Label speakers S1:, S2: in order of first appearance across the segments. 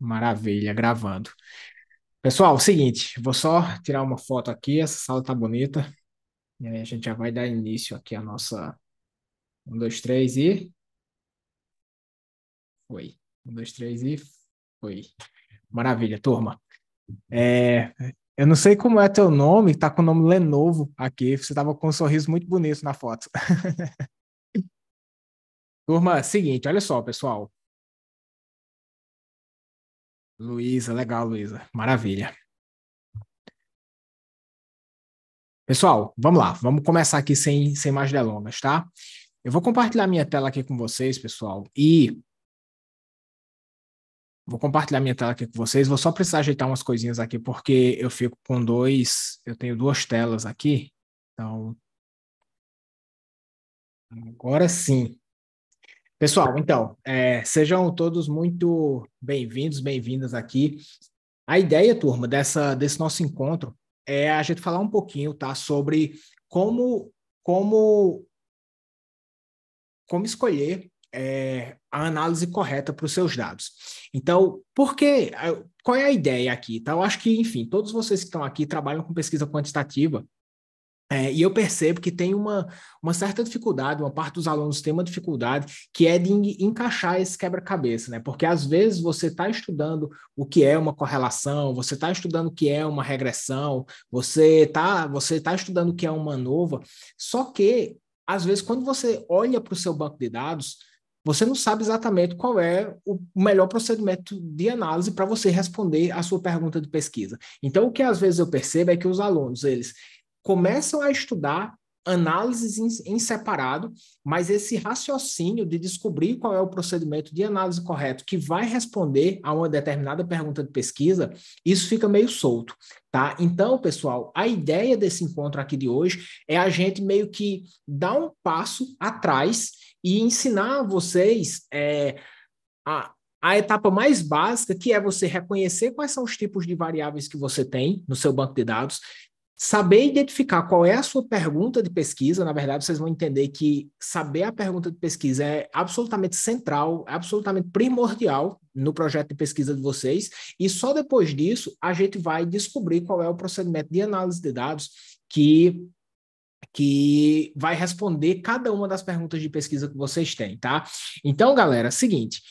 S1: Maravilha, gravando. Pessoal, é seguinte, vou só tirar uma foto aqui, essa sala tá bonita. E aí a gente já vai dar início aqui a nossa. Um, dois, três e. Foi. Um, dois, três e. Foi. Maravilha, turma. É... Eu não sei como é teu nome, tá com o nome Lenovo aqui. Você tava com um sorriso muito bonito na foto.
S2: turma, é seguinte, olha só, pessoal. Luísa, legal, Luísa. Maravilha.
S1: Pessoal, vamos lá, vamos começar aqui sem, sem mais delongas, tá? Eu vou compartilhar minha tela aqui com vocês, pessoal, e. Vou compartilhar minha tela aqui com vocês. Vou só precisar ajeitar umas coisinhas aqui, porque eu fico com dois. Eu tenho duas telas aqui. Então. Agora sim. Pessoal, então, é, sejam todos muito bem-vindos, bem-vindas aqui. A ideia, turma, dessa, desse nosso encontro é a gente falar um pouquinho, tá, sobre como, como, como escolher é, a análise correta para os seus dados. Então, por que, qual é a ideia aqui, tá? Eu acho que, enfim, todos vocês que estão aqui trabalham com pesquisa quantitativa é, e eu percebo que tem uma, uma certa dificuldade, uma parte dos alunos tem uma dificuldade, que é de encaixar esse quebra-cabeça, né? Porque às vezes você está estudando o que é uma correlação, você está estudando o que é uma regressão, você está você tá estudando o que é uma nova, só que às vezes quando você olha para o seu banco de dados, você não sabe exatamente qual é o melhor procedimento de análise para você responder a sua pergunta de pesquisa. Então, o que às vezes eu percebo é que os alunos, eles começam a estudar análises em, em, separado, mas esse raciocínio de descobrir qual é o procedimento de análise correto que vai responder a uma determinada pergunta de pesquisa, isso fica meio solto, tá? Então, pessoal, a ideia desse encontro aqui de hoje é a gente meio que dar um passo atrás e ensinar a vocês é, a, a etapa mais básica, que é você reconhecer quais são os tipos de variáveis que você tem no seu banco de dados, Saber identificar qual é a sua pergunta de pesquisa, na verdade, vocês vão entender que saber a pergunta de pesquisa é absolutamente central, é absolutamente primordial no projeto de pesquisa de vocês, e só depois disso a gente vai descobrir qual é o procedimento de análise de dados que que vai responder cada uma das perguntas de pesquisa que vocês têm, tá? Então, galera, é seguinte,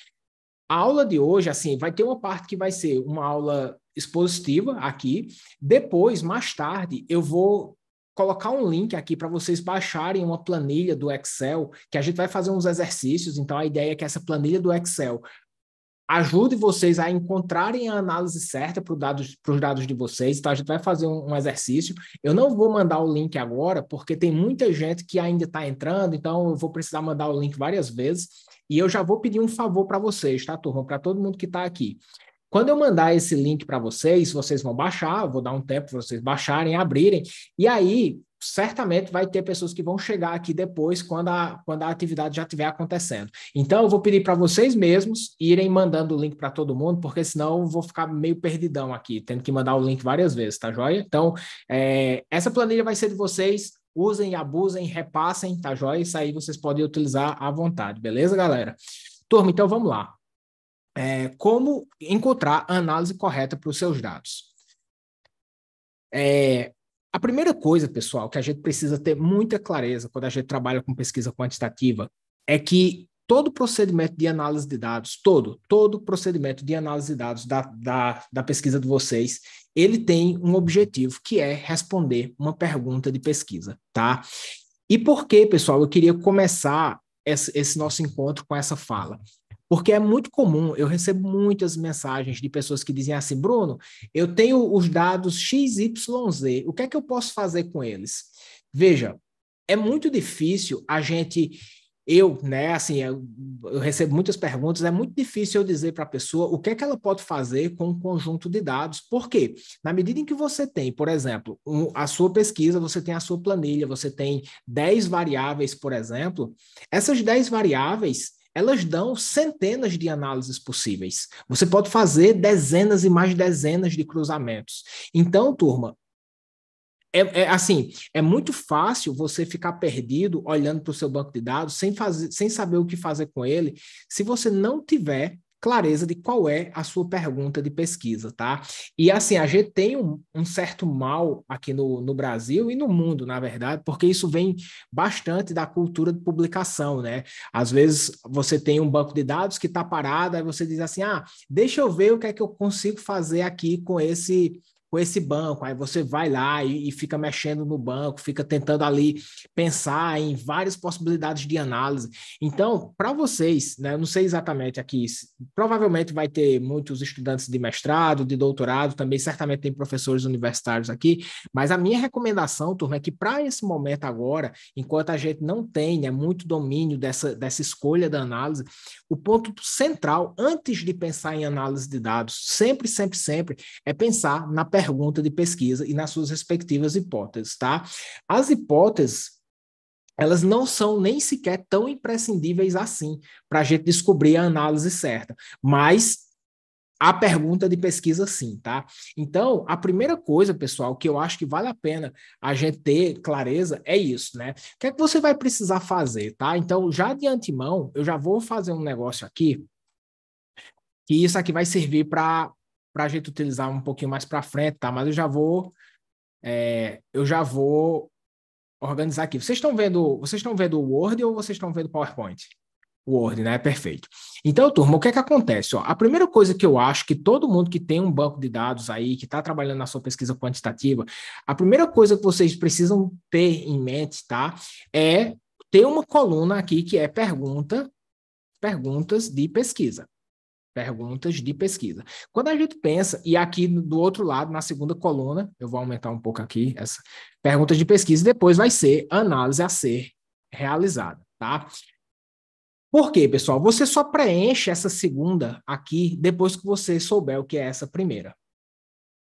S1: a aula de hoje, assim, vai ter uma parte que vai ser uma aula expositiva aqui. Depois, mais tarde, eu vou colocar um link aqui para vocês baixarem uma planilha do Excel, que a gente vai fazer uns exercícios, então a ideia é que essa planilha do Excel ajude vocês a encontrarem a análise certa para os dados, dados, de vocês. Então, a gente vai fazer um, um, exercício. Eu não vou mandar o link agora, porque tem muita gente que ainda está entrando, então eu vou precisar mandar o link várias vezes. E eu já vou pedir um favor para vocês, tá, turma? Para todo mundo que está aqui. Quando eu mandar esse link para vocês, vocês vão baixar, vou dar um tempo para vocês baixarem, abrirem, e aí certamente vai ter pessoas que vão chegar aqui depois quando a, quando a atividade já estiver acontecendo. Então eu vou pedir para vocês mesmos irem mandando o link para todo mundo, porque senão eu vou ficar meio perdidão aqui, tendo que mandar o link várias vezes, tá joia? Então, é, essa planilha vai ser de vocês, usem, abusem, repassem, tá joia? Isso aí vocês podem utilizar à vontade, beleza, galera? Turma, então vamos lá é, como encontrar a análise correta para os seus dados. É, a primeira coisa, pessoal, que a gente precisa ter muita clareza quando a gente trabalha com pesquisa quantitativa é que todo procedimento de análise de dados, todo, todo procedimento de análise de dados da, da, da pesquisa de vocês, ele tem um objetivo que é responder uma pergunta de pesquisa, tá? E por que, pessoal, eu queria começar esse, esse nosso encontro com essa fala? Porque é muito comum, eu recebo muitas mensagens de pessoas que dizem assim: Bruno, eu tenho os dados XYZ, o que é que eu posso fazer com eles? Veja, é muito difícil a gente. Eu, né, assim, eu, eu recebo muitas perguntas, é muito difícil eu dizer para a pessoa o que é que ela pode fazer com um conjunto de dados. Por quê? Na medida em que você tem, por exemplo, um, a sua pesquisa, você tem a sua planilha, você tem 10 variáveis, por exemplo, essas 10 variáveis, elas dão centenas de análises possíveis. Você pode fazer dezenas e mais dezenas de cruzamentos. Então, turma, é, é, assim, é muito fácil você ficar perdido olhando para o seu banco de dados sem, fazer, sem saber o que fazer com ele se você não tiver clareza de qual é a sua pergunta de pesquisa, tá? E assim, a gente tem um, um, certo mal aqui no, no Brasil e no mundo, na verdade, porque isso vem bastante da cultura de publicação, né? Às vezes você tem um banco de dados que está parado, aí você diz assim, ah, deixa eu ver o que é que eu consigo fazer aqui com esse com esse banco. Aí você vai lá e, e, fica mexendo no banco, fica tentando ali pensar em várias possibilidades de análise. Então, para vocês, né, não sei exatamente aqui, provavelmente vai ter muitos estudantes de mestrado, de doutorado, também certamente tem professores universitários aqui, mas a minha recomendação, turma, é que para esse momento agora, enquanto a gente não tem né, muito domínio dessa, dessa escolha da análise, o ponto central, antes de pensar em análise de dados, sempre, sempre, sempre, é pensar na pergunta de pesquisa e nas suas respectivas hipóteses, tá? As hipóteses elas não são nem sequer tão imprescindíveis assim para a gente descobrir a análise certa, mas a pergunta de pesquisa sim, tá? Então, a primeira coisa, pessoal, que eu acho que vale a pena a gente ter clareza é isso, né? O que é que você vai precisar fazer, tá? Então, já de antemão, eu já vou fazer um negócio aqui, que isso aqui vai servir para para a gente utilizar um pouquinho mais para frente, tá? Mas eu já vou, é, eu já vou organizar aqui. Vocês estão vendo, vocês estão vendo o Word ou vocês estão vendo o PowerPoint? Word, né? Perfeito. Então, turma, o que é que acontece? Ó, a primeira coisa que eu acho que todo mundo que tem um banco de dados aí, que está trabalhando na sua pesquisa quantitativa, a primeira coisa que vocês precisam ter em mente, tá? É ter uma coluna aqui que é pergunta, perguntas de pesquisa perguntas de pesquisa. Quando a gente pensa, e aqui do outro lado, na segunda coluna, eu vou aumentar um pouco aqui essa pergunta de pesquisa, depois vai ser análise a ser realizada, tá? Por quê, pessoal? Você só preenche essa segunda aqui depois que você souber o que é essa primeira,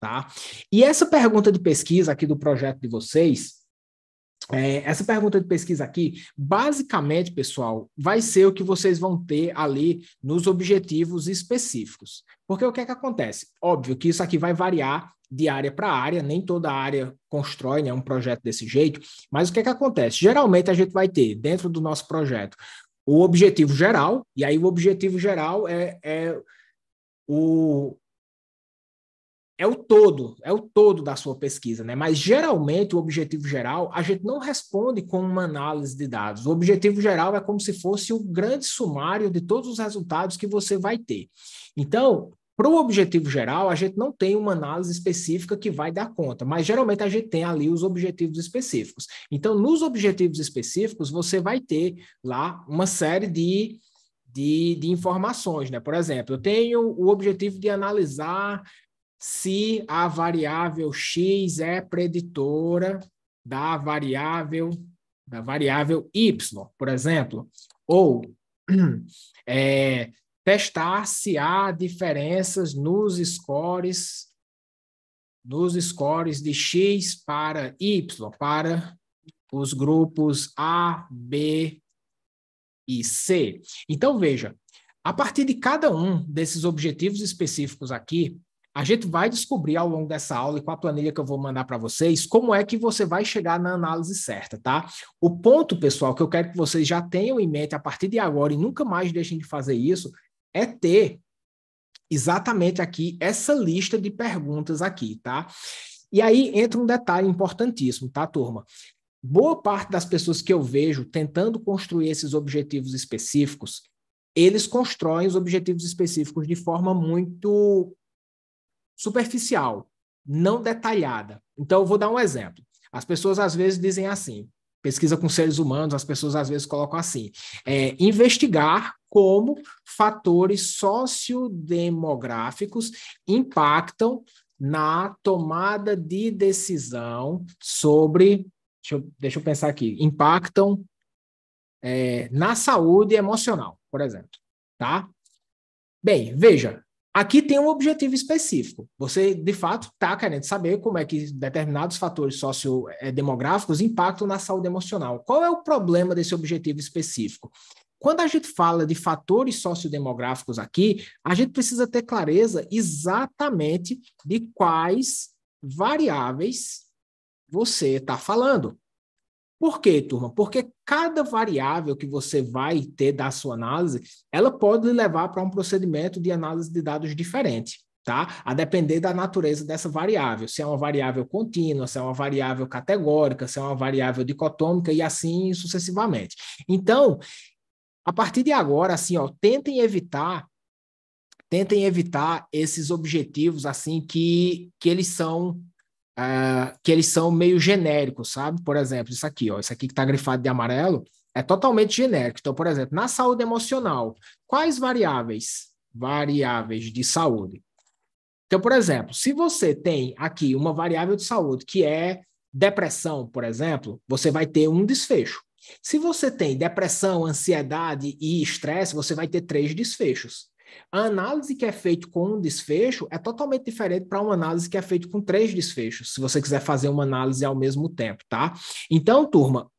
S1: tá? E essa pergunta de pesquisa aqui do projeto de vocês, é, essa pergunta de pesquisa aqui, basicamente, pessoal, vai ser o que vocês vão ter ali nos objetivos específicos. Porque o que é que acontece? Óbvio que isso aqui vai variar de área para área, nem toda área constrói né, um projeto desse jeito, mas o que é que acontece? Geralmente a gente vai ter, dentro do nosso projeto, o objetivo geral, e aí o objetivo geral é, é o é o todo, é o todo da sua pesquisa, né? Mas geralmente o objetivo geral a gente não responde com uma análise de dados. O objetivo geral é como se fosse o grande sumário de todos os resultados que você vai ter. Então, para o objetivo geral, a gente não tem uma análise específica que vai dar conta, mas geralmente a gente tem ali os objetivos específicos. Então, nos objetivos específicos, você vai ter lá uma série de, de, de informações, né? Por exemplo, eu tenho o objetivo de analisar se a variável x é preditora da variável da variável y, por exemplo, ou é, testar se há diferenças nos scores nos scores de x para y para os grupos A, B e C. Então veja, a partir de cada um desses objetivos específicos aqui, a gente vai descobrir ao longo dessa aula e com a planilha que eu vou mandar para vocês como é que você vai chegar na análise certa, tá? O ponto, pessoal, que eu quero que vocês já tenham em mente a partir de agora e nunca mais deixem de fazer isso é ter exatamente aqui essa lista de perguntas aqui, tá? E aí entra um detalhe importantíssimo, tá, turma? Boa parte das pessoas que eu vejo tentando construir esses objetivos específicos, eles constroem os objetivos específicos de forma muito superficial, não detalhada. Então, eu vou dar um exemplo. As pessoas às vezes dizem assim, pesquisa com seres humanos, as pessoas às vezes colocam assim: é, investigar como fatores sociodemográficos impactam na tomada de decisão sobre. Deixa eu, deixa eu pensar aqui: impactam é, na saúde emocional, por exemplo. Tá? Bem, veja, Aqui tem um objetivo específico. Você, de fato, está querendo saber como é que determinados fatores sociodemográficos eh, impactam na saúde emocional. Qual é o problema desse objetivo específico? Quando a gente fala de fatores sociodemográficos aqui, a gente precisa ter clareza exatamente de quais variáveis você está falando. Por quê, turma? Porque cada variável que você vai ter da sua análise, ela pode levar para um procedimento de análise de dados diferente tá? A depender da natureza dessa variável, se é uma variável contínua, se é uma variável categórica, se é uma variável dicotômica e assim sucessivamente. Então, a partir de agora, assim, ó, tentem evitar tentem evitar esses objetivos assim que que eles são uh, que eles são meio genéricos, sabe? Por exemplo, isso aqui, ó, isso aqui que está grifado de amarelo é totalmente genérico. Então, por exemplo, na saúde emocional, quais variáveis? Variáveis de saúde. Então, por exemplo, se você tem aqui uma variável de saúde que é depressão, por exemplo, você vai ter um desfecho. Se você tem depressão, ansiedade e estresse, você vai ter três desfechos. A análise que é feita com um desfecho é totalmente diferente para uma análise que é feita com três desfechos, se você quiser fazer uma análise ao mesmo tempo, tá? Então, turma,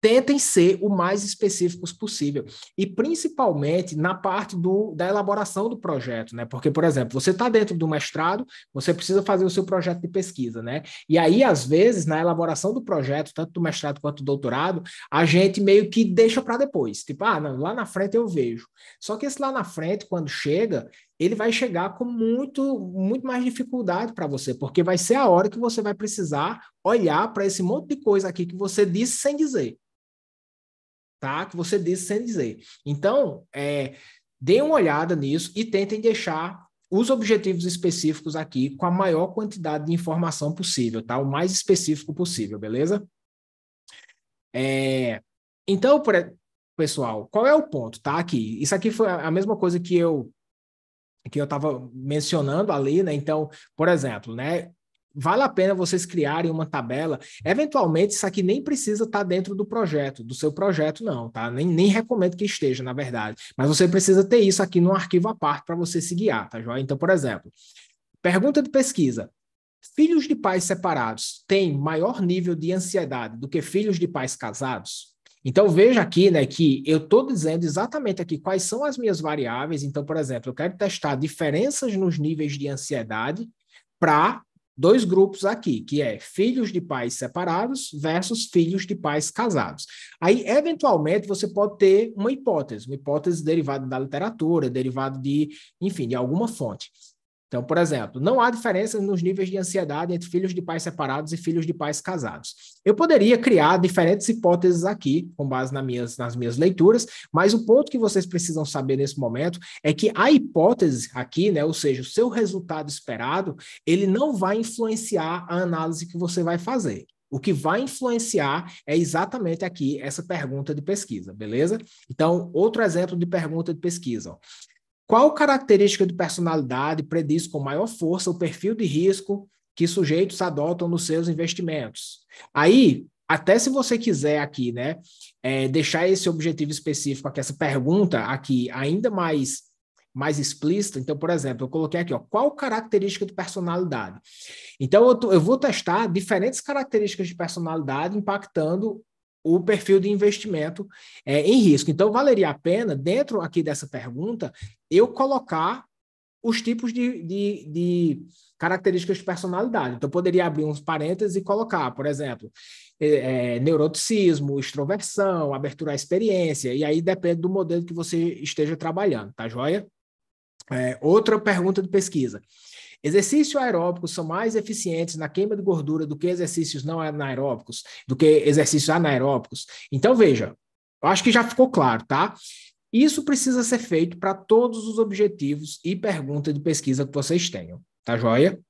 S1: tentem ser o mais específicos possível. E principalmente na parte do, da elaboração do projeto, né? Porque, por exemplo, você está dentro do mestrado, você precisa fazer o seu projeto de pesquisa, né? E aí, às vezes, na elaboração do projeto, tanto do mestrado quanto do doutorado, a gente meio que deixa para depois. Tipo, ah, não, lá na frente eu vejo. Só que esse lá na frente, quando chega, ele vai chegar com muito, muito mais dificuldade para você, porque vai ser a hora que você vai precisar olhar para esse monte de coisa aqui que você disse sem dizer tá? Que você disse sem dizer. Então, é, deem uma olhada nisso e tentem deixar os objetivos específicos aqui com a maior quantidade de informação possível, tá? O mais específico possível, beleza? É, então, pessoal, qual é o ponto, tá? Aqui, isso aqui foi a mesma coisa que eu que eu estava mencionando ali, né? Então, por exemplo, né? vale a pena vocês criarem uma tabela. Eventualmente, isso aqui nem precisa estar tá dentro do projeto, do seu projeto, não, tá? Nem, nem recomendo que esteja, na verdade. Mas você precisa ter isso aqui num arquivo à parte para você se guiar, tá, joia? Então, por exemplo, pergunta de pesquisa. Filhos de pais separados têm maior nível de ansiedade do que filhos de pais casados? Então veja aqui, né, que eu estou dizendo exatamente aqui quais são as minhas variáveis. Então, por exemplo, eu quero testar diferenças nos níveis de ansiedade para dois grupos aqui, que é filhos de pais separados versus filhos de pais casados. Aí, eventualmente, você pode ter uma hipótese, uma hipótese derivada da literatura, derivada de, enfim, de alguma fonte. Então, por exemplo, não há diferença nos níveis de ansiedade entre filhos de pais separados e filhos de pais casados. Eu poderia criar diferentes hipóteses aqui, com base nas minhas, nas minhas leituras, mas o ponto que vocês precisam saber nesse momento é que a hipótese aqui, né, ou seja, o seu resultado esperado, ele não vai influenciar a análise que você vai fazer. O que vai influenciar é exatamente aqui essa pergunta de pesquisa, beleza? Então, outro exemplo de pergunta de pesquisa. Qual característica de personalidade prediz com maior força o perfil de risco que sujeitos adotam nos seus investimentos? Aí, até se você quiser aqui, né, é, deixar esse objetivo específico aqui, essa pergunta aqui ainda mais mais explícita. Então, por exemplo, eu coloquei aqui, ó, qual característica de personalidade? Então, eu, tô, eu vou testar diferentes características de personalidade impactando o perfil de investimento é, em risco. Então, valeria a pena, dentro aqui dessa pergunta, eu colocar os tipos de, de, de características de personalidade. Então, eu poderia abrir uns parênteses e colocar, por exemplo, é, é neuroticismo, extroversão, abertura à experiência, e aí depende do modelo que você esteja trabalhando, tá joia? É, outra pergunta de pesquisa. Exercícios aeróbicos são mais eficientes na queima de gordura do que exercícios não anaeróbicos, do que exercícios anaeróbicos. Então, veja, eu acho que já ficou claro, tá? Isso precisa ser feito para todos os objetivos e perguntas de pesquisa que vocês tenham, tá joia?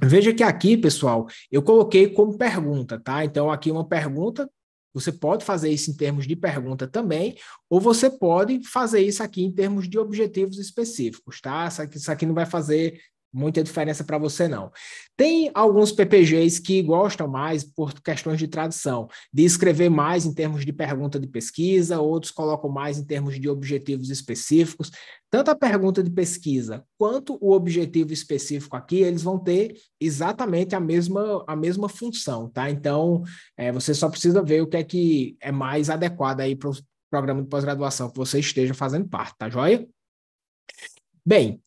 S1: Veja que aqui, pessoal, eu coloquei como pergunta, tá? Então, aqui uma pergunta você pode fazer isso em termos de pergunta também, ou você pode fazer isso aqui em termos de objetivos específicos, tá? Isso aqui, não vai fazer muita diferença para você, não. Tem alguns PPGs que gostam mais por questões de tradução, de escrever mais em termos de pergunta de pesquisa, outros colocam mais em termos de objetivos específicos. Tanto a pergunta de pesquisa quanto o objetivo específico aqui, eles vão ter exatamente a mesma, a mesma função, tá? Então, é, você só precisa ver o que é que é mais adequado aí para o programa de pós-graduação que você esteja fazendo parte, tá joia? Bem,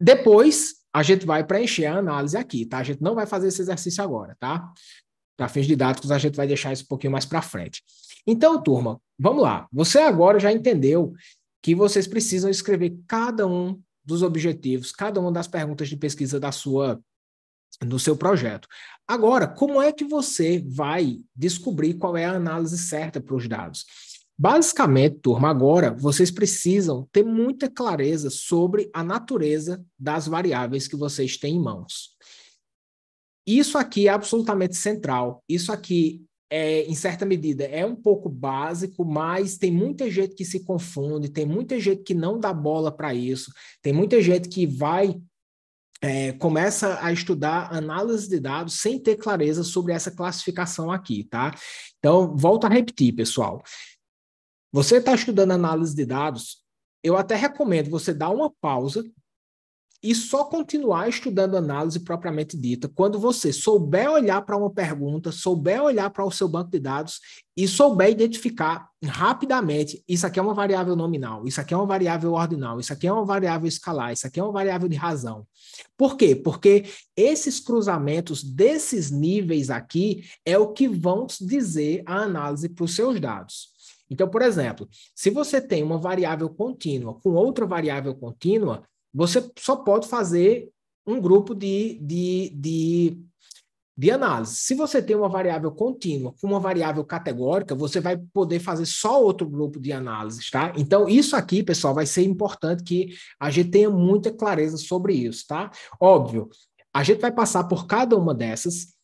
S1: depois a gente vai preencher a análise aqui, tá? A gente não vai fazer esse exercício agora, tá? Para fins didáticos, a gente vai deixar isso um pouquinho mais para frente. Então, turma, vamos lá. Você agora já entendeu que vocês precisam escrever cada um dos objetivos, cada uma das perguntas de pesquisa da sua do seu projeto. Agora, como é que você vai descobrir qual é a análise certa para os dados? Basicamente, turma, agora vocês precisam ter muita clareza sobre a natureza das variáveis que vocês têm em mãos. Isso aqui é absolutamente central. Isso aqui é, em certa medida, é um pouco básico, mas tem muita gente que se confunde, tem muita gente que não dá bola para isso, tem muita gente que vai. É, começa a estudar análise de dados sem ter clareza sobre essa classificação aqui, tá? Então, volto a repetir, pessoal. Você está estudando análise de dados, eu até recomendo você dar uma pausa e só continuar estudando análise propriamente dita quando você souber olhar para uma pergunta, souber olhar para o seu banco de dados e souber identificar rapidamente isso aqui é uma variável nominal, isso aqui é uma variável ordinal, isso aqui é uma variável escalar, isso aqui é uma variável de razão. Por quê? Porque esses cruzamentos desses níveis aqui é o que vão dizer a análise para os seus dados. Então, por exemplo, se você tem uma variável contínua com outra variável contínua, você só pode fazer um grupo de, de, de, de análise. Se você tem uma variável contínua com uma variável categórica, você vai poder fazer só outro grupo de análises, tá? Então, isso aqui, pessoal, vai ser importante que a gente tenha muita clareza sobre isso, tá? Óbvio, a gente vai passar por cada uma dessas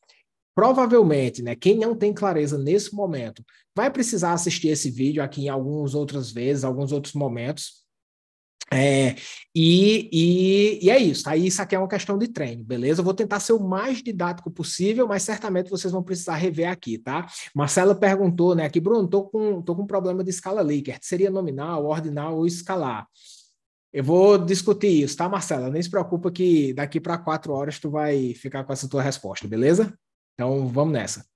S1: Provavelmente, né, quem não tem clareza nesse momento vai precisar assistir esse vídeo aqui em algumas outras vezes, alguns outros momentos. É, e, e, e, é isso, tá? Isso aqui é uma questão de treino, beleza? Eu vou tentar ser o mais didático possível, mas certamente vocês vão precisar rever aqui, tá? Marcela perguntou, né, aqui, Bruno, tô com, tô com problema de escala Likert, seria nominal, ordinal ou escalar? Eu vou discutir isso, tá, Marcela? Nem se preocupa que daqui para quatro horas tu vai ficar com essa tua resposta, beleza? Então vamos nessa.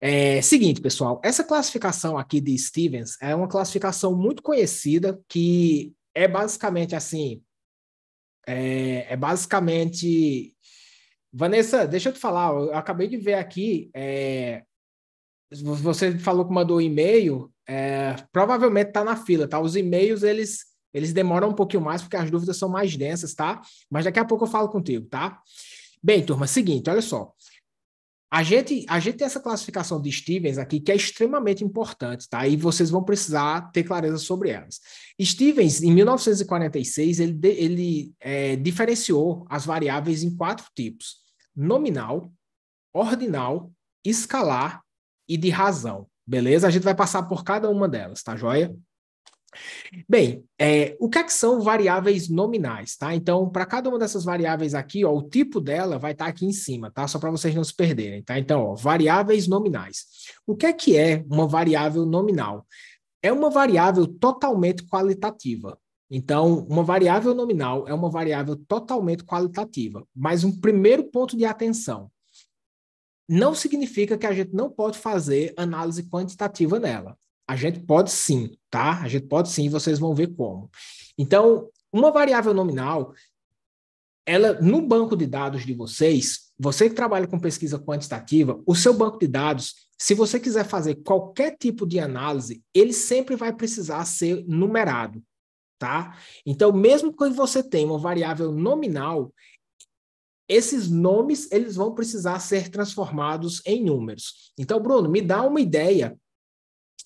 S1: É, seguinte, pessoal, essa classificação aqui de Stevens é uma classificação muito conhecida que é basicamente assim, é, é basicamente Vanessa, deixa eu te falar, eu acabei de ver aqui, é, você falou que mandou um e-mail, é, provavelmente está na fila, tá? Os e-mails, eles, eles demoram um pouquinho mais, porque as dúvidas são mais densas, tá? Mas daqui a pouco eu falo contigo, tá? Bem, turma, seguinte, olha só. A gente, a gente tem essa classificação de Stevens aqui que é extremamente importante, tá? E vocês vão precisar ter clareza sobre elas. Stevens, em 1946, ele, ele é, diferenciou as variáveis em quatro tipos: nominal, ordinal, escalar e de razão. Beleza? A gente vai passar por cada uma delas, tá joia? Bem, é, o que, é que são variáveis nominais, tá? Então, para cada uma dessas variáveis aqui, ó, o tipo dela vai estar tá aqui em cima, tá? Só para vocês não se perderem, tá? Então, ó, variáveis nominais. O que é que é uma variável nominal? É uma variável totalmente qualitativa. Então, uma variável nominal é uma variável totalmente qualitativa. Mas um primeiro ponto de atenção, não significa que a gente não pode fazer análise quantitativa nela. A gente pode sim, tá? A gente pode sim, vocês vão ver como. Então, uma variável nominal, ela no banco de dados de vocês, você que trabalha com pesquisa quantitativa, o seu banco de dados, se você quiser fazer qualquer tipo de análise, ele sempre vai precisar ser numerado, tá? Então, mesmo que você tenha uma variável nominal, esses nomes eles vão precisar ser transformados em números. Então, Bruno, me dá uma ideia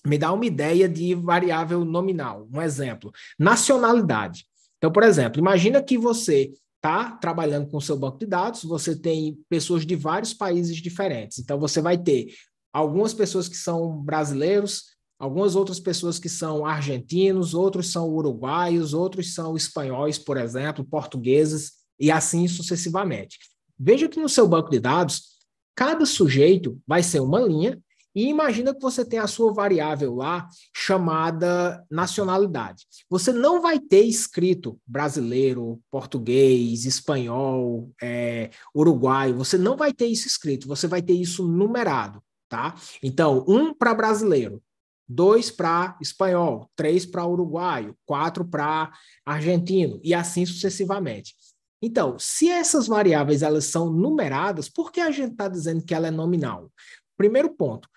S1: me dá uma ideia de variável nominal. Um exemplo, nacionalidade. Então, por exemplo, imagina que você está trabalhando com o seu banco de dados, você tem pessoas de vários países diferentes. Então, você vai ter algumas pessoas que são brasileiros, algumas outras pessoas que são argentinos, outros são uruguaios, outros são espanhóis, por exemplo, portugueses, e assim sucessivamente. Veja que no seu banco de dados, cada sujeito vai ser uma linha e imagina que você tem a sua variável lá chamada nacionalidade. Você não vai ter escrito brasileiro, português, espanhol, é, Você não vai ter isso escrito. Você vai ter isso numerado, tá? Então, um para brasileiro, dois para espanhol, três para uruguaio, quatro para argentino e assim sucessivamente. Então, se essas variáveis elas são numeradas, por que a gente está dizendo que ela é nominal? Primeiro ponto,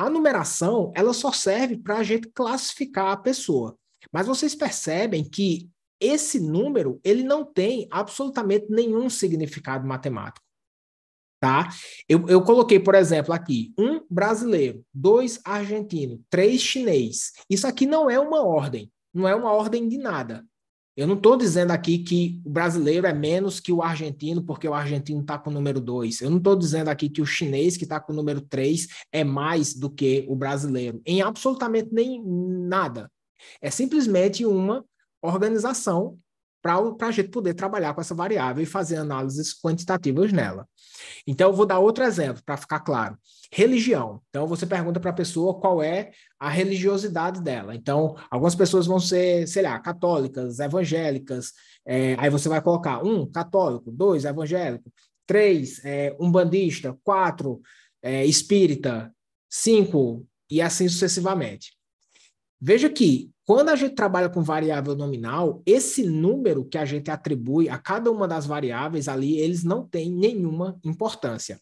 S1: a numeração, ela só serve para a gente classificar a pessoa. Mas vocês percebem que esse número, ele não tem absolutamente nenhum significado matemático. Tá? Eu, eu coloquei, por exemplo, aqui, um brasileiro, dois argentino, três chinês. Isso aqui não é uma ordem, não é uma ordem de nada. Eu não estou dizendo aqui que o brasileiro é menos que o argentino, porque o argentino está com o número 2. Eu não estou dizendo aqui que o chinês, que está com o número 3, é mais do que o brasileiro. Em absolutamente nem nada. É simplesmente uma organização para a gente poder trabalhar com essa variável e fazer análises quantitativas nela. Então, eu vou dar outro exemplo para ficar claro. Religião. Então, você pergunta para a pessoa qual é a religiosidade dela. Então, algumas pessoas vão ser, sei lá, católicas, evangélicas. É, aí você vai colocar um, católico, dois, evangélico, três, é, umbandista, quatro, é, espírita, cinco, e assim sucessivamente. Veja que quando a gente trabalha com variável nominal, esse número que a gente atribui a cada uma das variáveis ali, eles não têm nenhuma importância.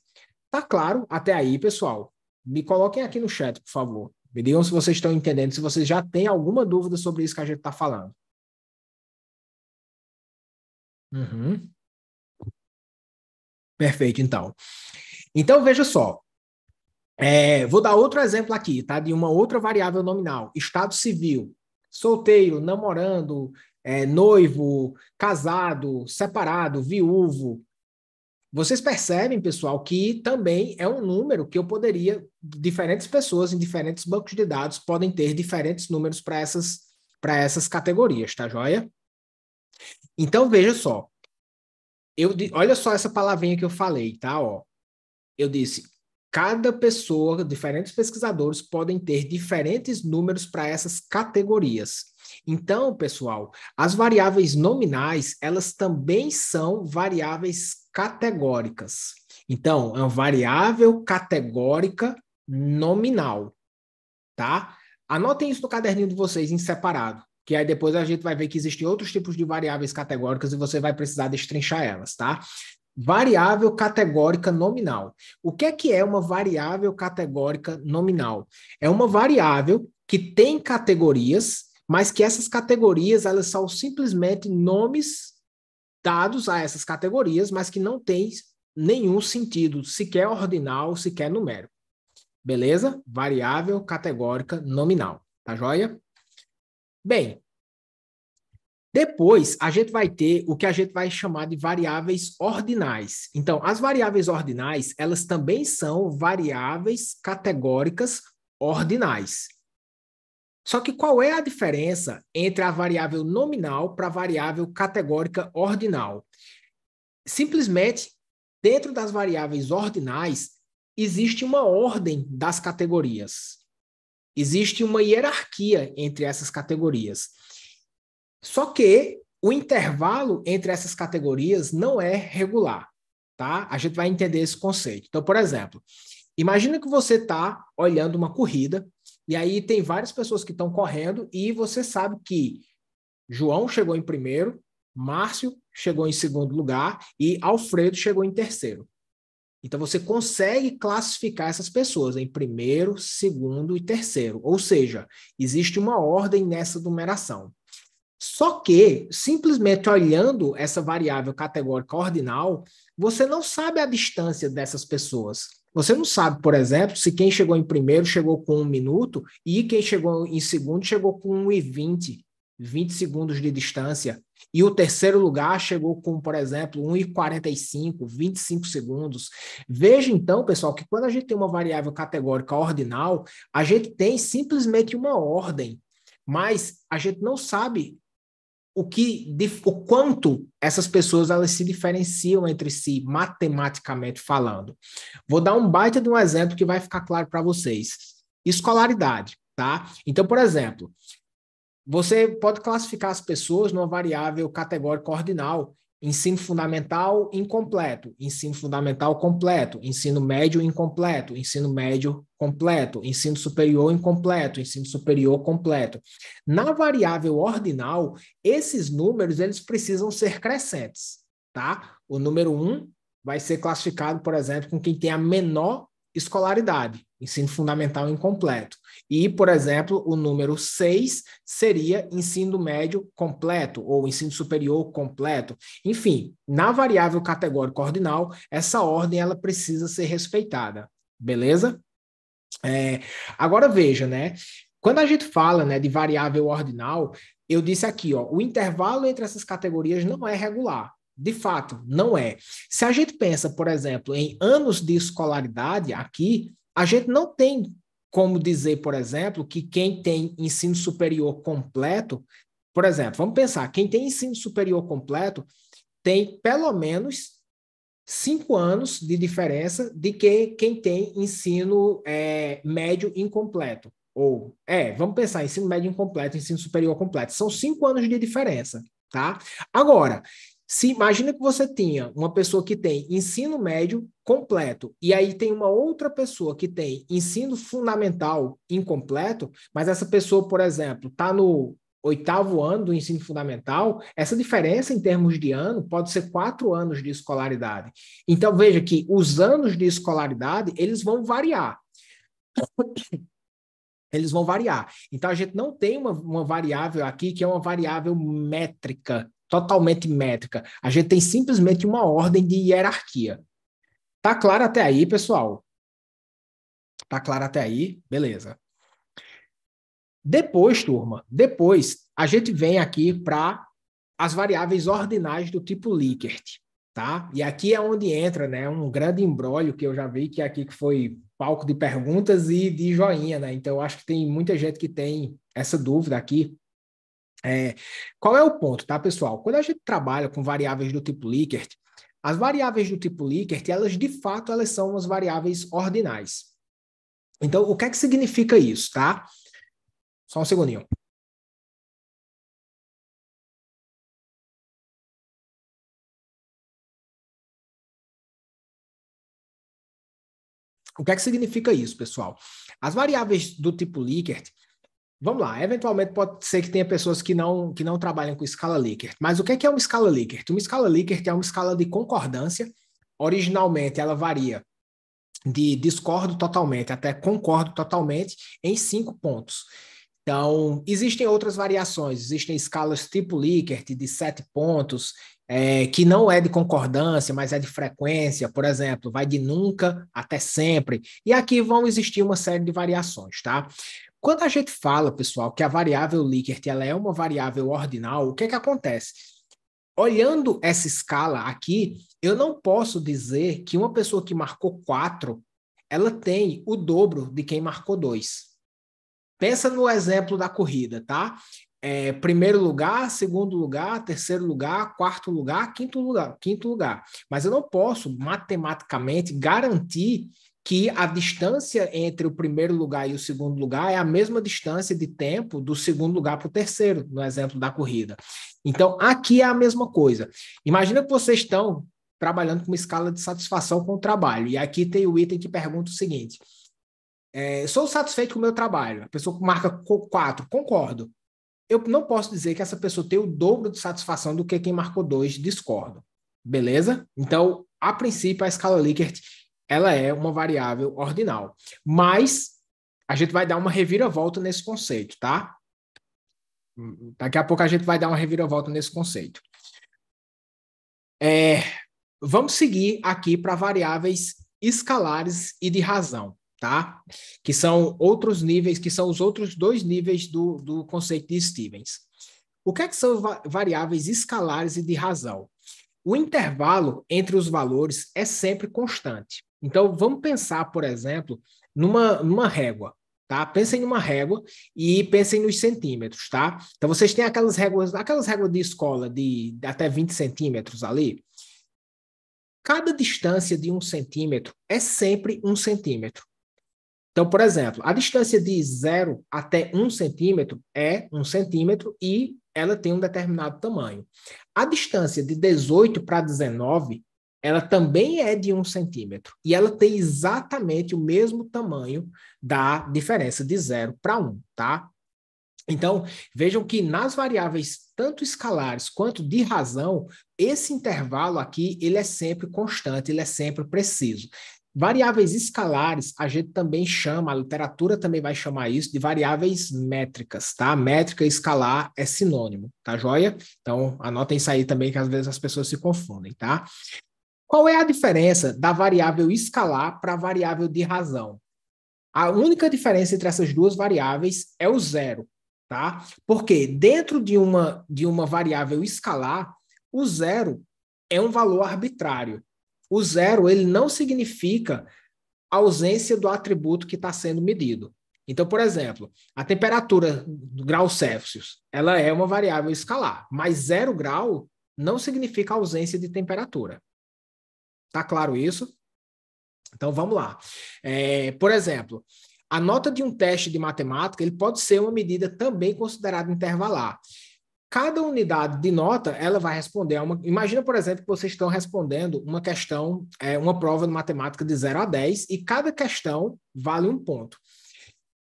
S1: Tá claro até aí, pessoal? Me coloquem aqui no chat, por favor. Me digam se vocês estão entendendo, se vocês já têm alguma dúvida sobre
S2: isso que a gente está falando. Uhum.
S1: Perfeito, então. Então, veja só. É, vou dar outro exemplo aqui, tá? De uma outra variável nominal, estado civil solteiro, namorando, é, noivo, casado, separado, viúvo. Vocês percebem, pessoal, que também é um número que eu poderia, diferentes pessoas em diferentes bancos de dados podem ter diferentes números para essas, essas categorias, tá joia? Então, veja só. Eu, olha só essa palavrinha que eu falei, tá? Ó, eu disse cada pessoa, diferentes pesquisadores podem ter diferentes números para essas categorias. Então, pessoal, as variáveis nominais, elas também são variáveis categóricas. Então, é uma variável categórica nominal, tá? Anotem isso no caderninho de vocês em separado, que aí depois a gente vai ver que existem outros tipos de variáveis categóricas e você vai precisar destrinchar elas, tá? Variável categórica nominal. O que é que é uma variável categórica nominal? É uma variável que tem categorias, mas que essas categorias elas são simplesmente nomes dados a essas categorias, mas que não tem nenhum sentido, sequer ordinal, sequer numérico. Beleza? Variável categórica nominal. Tá joia? Bem, depois, a gente vai ter o que a gente vai chamar de variáveis ordinais. Então, as variáveis ordinais, elas também são variáveis categóricas ordinais. Só que qual é a diferença entre a variável nominal para a variável categórica ordinal? Simplesmente, dentro das variáveis ordinais, existe uma ordem das categorias. Existe uma hierarquia entre essas categorias. Só que o intervalo entre essas categorias não é regular, tá? A gente vai entender esse conceito. Então, por exemplo, imagina que você está olhando uma corrida e aí tem várias pessoas que estão correndo e você sabe que João chegou em primeiro, Márcio chegou em segundo lugar e Alfredo chegou em terceiro. Então você consegue classificar essas pessoas em primeiro, segundo e terceiro. Ou seja, existe uma ordem nessa numeração. Só que, simplesmente olhando essa variável categórica ordinal, você não sabe a distância dessas pessoas. Você não sabe, por exemplo, se quem chegou em primeiro chegou com um minuto e quem chegou em segundo chegou com 1,20, e 20 segundos de distância. E o terceiro lugar chegou com, por exemplo, 1,45, 25 segundos. Veja então, pessoal, que quando a gente tem uma variável categórica ordinal, a gente tem simplesmente uma ordem, mas a gente não sabe o que o quanto essas pessoas elas se diferenciam entre si matematicamente falando. Vou dar um baita de um exemplo que vai ficar claro para vocês. Escolaridade, tá? Então, por exemplo, você pode classificar as pessoas numa variável categórica ordinal Ensino fundamental incompleto, ensino fundamental completo, ensino médio incompleto, ensino médio completo, ensino superior incompleto, ensino superior completo. Na variável ordinal, esses números eles precisam ser crescentes, tá? O número 1 um vai ser classificado, por exemplo, com quem tem a menor escolaridade, ensino fundamental incompleto. E, por exemplo, o número 6 seria ensino médio completo ou ensino superior completo. Enfim, na variável categórica ordinal, essa ordem ela precisa ser respeitada, beleza? É, agora veja, né? Quando a gente fala né, de variável ordinal, eu disse aqui, ó, o intervalo entre essas categorias não é regular. De fato, não é. Se a gente pensa, por exemplo, em anos de escolaridade aqui, a gente não tem como dizer, por exemplo, que quem tem ensino superior completo, por exemplo, vamos pensar, quem tem ensino superior completo tem pelo menos cinco anos de diferença de que quem tem ensino é, médio incompleto. Ou, é, vamos pensar, ensino médio incompleto, ensino superior completo. São cinco anos de diferença, tá? Agora, se imagina que você tinha uma pessoa que tem ensino médio completo e aí tem uma outra pessoa que tem ensino fundamental incompleto, mas essa pessoa, por exemplo, está no oitavo ano do ensino fundamental, essa diferença em termos de ano pode ser quatro anos de escolaridade. Então veja que os anos de escolaridade eles vão variar. eles vão variar. Então, a gente não tem uma, uma, variável aqui que é uma variável métrica, totalmente métrica. A gente tem simplesmente uma ordem de hierarquia. Tá claro até aí, pessoal? Tá claro até aí? Beleza. Depois, turma, depois a gente vem aqui para as variáveis ordinais do tipo Likert, tá? E aqui é onde entra, né, um grande embrólio que eu já vi que é aqui que foi palco de perguntas e de joinha, né? Então eu acho que tem muita gente que tem essa dúvida aqui é, qual é o ponto, tá, pessoal? Quando a gente trabalha com variáveis do tipo Likert, as variáveis do tipo Likert, elas de fato elas são as variáveis ordinais. Então, o que é que significa isso, tá? Só um segundinho.
S2: O que é que significa isso, pessoal?
S1: As variáveis do tipo Likert, Vamos lá, eventualmente pode ser que tenha pessoas que não, que não trabalham com escala Likert, mas o que é, que é uma escala Likert? Uma escala Likert é uma escala de concordância, originalmente ela varia de discordo totalmente até concordo totalmente em cinco pontos. Então, existem outras variações, existem escalas tipo Likert de sete pontos, é, que não é de concordância, mas é de frequência, por exemplo, vai de nunca até sempre. E aqui vão existir uma série de variações, tá? Quando a gente fala, pessoal, que a variável Likert ela é uma variável ordinal, o que é que acontece? Olhando essa escala aqui, eu não posso dizer que uma pessoa que marcou 4, ela tem o dobro de quem marcou 2. Pensa no exemplo da corrida, tá? É, primeiro lugar, segundo lugar, terceiro lugar, quarto lugar, quinto lugar, quinto lugar. Mas eu não posso matematicamente garantir que a distância entre o primeiro lugar e o segundo lugar é a mesma distância de tempo do segundo lugar para o terceiro, no exemplo da corrida. Então, aqui é a mesma coisa. Imagina que vocês estão trabalhando com uma escala de satisfação com o trabalho. E aqui tem o item que pergunta o seguinte: é, sou satisfeito com o meu trabalho? A pessoa marca 4, concordo. Eu não posso dizer que essa pessoa tem o dobro de satisfação do que quem marcou 2, discordo. Beleza? Então, a princípio, a escala Likert ela é uma variável ordinal. Mas a gente vai dar uma reviravolta nesse conceito, tá? Daqui a pouco a gente vai dar uma reviravolta nesse conceito. É, vamos seguir aqui para variáveis escalares e de razão, tá? Que são outros níveis, que são os outros dois níveis do, do conceito de Stevens. O que, é que são variáveis escalares e de razão? O intervalo entre os valores é sempre constante. Então, vamos pensar, por exemplo, numa, numa régua, tá? Pensem numa régua e pensem nos centímetros, tá? Então, vocês têm aquelas réguas, aquelas réguas de escola de, de até 20 centímetros ali. Cada distância de um centímetro é sempre um centímetro. Então, por exemplo, a distância de zero até um centímetro é um centímetro e ela tem um determinado tamanho. A distância de 18 para 19 ela também é de um centímetro e ela tem exatamente o mesmo tamanho da diferença de zero para um, tá? Então, vejam que nas variáveis tanto escalares quanto de razão, esse intervalo aqui, ele é sempre constante, ele é sempre preciso. Variáveis escalares, a gente também chama, a literatura também vai chamar isso de variáveis métricas, tá? Métrica e escalar é sinônimo, tá joia? Então, anotem isso aí também, que às vezes as pessoas se confundem, tá? Qual é a diferença da variável escalar para a variável de razão? A única diferença entre essas duas variáveis é o zero, tá? Porque dentro de uma, de uma variável escalar, o zero é um valor arbitrário. O zero ele não significa ausência do atributo que está sendo medido. Então, por exemplo, a temperatura do grau Celsius, ela é uma variável escalar, mas zero grau não significa ausência de temperatura. Tá claro isso? Então vamos lá. É, por exemplo, a nota de um teste de matemática ele pode ser uma medida também considerada intervalar. Cada unidade de nota ela vai responder a uma. Imagina, por exemplo, que vocês estão respondendo uma questão, é, uma prova de matemática de 0 a 10, e cada questão vale um ponto.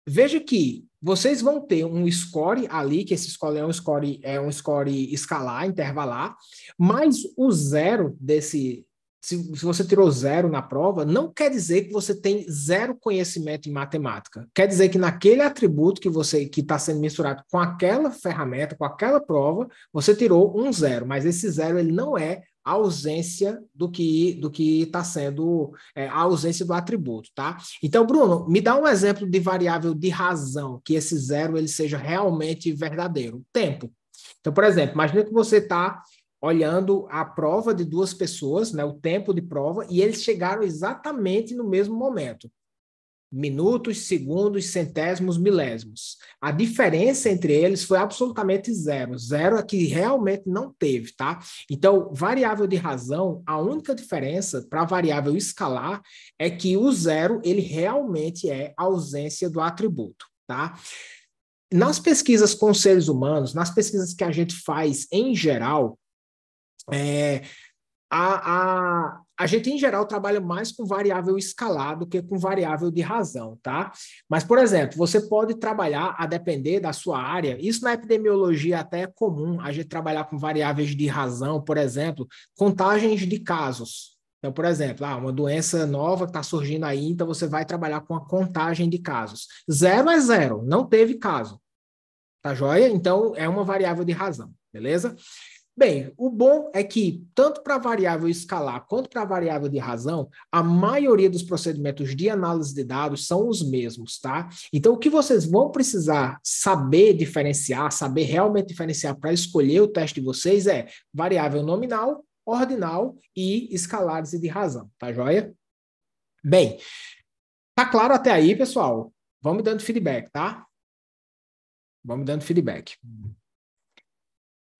S1: Veja que vocês vão ter um score ali, que esse score é um score, é um score escalar, intervalar, mas o zero desse, se, se você tirou zero na prova, não quer dizer que você tem zero conhecimento em matemática. Quer dizer que naquele atributo que você que está sendo misturado com aquela ferramenta, com aquela prova, você tirou um zero, mas esse zero ele não é a ausência do que do que está sendo é, a ausência do atributo, tá? Então, Bruno, me dá um exemplo de variável de razão que esse zero ele seja realmente verdadeiro. Tempo. Então, por exemplo, imagine que você está olhando a prova de duas pessoas, né, o tempo de prova, e eles chegaram exatamente no mesmo momento. Minutos, segundos, centésimos, milésimos. A diferença entre eles foi absolutamente zero. Zero é que realmente não teve, tá? Então, variável de razão, a única diferença para variável escalar é que o zero, ele realmente é ausência do atributo, tá? Nas pesquisas com seres humanos, nas pesquisas que a gente faz em geral, é, a, a, a gente, em geral, trabalha mais com variável escalar do que com variável de razão, tá? Mas, por exemplo, você pode trabalhar a depender da sua área. Isso na epidemiologia até é comum a gente trabalhar com variáveis de razão, por exemplo, contagens de casos. Então, por exemplo, ah, uma doença nova que está surgindo aí, então você vai trabalhar com a contagem de casos. Zero é zero, não teve caso. Tá joia? Então, é uma variável de razão, beleza? Bem, o bom é que, tanto para a variável escalar quanto para a variável de razão, a maioria dos procedimentos de análise de dados são os mesmos, tá? Então, o que vocês vão precisar saber diferenciar, saber realmente diferenciar para escolher o teste de vocês é variável nominal, ordinal e escalares e de razão, tá joia? Bem, tá claro até aí, pessoal? Vamos dando feedback, tá? Vamos dando feedback.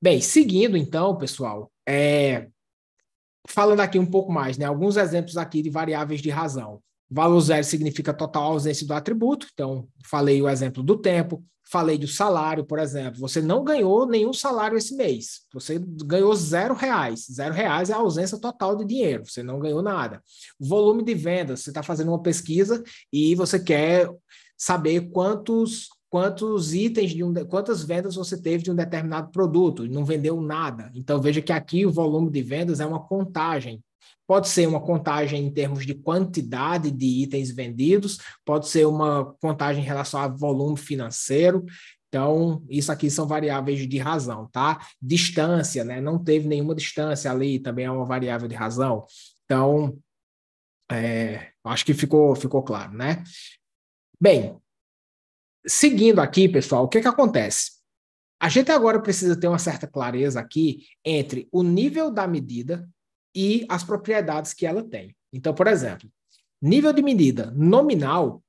S1: Bem, seguindo então, pessoal, é... falando aqui um pouco mais, né? Alguns exemplos aqui de variáveis de razão. Valor zero significa total ausência do atributo, então falei o exemplo do tempo, falei do salário, por exemplo. Você não ganhou nenhum salário esse mês, você ganhou zero reais. Zero reais é a ausência total de dinheiro, você não ganhou nada. Volume de vendas, você está fazendo uma pesquisa e você quer saber quantos quantos itens de um, quantas vendas você teve de um determinado produto e não vendeu nada. Então veja que aqui o volume de vendas é uma contagem. Pode ser uma contagem em termos de quantidade de itens vendidos, pode ser uma contagem em relação a volume financeiro. Então, isso aqui são variáveis de razão, tá? Distância, né? Não teve nenhuma distância ali, também é uma variável de razão. Então, é, acho que ficou, ficou claro, né? Bem, Seguindo aqui, pessoal, o que, é que acontece? A gente agora precisa ter uma certa clareza aqui entre o nível da medida e as propriedades que ela tem. Então, por exemplo, nível de medida nominal,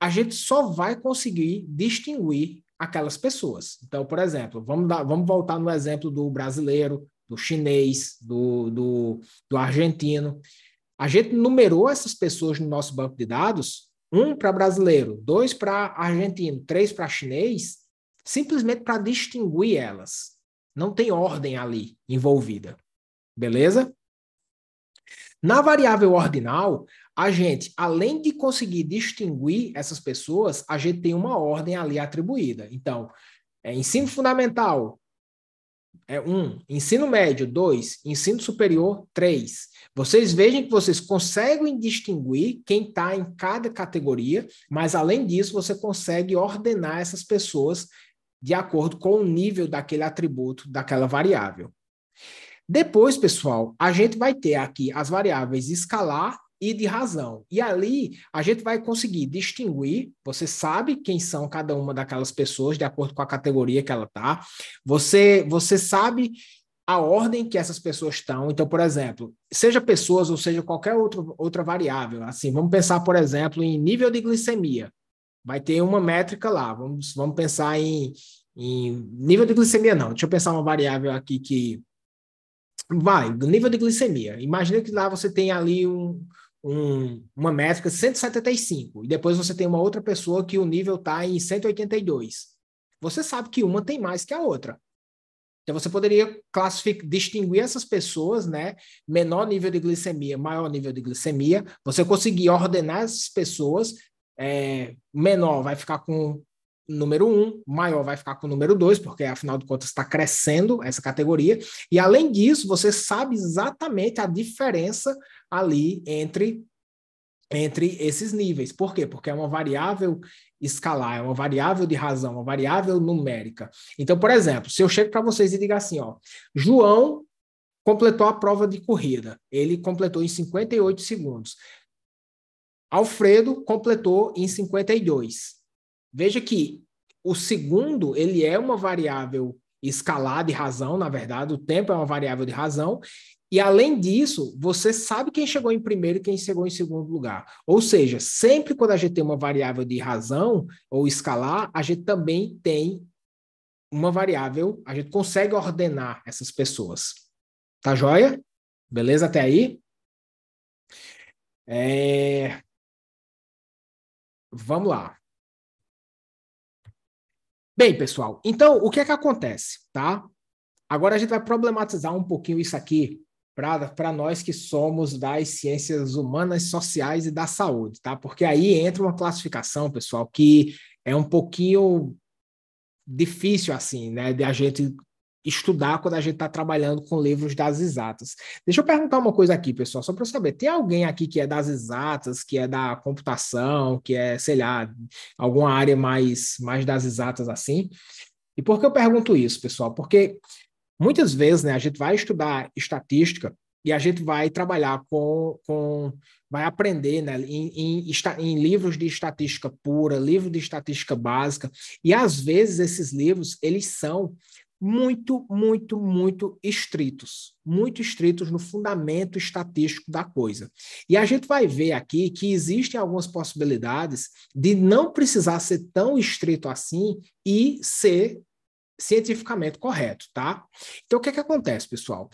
S1: a gente só vai conseguir distinguir aquelas pessoas. Então, por exemplo, vamos, dar, vamos voltar no exemplo do brasileiro, do chinês, do, do, do argentino. A gente numerou essas pessoas no nosso banco de dados um para brasileiro, dois para argentino, três para chinês, simplesmente para distinguir elas. Não tem ordem ali envolvida. Beleza? Na variável ordinal, a gente, além de conseguir distinguir essas pessoas, a gente tem uma ordem ali atribuída. Então, é ensino fundamental, é um, ensino médio, dois, ensino superior, três. Vocês vejam que vocês conseguem distinguir quem está em cada categoria, mas além disso, você consegue ordenar essas pessoas de acordo com o nível daquele atributo, daquela variável. Depois, pessoal, a gente vai ter aqui as variáveis escalar e de razão. E ali a gente vai conseguir distinguir, você sabe quem são cada uma daquelas pessoas de acordo com a categoria que ela tá. Você você sabe a ordem que essas pessoas estão. Então, por exemplo, seja pessoas ou seja qualquer outro, outra variável, assim, vamos pensar, por exemplo, em nível de glicemia. Vai ter uma métrica lá. Vamos vamos pensar em em nível de glicemia não. Deixa eu pensar uma variável aqui que vai, nível de glicemia. Imagina que lá você tem ali um, um, uma métrica 175 e depois você tem uma outra pessoa que o nível está em 182. Você sabe que uma tem mais que a outra. Então você poderia classificar, distinguir essas pessoas, né? Menor nível de glicemia, maior nível de glicemia. Você conseguir ordenar essas pessoas. É, menor vai ficar com número um, maior vai ficar com o número dois, porque afinal de contas está crescendo essa categoria. E além disso, você sabe exatamente a diferença ali entre entre esses níveis. Por quê? Porque é uma variável escalar, é uma variável de razão, uma variável numérica. Então, por exemplo, se eu chego para vocês e digo assim, ó, João completou a prova de corrida. Ele completou em 58 segundos. Alfredo completou em 52. Veja que o segundo, ele é uma variável escalar de razão, na verdade, o tempo é uma variável de razão, e além disso, você sabe quem chegou em primeiro e quem chegou em segundo lugar. Ou seja, sempre quando a gente tem uma variável de razão ou escalar, a gente também tem uma variável, a gente consegue ordenar essas pessoas. Tá joia? Beleza até aí?
S2: É... Vamos
S1: lá. Bem, pessoal, então o que é que acontece, tá? Agora a gente vai problematizar um pouquinho isso aqui para nós que somos das ciências humanas, sociais e da saúde, tá? Porque aí entra uma classificação, pessoal, que é um pouquinho difícil, assim, né, de a gente estudar quando a gente está trabalhando com livros das exatas. Deixa eu perguntar uma coisa aqui, pessoal, só para saber. Tem alguém aqui que é das exatas, que é da computação, que é, sei lá, alguma área mais, mais das exatas assim? E por que eu pergunto isso, pessoal? Porque Muitas vezes, né, a gente vai estudar estatística e a gente vai trabalhar com, com vai aprender né, em, em, em, livros de estatística pura, livro de estatística básica, e às vezes esses livros, eles são muito, muito, muito estritos, muito estritos no fundamento estatístico da coisa. E a gente vai ver aqui que existem algumas possibilidades de não precisar ser tão estrito assim e ser cientificamente correto, tá? Então, o que é que acontece, pessoal?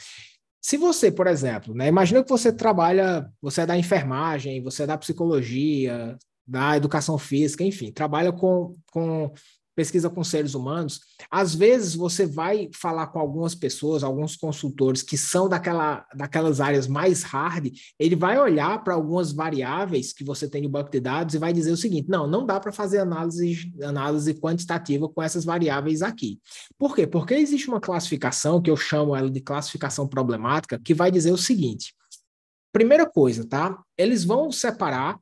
S1: Se você, por exemplo, né, imagina que você trabalha, você é da enfermagem, você é da psicologia, da educação física, enfim, trabalha com, com pesquisa com seres humanos, às vezes você vai falar com algumas pessoas, alguns consultores que são daquela, daquelas áreas mais hard, ele vai olhar para algumas variáveis que você tem no banco de dados e vai dizer o seguinte: não, não dá para fazer análise, análise quantitativa com essas variáveis aqui. Por quê? Porque existe uma classificação, que eu chamo ela de classificação problemática, que vai dizer o seguinte. Primeira coisa, tá? Eles vão separar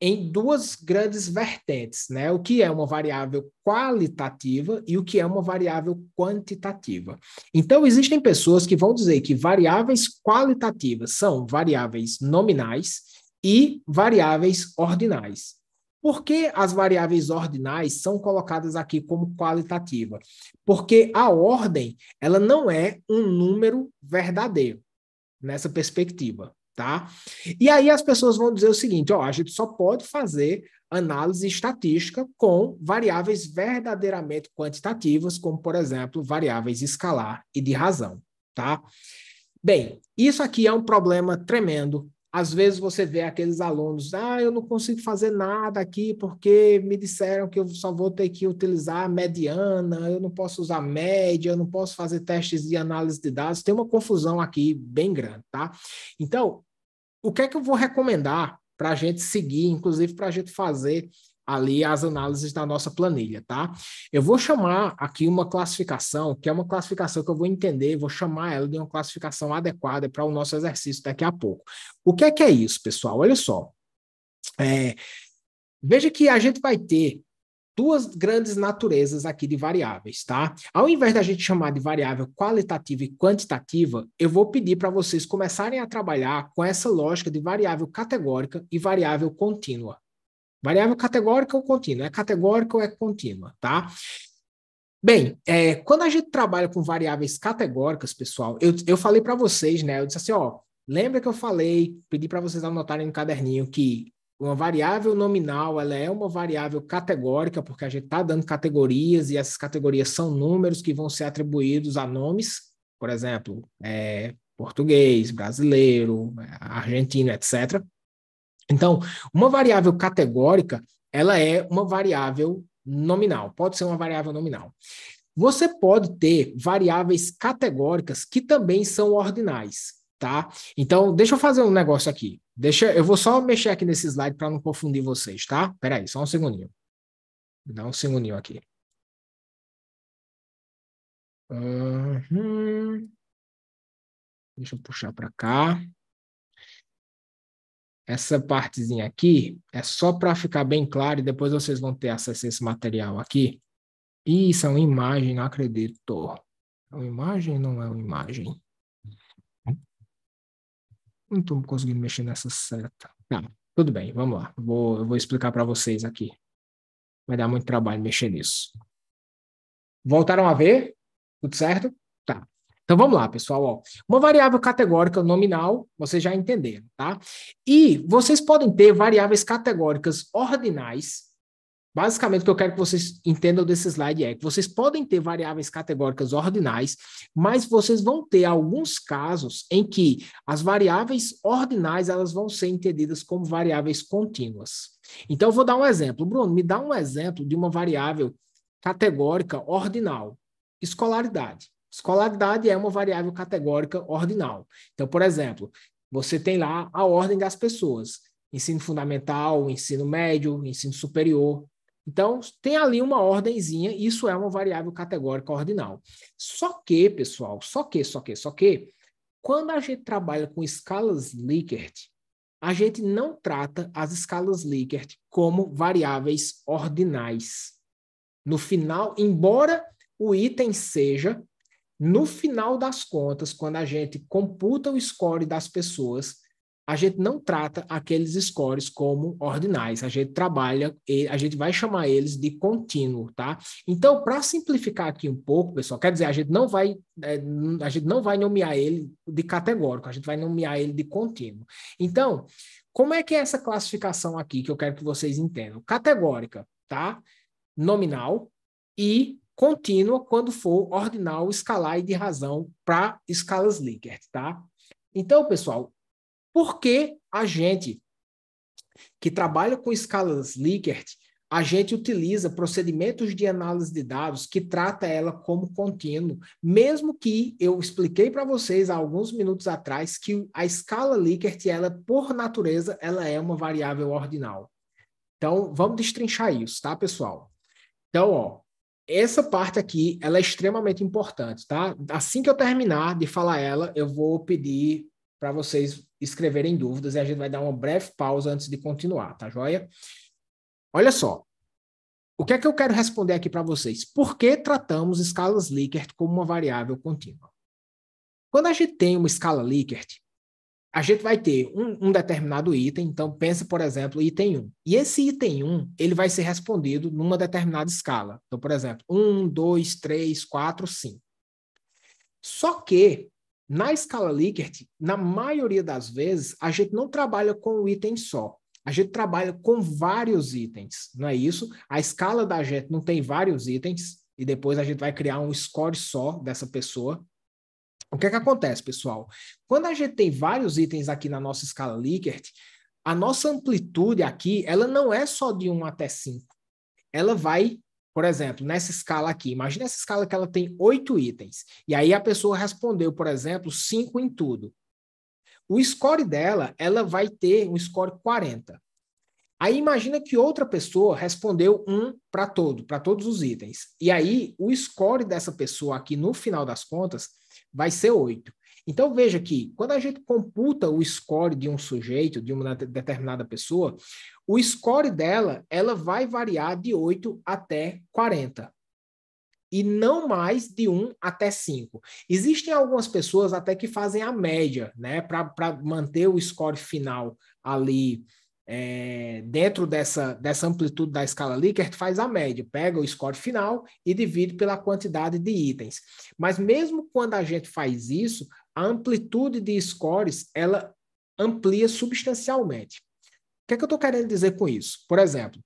S1: em duas grandes vertentes, né? O que é uma variável qualitativa e o que é uma variável quantitativa. Então, existem pessoas que vão dizer que variáveis qualitativas são variáveis nominais e variáveis ordinais. Por que as variáveis ordinais são colocadas aqui como qualitativa? Porque a ordem, ela não é um número verdadeiro nessa perspectiva tá? E aí as pessoas vão dizer o seguinte, ó, a gente só pode fazer análise estatística com variáveis verdadeiramente quantitativas, como por exemplo, variáveis escalar e de razão, tá? Bem, isso aqui é um problema tremendo. Às vezes você vê aqueles alunos, ah, eu não consigo fazer nada aqui porque me disseram que eu só vou ter que utilizar a mediana, eu não posso usar média, eu não posso fazer testes de análise de dados. Tem uma confusão aqui bem grande, tá? Então, o que é que eu vou recomendar para a gente seguir, inclusive para a gente fazer ali as análises da nossa planilha, tá? Eu vou chamar aqui uma classificação, que é uma classificação que eu vou entender, vou chamar ela de uma classificação adequada para o nosso exercício daqui a pouco. O que é que é isso, pessoal? Olha só. É, veja que a gente vai ter duas grandes naturezas aqui de variáveis, tá? Ao invés da gente chamar de variável qualitativa e quantitativa, eu vou pedir para vocês começarem a trabalhar com essa lógica de variável categórica e variável contínua. Variável categórica ou contínua? É categórica ou é contínua, tá? Bem, é, quando a gente trabalha com variáveis categóricas, pessoal, eu, eu falei para vocês, né? Eu disse assim, ó, lembra que eu falei, pedi para vocês anotarem no caderninho que uma variável nominal ela é uma variável categórica, porque a gente está dando categorias e essas categorias são números que vão ser atribuídos a nomes, por exemplo, é, português, brasileiro, é, argentino, etc. Então, uma variável categórica ela é uma variável nominal, pode ser uma variável nominal. Você pode ter variáveis categóricas que também são ordinais, tá? Então, deixa eu fazer um negócio aqui. Deixa, eu vou só mexer aqui nesse slide para não confundir vocês, tá? Espera aí, só um segundinho.
S2: Dá um segundinho aqui.
S1: Uhum. Deixa eu puxar para cá. Essa partezinha aqui é só para ficar bem claro e depois vocês vão ter acesso a esse material aqui. Isso é uma imagem, não acredito. É uma imagem? Não é uma imagem. Não estou conseguindo mexer nessa seta. Não, tá, tudo bem, vamos lá. Vou, eu vou explicar para vocês aqui. Vai dar muito trabalho mexer nisso. Voltaram a ver? Tudo certo? Tá. Então vamos lá, pessoal. Ó, uma variável categórica nominal, vocês já entenderam, tá? E vocês podem ter variáveis categóricas ordinais Basicamente, o que eu quero que vocês entendam desse slide é que vocês podem ter variáveis categóricas ordinais, mas vocês vão ter alguns casos em que as variáveis ordinais elas vão ser entendidas como variáveis contínuas. Então, eu vou dar um exemplo. Bruno, me dá um exemplo de uma variável categórica ordinal. Escolaridade. Escolaridade é uma variável categórica ordinal. Então, por exemplo, você tem lá a ordem das pessoas. Ensino fundamental, ensino médio, ensino superior, então, tem ali uma ordenzinha, isso é uma variável categórica ordinal. Só que, pessoal, só que, só que, só que, quando a gente trabalha com escalas Likert, a gente não trata as escalas Likert como variáveis ordinais. No final, embora o item seja, no final das contas, quando a gente computa o score das pessoas, a gente não trata aqueles scores como ordinais, a gente trabalha, a gente vai chamar eles de contínuo, tá? Então, para simplificar aqui um pouco, pessoal, quer dizer, a gente não vai é, a gente não vai nomear ele de categórico, a gente vai nomear ele de contínuo. Então, como é que é essa classificação aqui que eu quero que vocês entendam? Categórica, tá? Nominal e contínua quando for ordinal, escalar e de razão para escalas Likert, tá? Então, pessoal, porque a gente que trabalha com escalas Likert, a gente utiliza procedimentos de análise de dados que trata ela como contínuo, mesmo que eu expliquei para vocês há alguns minutos atrás que a escala Likert, ela por natureza, ela é uma variável ordinal. Então, vamos destrinchar isso, tá, pessoal? Então, ó, essa parte aqui, ela é extremamente importante, tá? Assim que eu terminar de falar ela, eu vou pedir para vocês escreverem dúvidas e a gente vai dar uma breve pausa antes de continuar, tá joia? Olha só. O que é que eu quero responder aqui para vocês? Por que tratamos escalas Likert como uma variável contínua? Quando a gente tem uma escala Likert, a gente vai ter um, um, determinado item, então pensa, por exemplo, item 1. E esse item 1, ele vai ser respondido numa determinada escala. Então, por exemplo, 1, 2, 3, 4, 5. Só que na escala Likert, na maioria das vezes, a gente não trabalha com um item só. A gente trabalha com vários itens, não é isso? A escala da gente não tem vários itens, e depois a gente vai criar um score só dessa pessoa. O que é que acontece, pessoal? Quando a gente tem vários itens aqui na nossa escala Likert, a nossa amplitude aqui, ela não é só de 1 até 5. Ela vai por exemplo, nessa escala aqui, imagina essa escala que ela tem oito itens. E aí a pessoa respondeu, por exemplo, cinco em tudo. O score dela, ela vai ter um score 40. Aí imagina que outra pessoa respondeu um para todo, para todos os itens. E aí o score dessa pessoa aqui no final das contas vai ser 8. Então veja que quando a gente computa o score de um sujeito, de uma determinada pessoa, o score dela ela vai variar de 8 até 40. E não mais de 1 até 5. Existem algumas pessoas até que fazem a média, né? Para manter o score final ali é, dentro dessa, dessa amplitude da escala Likert, faz a média, pega o score final e divide pela quantidade de itens. Mas mesmo quando a gente faz isso, a amplitude de scores ela amplia substancialmente que é que eu estou querendo dizer com isso? Por exemplo,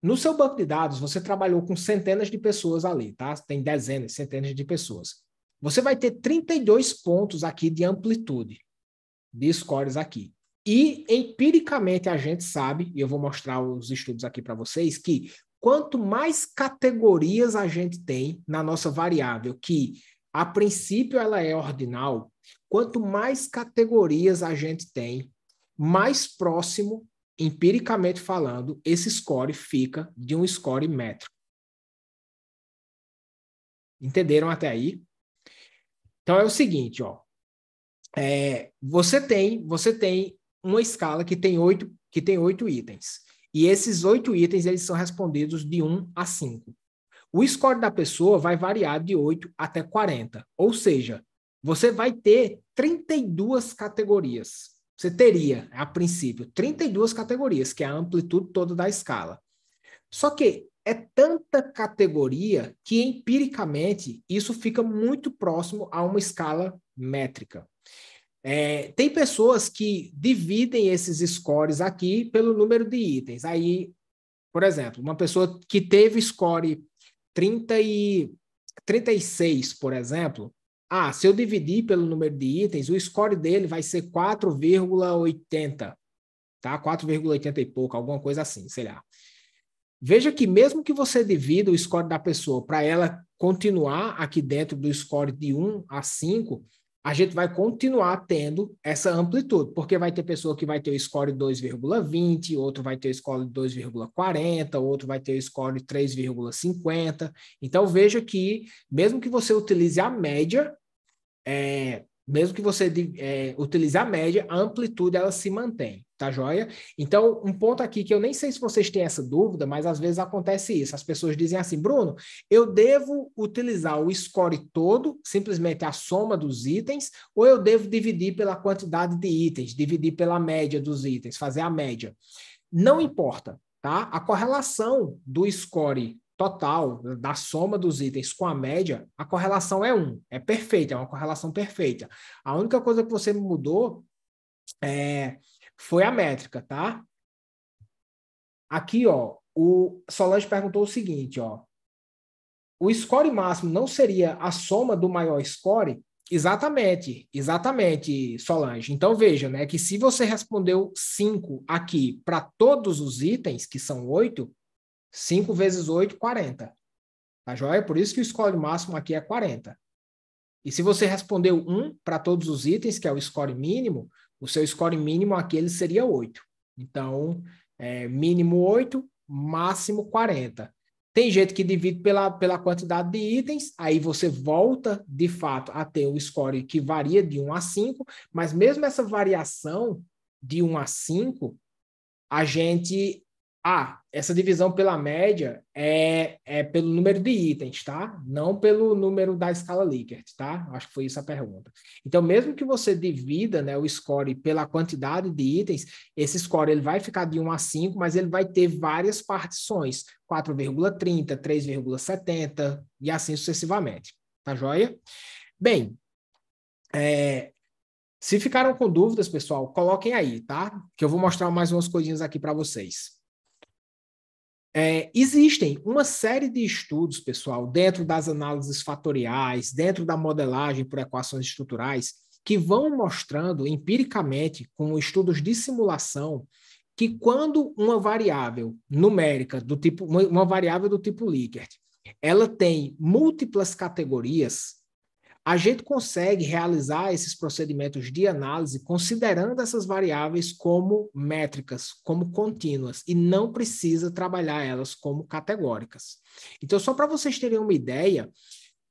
S1: no seu banco de dados, você trabalhou com centenas de pessoas ali, tá? Tem dezenas, centenas de pessoas. Você vai ter 32 pontos aqui de amplitude de scores aqui. E empiricamente a gente sabe, e eu vou mostrar os estudos aqui para vocês, que quanto mais categorias a gente tem na nossa variável, que a princípio ela é ordinal, quanto mais categorias a gente tem, mais próximo, empiricamente falando, esse score fica de um score métrico. Entenderam até aí? Então é o seguinte, ó. É, você tem, você tem uma escala que tem oito, que tem oito itens. E esses oito itens eles são respondidos de 1 a 5. O score da pessoa vai variar de 8 até 40, ou seja, você vai ter 32 categorias. Você teria, a princípio, 32 categorias, que é a amplitude toda da escala. Só que é tanta categoria que empiricamente isso fica muito próximo a uma escala métrica. É, tem pessoas que dividem esses scores aqui pelo número de itens. Aí, por exemplo, uma pessoa que teve score 30 e 36, por exemplo, ah, se eu dividir pelo número de itens, o score dele vai ser 4,80, tá? 4,80 e pouco, alguma coisa assim, sei lá. Veja que mesmo que você divida o score da pessoa para ela continuar aqui dentro do score de 1 a 5, a gente vai continuar tendo essa amplitude, porque vai ter pessoa que vai ter o score 2,20, outro vai ter o score 2,40, outro vai ter o score 3,50. Então veja que, mesmo que você utilize a média, é, mesmo que você é, utilize a média, a amplitude ela se mantém. Tá joia? Então, um ponto aqui que eu nem sei se vocês têm essa dúvida, mas às vezes acontece isso. As pessoas dizem assim, Bruno, eu devo utilizar o score todo, simplesmente a soma dos itens, ou eu devo dividir pela quantidade de itens, dividir pela média dos itens, fazer a média. Não importa, tá? A correlação do score total da soma dos itens com a média, a correlação é 1. É perfeita, é uma correlação perfeita. A única coisa que você mudou é foi a métrica, tá? Aqui, ó, o Solange perguntou o seguinte, ó. O score máximo não seria a soma do maior score? Exatamente, exatamente, Solange. Então veja, né, que se você respondeu 5 aqui para todos os itens, que são 8, 5 vezes 8, 40. Tá joia? Por isso que o score máximo aqui é 40. E se você respondeu 1 para todos os itens, que é o score mínimo, o seu score mínimo aquele seria 8. Então, é, mínimo 8, máximo 40. Tem gente que divide pela, pela quantidade de itens, aí você volta, de fato, a ter um score que varia de 1 a 5, mas mesmo essa variação de 1 a 5, a gente ah, essa divisão pela média é, é pelo número de itens, tá? Não pelo número da escala Likert, tá? Acho que foi isso a pergunta. Então, mesmo que você divida né, o score pela quantidade de itens, esse score ele vai ficar de 1 a 5, mas ele vai ter várias partições, 4,30, 3,70 e assim sucessivamente, tá joia? Bem, é, se ficaram com dúvidas, pessoal, coloquem aí, tá? Que eu vou mostrar mais umas coisinhas aqui para vocês. É, existem uma série de estudos, pessoal, dentro das análises fatoriais, dentro da modelagem por equações estruturais, que vão mostrando empiricamente, com estudos de simulação, que quando uma variável numérica do tipo uma, variável do tipo Likert, ela tem múltiplas categorias, a gente consegue realizar esses procedimentos de análise considerando essas variáveis como métricas, como contínuas, e não precisa trabalhar elas como categóricas. Então, só para vocês terem uma ideia,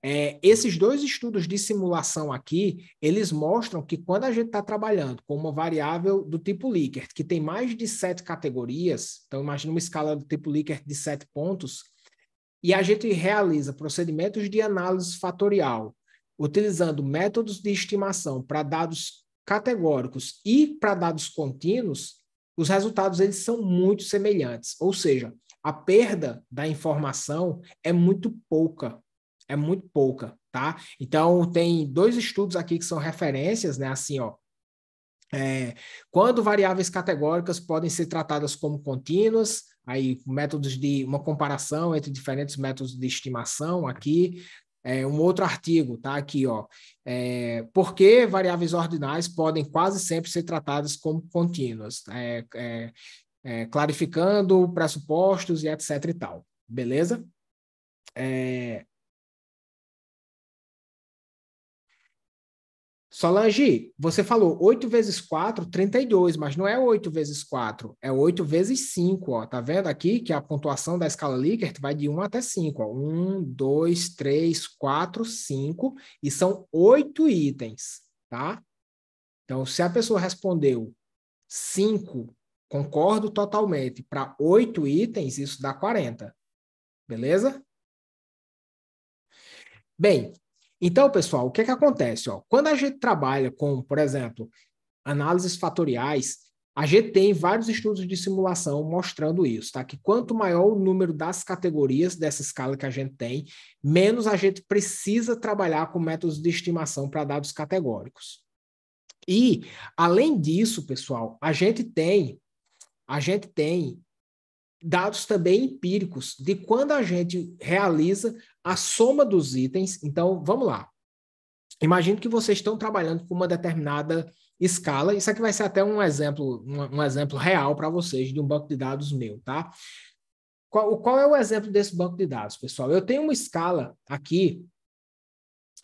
S1: é, esses dois estudos de simulação aqui, eles mostram que quando a gente está trabalhando com uma variável do tipo Likert, que tem mais de sete categorias, então imagina uma escala do tipo Likert de sete pontos, e a gente realiza procedimentos de análise fatorial utilizando métodos de estimação para dados categóricos e para dados contínuos, os resultados eles são muito semelhantes. Ou seja, a perda da informação é muito pouca, é muito pouca, tá? Então tem dois estudos aqui que são referências, né? Assim, ó, é, quando variáveis categóricas podem ser tratadas como contínuas, aí métodos de uma comparação entre diferentes métodos de estimação aqui, é, um outro artigo, tá? Aqui, ó. É, por que variáveis ordinais podem quase sempre ser tratadas como contínuas? É, é, é clarificando pressupostos e etc e tal. Beleza? É, Solange, você falou 8 vezes 4, 32, mas não é 8 vezes 4, é 8 vezes 5, ó. Tá vendo aqui que a pontuação da escala Likert vai de 1 até 5, ó. 1, 2, 3, 4, 5, e são 8 itens, tá? Então, se a pessoa respondeu 5, concordo totalmente, para 8 itens, isso dá 40. Beleza? Bem, então, pessoal, o que, é que acontece? Ó? Quando a gente trabalha com, por exemplo, análises fatoriais, a gente tem vários estudos de simulação mostrando isso, tá? Que quanto maior o número das categorias dessa escala que a gente tem, menos a gente precisa trabalhar com métodos de estimação para dados categóricos. E, além disso, pessoal, a gente tem a gente tem dados também empíricos de quando a gente realiza a soma dos itens. Então, vamos lá. Imagino que vocês estão trabalhando com uma determinada escala. Isso aqui vai ser até um exemplo, um, um exemplo real para vocês de um banco de dados meu, tá? Qual, qual é o exemplo desse banco de dados, pessoal? Eu tenho uma escala aqui,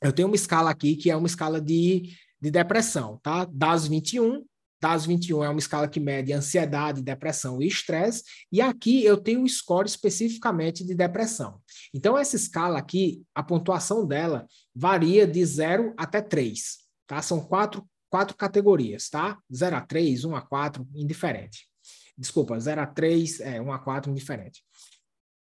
S1: eu tenho uma escala aqui que é uma escala de, de depressão, tá? DAS 21, TAS 21 é uma escala que mede ansiedade, depressão e estresse, e aqui eu tenho um score especificamente de depressão. Então, essa escala aqui, a pontuação dela varia de 0 até 3, tá? São quatro, quatro categorias, tá? 0 a 3, 1 a 4, indiferente. Desculpa, 0 a 3, é, 1 a 4, indiferente.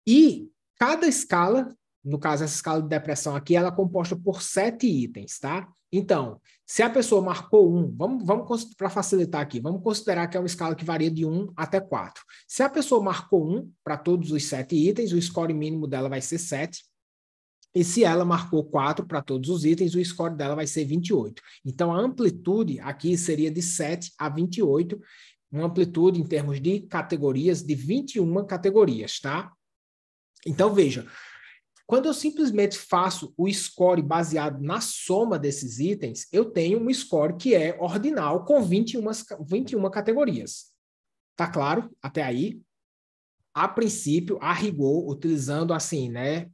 S1: E cada escala, no caso, essa escala de depressão aqui, ela é composta por sete itens, tá? Então, se a pessoa marcou 1, vamos, vamos para facilitar aqui, vamos considerar que é uma escala que varia de 1 até 4. Se a pessoa marcou 1 para todos os 7 itens, o score mínimo dela vai ser 7. E se ela marcou 4 para todos os itens, o score dela vai ser 28. Então, a amplitude aqui seria de 7 a 28, uma amplitude em termos de categorias de 21 categorias, tá? Então, veja, quando eu simplesmente faço o score baseado na soma desses itens, eu tenho um score que é ordinal com 21, 21 categorias. Tá claro até aí? A princípio, a rigor, utilizando assim, né?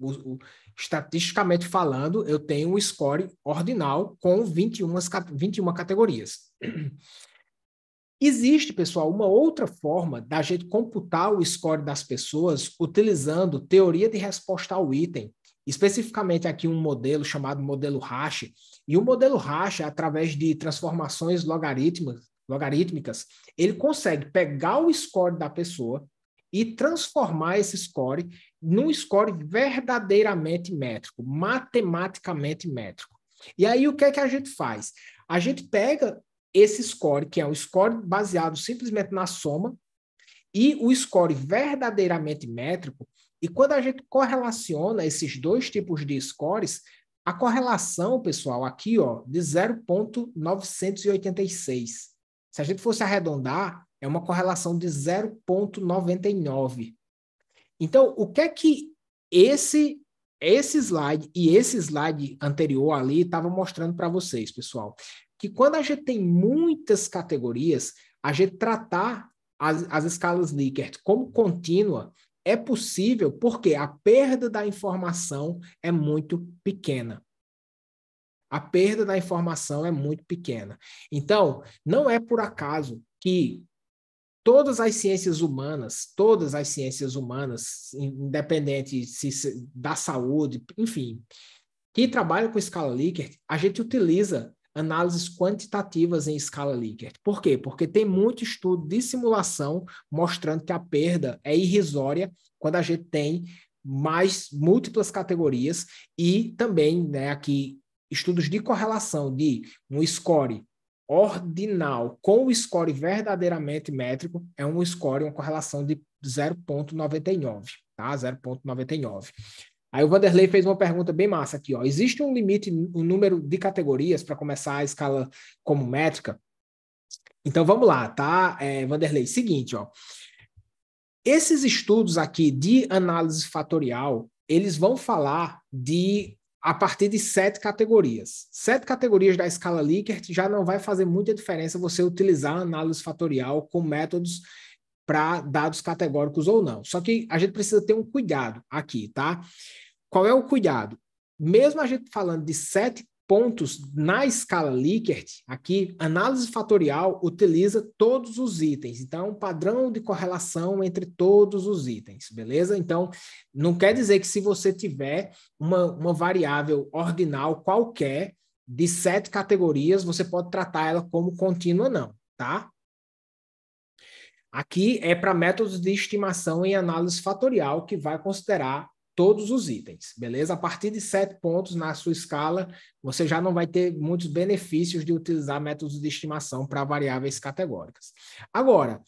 S1: O, o, estatisticamente falando, eu tenho um score ordinal com 21, 21 categorias. Existe, pessoal, uma outra forma da gente computar o score das pessoas utilizando teoria de resposta ao item, especificamente aqui um modelo chamado modelo Rash. E o modelo Rash, através de transformações logarítmicas, logarítmicas, ele consegue pegar o score da pessoa e transformar esse score num score verdadeiramente métrico, matematicamente métrico. E aí o que é que a gente faz? A gente pega esse score, que é um score baseado simplesmente na soma, e o score verdadeiramente métrico. E quando a gente correlaciona esses dois tipos de scores, a correlação, pessoal, aqui, ó, de 0.986. Se a gente fosse arredondar, é uma correlação de 0.99. Então, o que é que esse esse slide e esse slide anterior ali estava mostrando para vocês, pessoal? que quando a gente tem muitas categorias, a gente tratar as, as escalas Likert como contínua é possível porque a perda da informação é muito pequena. A perda da informação é muito pequena. Então, não é por acaso que todas as ciências humanas, todas as ciências humanas, independente se, da saúde, enfim, que trabalham com escala Likert, a gente utiliza análises quantitativas em escala Likert. Por quê? Porque tem muito estudo de simulação mostrando que a perda é irrisória quando a gente tem mais múltiplas categorias e também, né, aqui estudos de correlação de um score ordinal com o score verdadeiramente métrico é um score, uma correlação de 0,99, tá? 0,99. Aí o Vanderlei fez uma pergunta bem massa aqui, ó. Existe um limite, um número de categorias para começar a escala como métrica? Então vamos lá, tá, é, Vanderlei? Seguinte, ó. Esses estudos aqui de análise fatorial, eles vão falar de a partir de sete categorias. Sete categorias da escala Likert já não vai fazer muita diferença você utilizar a análise fatorial com métodos para dados categóricos ou não. Só que a gente precisa ter um cuidado aqui, tá? Qual é o cuidado? Mesmo a gente falando de sete pontos na escala Likert, aqui, análise fatorial utiliza todos os itens. Então, é um padrão de correlação entre todos os itens, beleza? Então, não quer dizer que se você tiver uma, uma variável ordinal qualquer de sete categorias, você pode tratar ela como contínua, não, tá? Aqui é para métodos de estimação em análise fatorial, que vai considerar todos os itens, beleza? A partir de sete pontos na sua escala, você já não vai ter muitos benefícios de utilizar métodos de estimação para variáveis categóricas. Agora,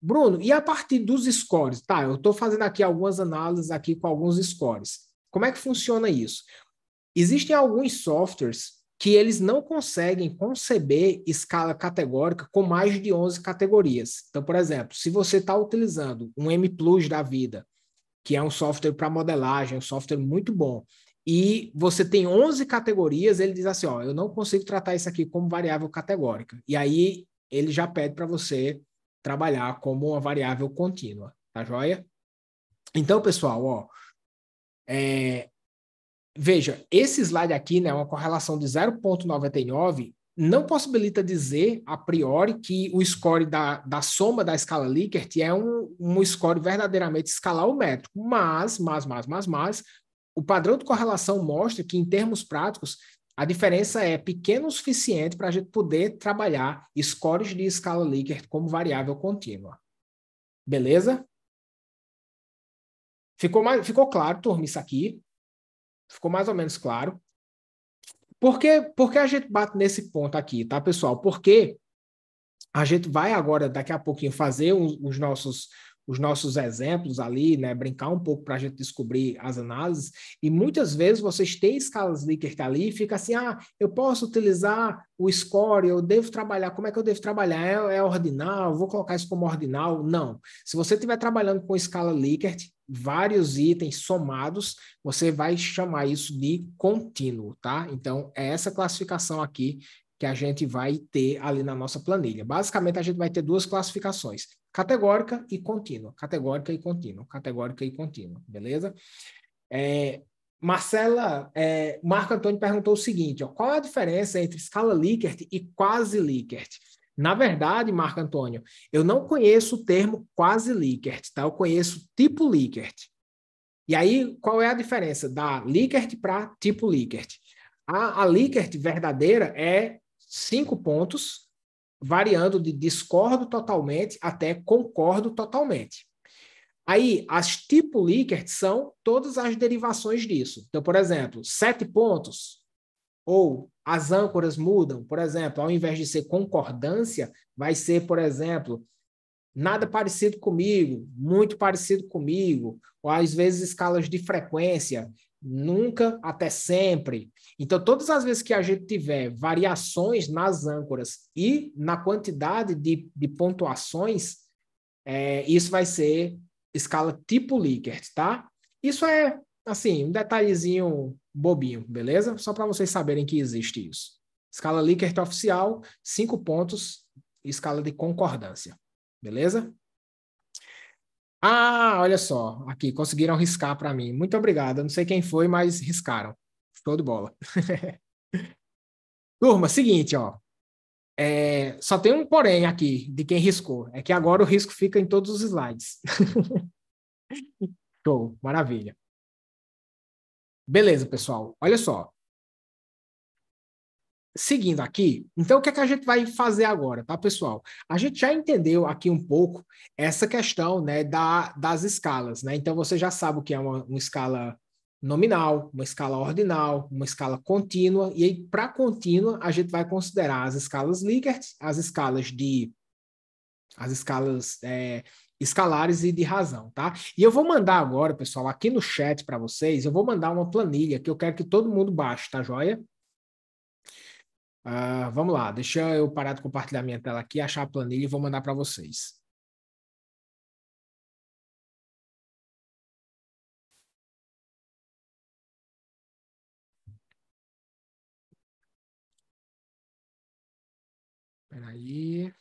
S1: Bruno, e a partir dos scores? Tá, eu estou fazendo aqui algumas análises aqui com alguns scores. Como é que funciona isso? Existem alguns softwares que eles não conseguem conceber escala categórica com mais de 11 categorias. Então, por exemplo, se você está utilizando um M Plus da vida, que é um software para modelagem, um software muito bom, e você tem 11 categorias, ele diz assim, ó, eu não consigo tratar isso aqui como variável categórica. E aí ele já pede para você trabalhar como uma variável contínua, tá joia? Então, pessoal, ó, é, Veja, esse slide aqui, né, uma correlação de 0,99, não possibilita dizer, a priori, que o score da, da soma da escala Likert é um, um score verdadeiramente escalométrico, mas, mas, mas, mas, mas, o padrão de correlação mostra que, em termos práticos, a diferença é pequena o suficiente para a gente poder trabalhar scores de escala Likert como variável contínua. Beleza? Ficou, mais, ficou claro, turma, isso aqui? Ficou mais ou menos claro. Por que, por que a gente bate nesse ponto aqui, tá, pessoal? Porque a gente vai agora, daqui a pouquinho, fazer os nossos os nossos exemplos ali, né, brincar um pouco para a gente descobrir as análises. E muitas vezes vocês têm escalas Likert ali e fica assim, ah, eu posso utilizar o score, eu devo trabalhar, como é que eu devo trabalhar? É, é ordinal? Vou colocar isso como ordinal? Não. Se você estiver trabalhando com escala Likert, vários itens somados, você vai chamar isso de contínuo, tá? Então, é essa classificação aqui que a gente vai ter ali na nossa planilha. Basicamente, a gente vai ter duas classificações: categórica e contínua, categórica e contínua, categórica e contínua, beleza? É, Marcela, é, Marco Antônio perguntou o seguinte: ó, qual a diferença entre escala Likert e quase Likert? Na verdade, Marco Antônio, eu não conheço o termo quase Likert, tá? Eu conheço tipo Likert. E aí, qual é a diferença da Likert para tipo Likert? A, a Likert verdadeira é cinco pontos, variando de discordo totalmente até concordo totalmente. Aí, as tipo Likert são todas as derivações disso. Então, por exemplo, sete pontos ou as âncoras mudam. Por exemplo, ao invés de ser concordância, vai ser, por exemplo, nada parecido comigo, muito parecido comigo, ou às vezes escalas de frequência nunca até sempre. Então, todas as vezes que a gente tiver variações nas âncoras e na quantidade de, de pontuações, é, isso vai ser escala tipo Likert, tá? Isso é, assim, um detalhezinho bobinho, beleza? Só para vocês saberem que existe isso. Escala Likert oficial, cinco pontos, escala de concordância, beleza? Ah, olha só, aqui, conseguiram riscar para mim. Muito obrigado. Eu não sei quem foi, mas riscaram. Show de bola. Turma, seguinte, ó. É, só tem um porém aqui de quem riscou. É que agora o risco fica em todos os slides. Show, maravilha. Beleza, pessoal. Olha só. Seguindo aqui, então o que, é que a gente vai fazer agora, tá, pessoal? A gente já entendeu aqui um pouco essa questão né, da, das escalas, né? Então você já sabe o que é uma, uma escala nominal, uma escala ordinal, uma escala contínua, e aí para contínua a gente vai considerar as escalas Likert, as escalas de. as escalas é, escalares e de razão, tá? E eu vou mandar agora, pessoal, aqui no chat para vocês, eu vou mandar uma planilha que eu quero que todo mundo baixe, tá joia? Uh, vamos lá, deixa eu parar de compartilhar minha tela aqui,
S2: achar a planilha e vou mandar para vocês. Espera aí.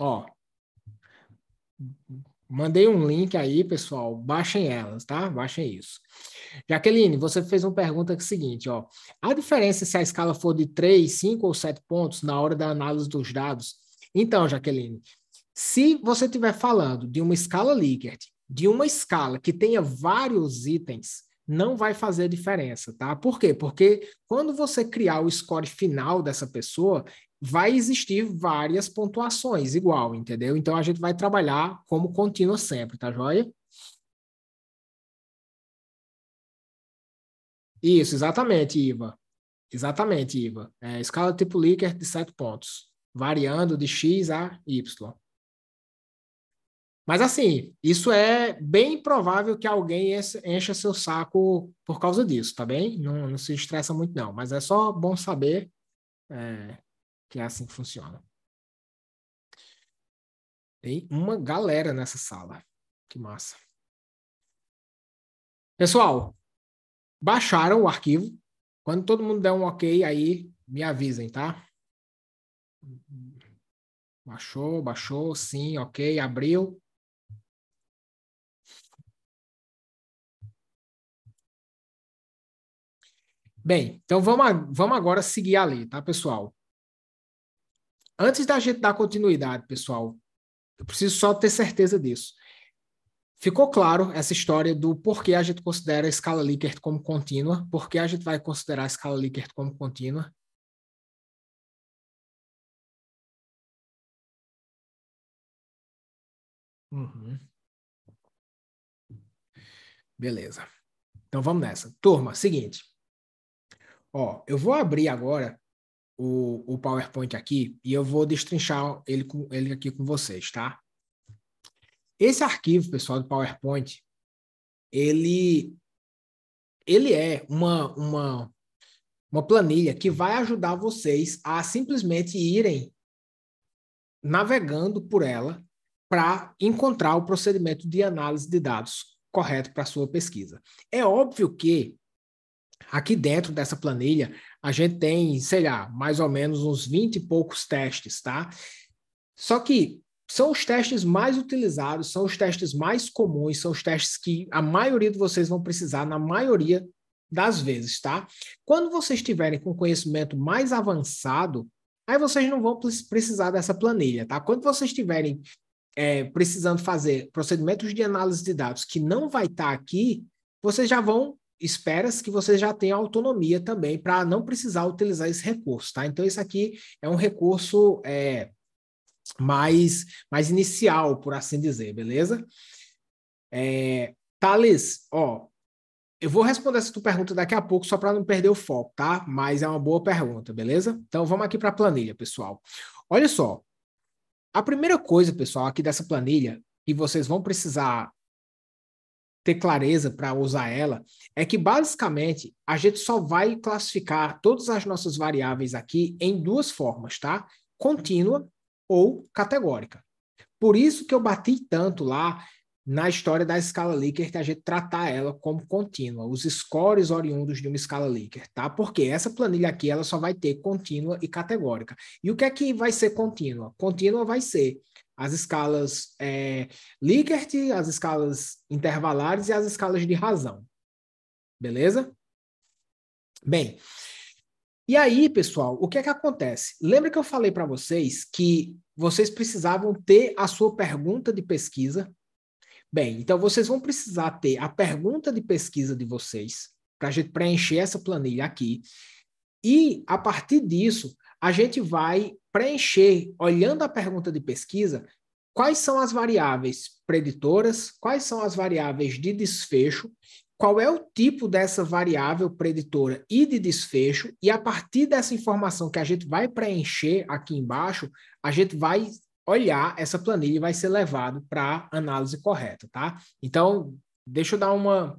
S1: Ó, Mandei um link aí, pessoal. Baixem elas, tá? Baixem isso. Jaqueline, você fez uma pergunta que é o seguinte, ó. A diferença se a escala for de 3, 5 ou 7 pontos na hora da análise dos dados? Então, Jaqueline, se você estiver falando de uma escala Likert, de uma escala que tenha vários itens, não vai fazer diferença, tá? Por quê? Porque quando você criar o score final dessa pessoa, vai existir várias pontuações igual, entendeu? Então a gente vai trabalhar como contínua sempre, tá joia?
S2: Isso, exatamente, Iva.
S1: Exatamente, Iva. É, escala tipo Likert de sete pontos, variando de x a y. Mas assim, isso é bem provável que alguém encha seu saco por causa disso, tá bem? Não, não se estressa muito não, mas é só bom saber é que é assim que funciona.
S2: Tem uma galera nessa sala. Que massa. Pessoal, baixaram o arquivo. Quando
S1: todo mundo der um ok aí, me avisem, tá? Baixou, baixou, sim, ok, abriu. Bem, então vamos, vamos agora seguir ali, tá, pessoal? Antes da gente dar continuidade, pessoal, eu preciso só ter certeza disso. Ficou claro essa história do porquê a gente considera a escala Likert como contínua? Por que a gente vai considerar a
S2: escala Likert como contínua? Uhum.
S1: Beleza. Então vamos nessa. Turma, seguinte. Ó, eu vou abrir agora o, o PowerPoint aqui e eu vou destrinchar ele, com, ele aqui com vocês, tá? Esse arquivo, pessoal, do PowerPoint, ele, ele é uma, uma, uma planilha que vai ajudar vocês a simplesmente irem navegando por ela para encontrar o procedimento de análise de dados correto para sua pesquisa. É óbvio que aqui dentro dessa planilha a gente tem, sei lá, mais ou menos uns 20 e poucos testes, tá? Só que são os testes mais utilizados, são os testes mais comuns, são os testes que a maioria de vocês vão precisar, na maioria das vezes, tá? Quando vocês tiverem com conhecimento mais avançado, aí vocês não vão precisar dessa planilha, tá? Quando vocês tiverem é, precisando fazer procedimentos de análise de dados que não vai estar tá aqui, vocês já vão espera-se que você já tenha autonomia também para não precisar utilizar esse recurso, tá? Então, isso aqui é um recurso é, mais, mais inicial, por assim dizer, beleza? É, Thales, ó, eu vou responder essa tua pergunta daqui a pouco, só para não perder o foco, tá? Mas é uma boa pergunta, beleza? Então, vamos aqui para a planilha, pessoal. Olha só, a primeira coisa, pessoal, aqui dessa planilha, que vocês vão precisar ter clareza para usar ela, é que basicamente a gente só vai classificar todas as nossas variáveis aqui em duas formas, tá? Contínua ou categórica. Por isso que eu bati tanto lá na história da escala Likert a gente tratar ela como contínua, os scores oriundos de uma escala Likert, tá? Porque essa planilha aqui ela só vai ter contínua e categórica. E o que é que vai ser contínua? Contínua vai ser as escalas é, Likert, as escalas intervalares e as escalas de razão. Beleza? Bem, e aí, pessoal, o que é que acontece? Lembra que eu falei para vocês que vocês precisavam ter a sua pergunta de pesquisa? Bem, então vocês vão precisar ter a pergunta de pesquisa de vocês para a gente preencher essa planilha aqui. E, a partir disso, a gente vai preencher, olhando a pergunta de pesquisa, quais são as variáveis preditoras, quais são as variáveis de desfecho, qual é o tipo dessa variável preditora e de desfecho, e a partir dessa informação que a gente vai preencher aqui embaixo, a gente vai olhar essa planilha e vai ser levado para análise correta, tá? Então, deixa eu dar uma,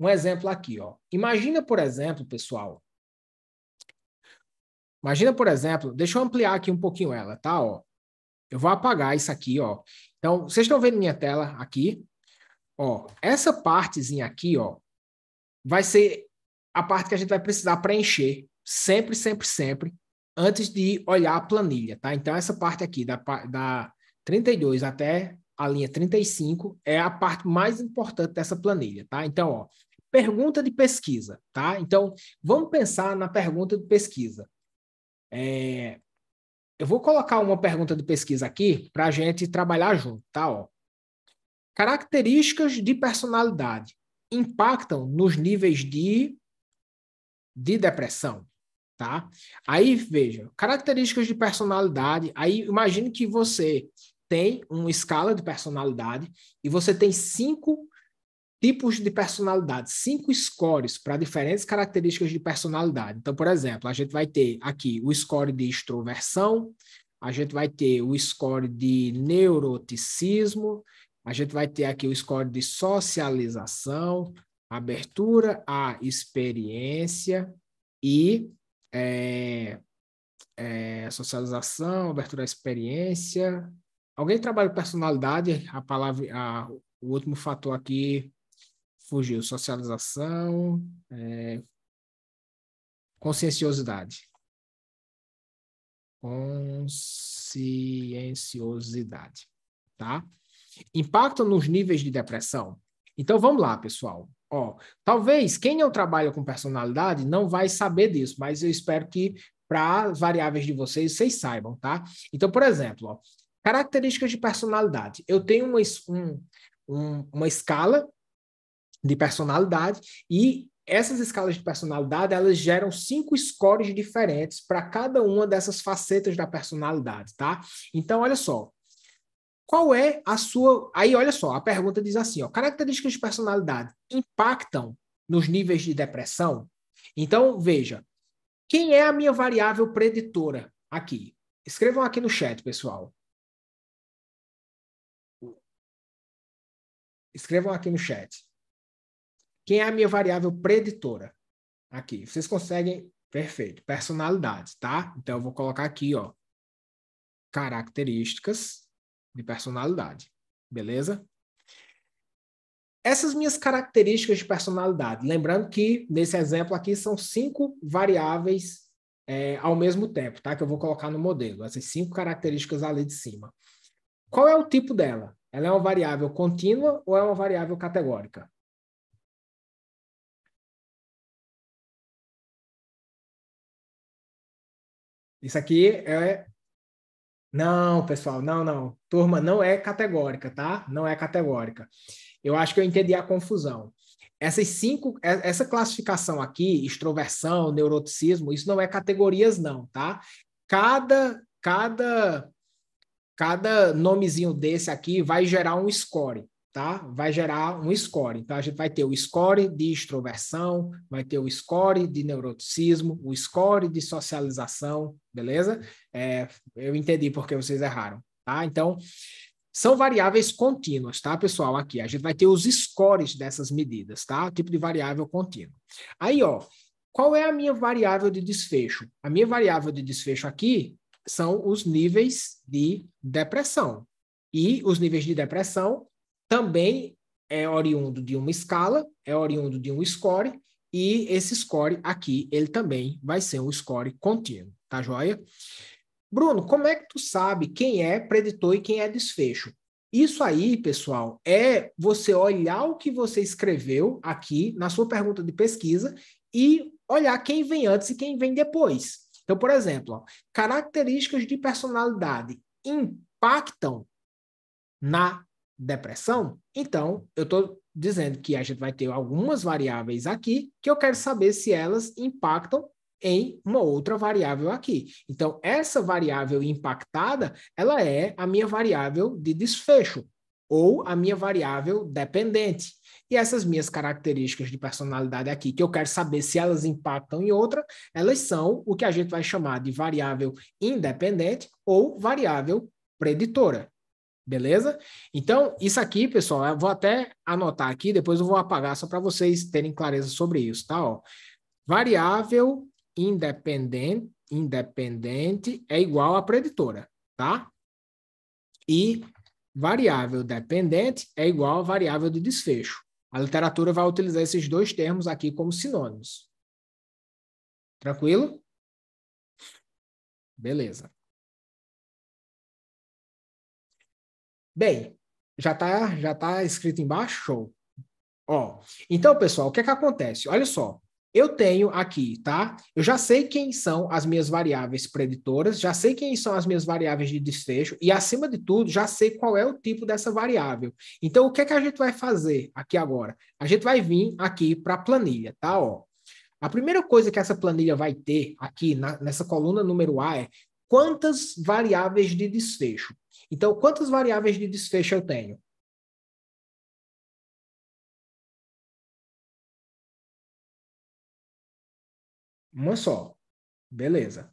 S1: um exemplo aqui, ó. Imagina, por exemplo, pessoal, Imagina, por exemplo, deixa eu ampliar aqui um pouquinho ela, tá? Ó, eu vou apagar isso aqui, ó. Então, vocês estão vendo minha tela aqui? Ó, essa partezinha aqui, ó, vai ser a parte que a gente vai precisar preencher sempre, sempre, sempre, antes de olhar a planilha, tá? Então, essa parte aqui, da, da 32 até a linha 35, é a parte mais importante dessa planilha, tá? Então, ó, pergunta de pesquisa, tá? Então, vamos pensar na pergunta de pesquisa. É, eu vou colocar uma pergunta de pesquisa aqui para a gente trabalhar junto, tá? Ó. Características de personalidade impactam nos níveis de, de depressão, tá? Aí, veja, características de personalidade. Aí, imagine que você tem uma escala de personalidade e você tem cinco tipos de personalidade, cinco scores para diferentes características de personalidade. Então, por exemplo, a gente vai ter aqui o score de extroversão, a gente vai ter o score de neuroticismo, a gente vai ter aqui o score de socialização, abertura à experiência e é, é, socialização, abertura à experiência. Alguém trabalha personalidade? A palavra, a, o último fator aqui Fugiu. Socialização, é, conscienciosidade. Conscienciosidade, tá? Impacto nos níveis de depressão. Então vamos lá, pessoal. Ó, talvez quem não trabalha com personalidade não vai saber disso, mas eu espero que para variáveis de vocês vocês saibam, tá? Então, por exemplo, ó, características de personalidade. Eu tenho uma, um, um, uma escala de personalidade e essas escalas de personalidade elas geram cinco scores diferentes para cada uma dessas facetas da personalidade, tá? Então olha só, qual é a sua? Aí olha só, a pergunta diz assim, ó, características de personalidade impactam nos níveis de depressão? Então veja, quem é a minha variável preditora aqui? Escrevam aqui no chat, pessoal.
S2: Escrevam aqui no chat.
S1: Quem é a minha variável preditora? Aqui. Vocês conseguem? Perfeito. Personalidades, tá? Então, eu vou colocar aqui, ó. Características de personalidade. Beleza? Essas minhas características de personalidade. Lembrando que, nesse exemplo aqui, são cinco variáveis é, ao mesmo tempo, tá? Que eu vou colocar no modelo, essas cinco características ali de cima. Qual é o tipo dela? Ela é uma variável contínua ou é uma variável categórica? Isso aqui é. Não, pessoal, não, não. Turma, não é categórica, tá? Não é categórica. Eu acho que eu entendi a confusão. Essas cinco, essa classificação aqui, extroversão, neuroticismo, isso não é categorias, não, tá? Cada, cada, cada nomezinho desse aqui vai gerar um score tá? Vai gerar um score. Então a gente vai ter o score de extroversão, vai ter o score de neuroticismo, o score de socialização, beleza? É, eu entendi porque vocês erraram, tá? Então são variáveis contínuas, tá, pessoal? Aqui a gente vai ter os scores dessas medidas, tá? Tipo de variável contínua. Aí, ó, qual é a minha variável de desfecho? A minha variável de desfecho aqui são os níveis de depressão. E os níveis de depressão também é oriundo de uma escala, é oriundo de um score, e esse score aqui, ele também vai ser um score contínuo, tá joia? Bruno, como é que tu sabe quem é preditor e quem é desfecho? Isso aí, pessoal, é você olhar o que você escreveu aqui na sua pergunta de pesquisa e olhar quem vem antes e quem vem depois. Então, por exemplo, ó, características de personalidade impactam na depressão, então eu estou dizendo que a gente vai ter algumas variáveis aqui que eu quero saber se elas impactam em uma outra variável aqui. Então, essa variável impactada, ela é a minha variável de desfecho ou a minha variável dependente. E essas minhas características de personalidade aqui, que eu quero saber se elas impactam em outra, elas são o que a gente vai chamar de variável independente ou variável preditora. Beleza? Então, isso aqui, pessoal, eu vou até anotar aqui, depois eu vou apagar só para vocês terem clareza sobre isso, tá? Ó, variável independente, independente é igual à preditora, tá? E variável dependente é igual à variável de desfecho. A literatura vai utilizar esses dois termos aqui como sinônimos.
S2: Tranquilo? Beleza.
S1: Bem, já está já tá escrito embaixo? Ó, então, pessoal, o que é que acontece? Olha só, eu tenho aqui, tá? Eu já sei quem são as minhas variáveis preditoras, já sei quem são as minhas variáveis de desfecho e, acima de tudo, já sei qual é o tipo dessa variável. Então, o que é que a gente vai fazer aqui agora? A gente vai vir aqui para a planilha, tá? Ó, a primeira coisa que essa planilha vai ter aqui na, nessa coluna número A é quantas variáveis de desfecho. Então, quantas variáveis de desfecho eu tenho?
S2: Uma só.
S1: Beleza.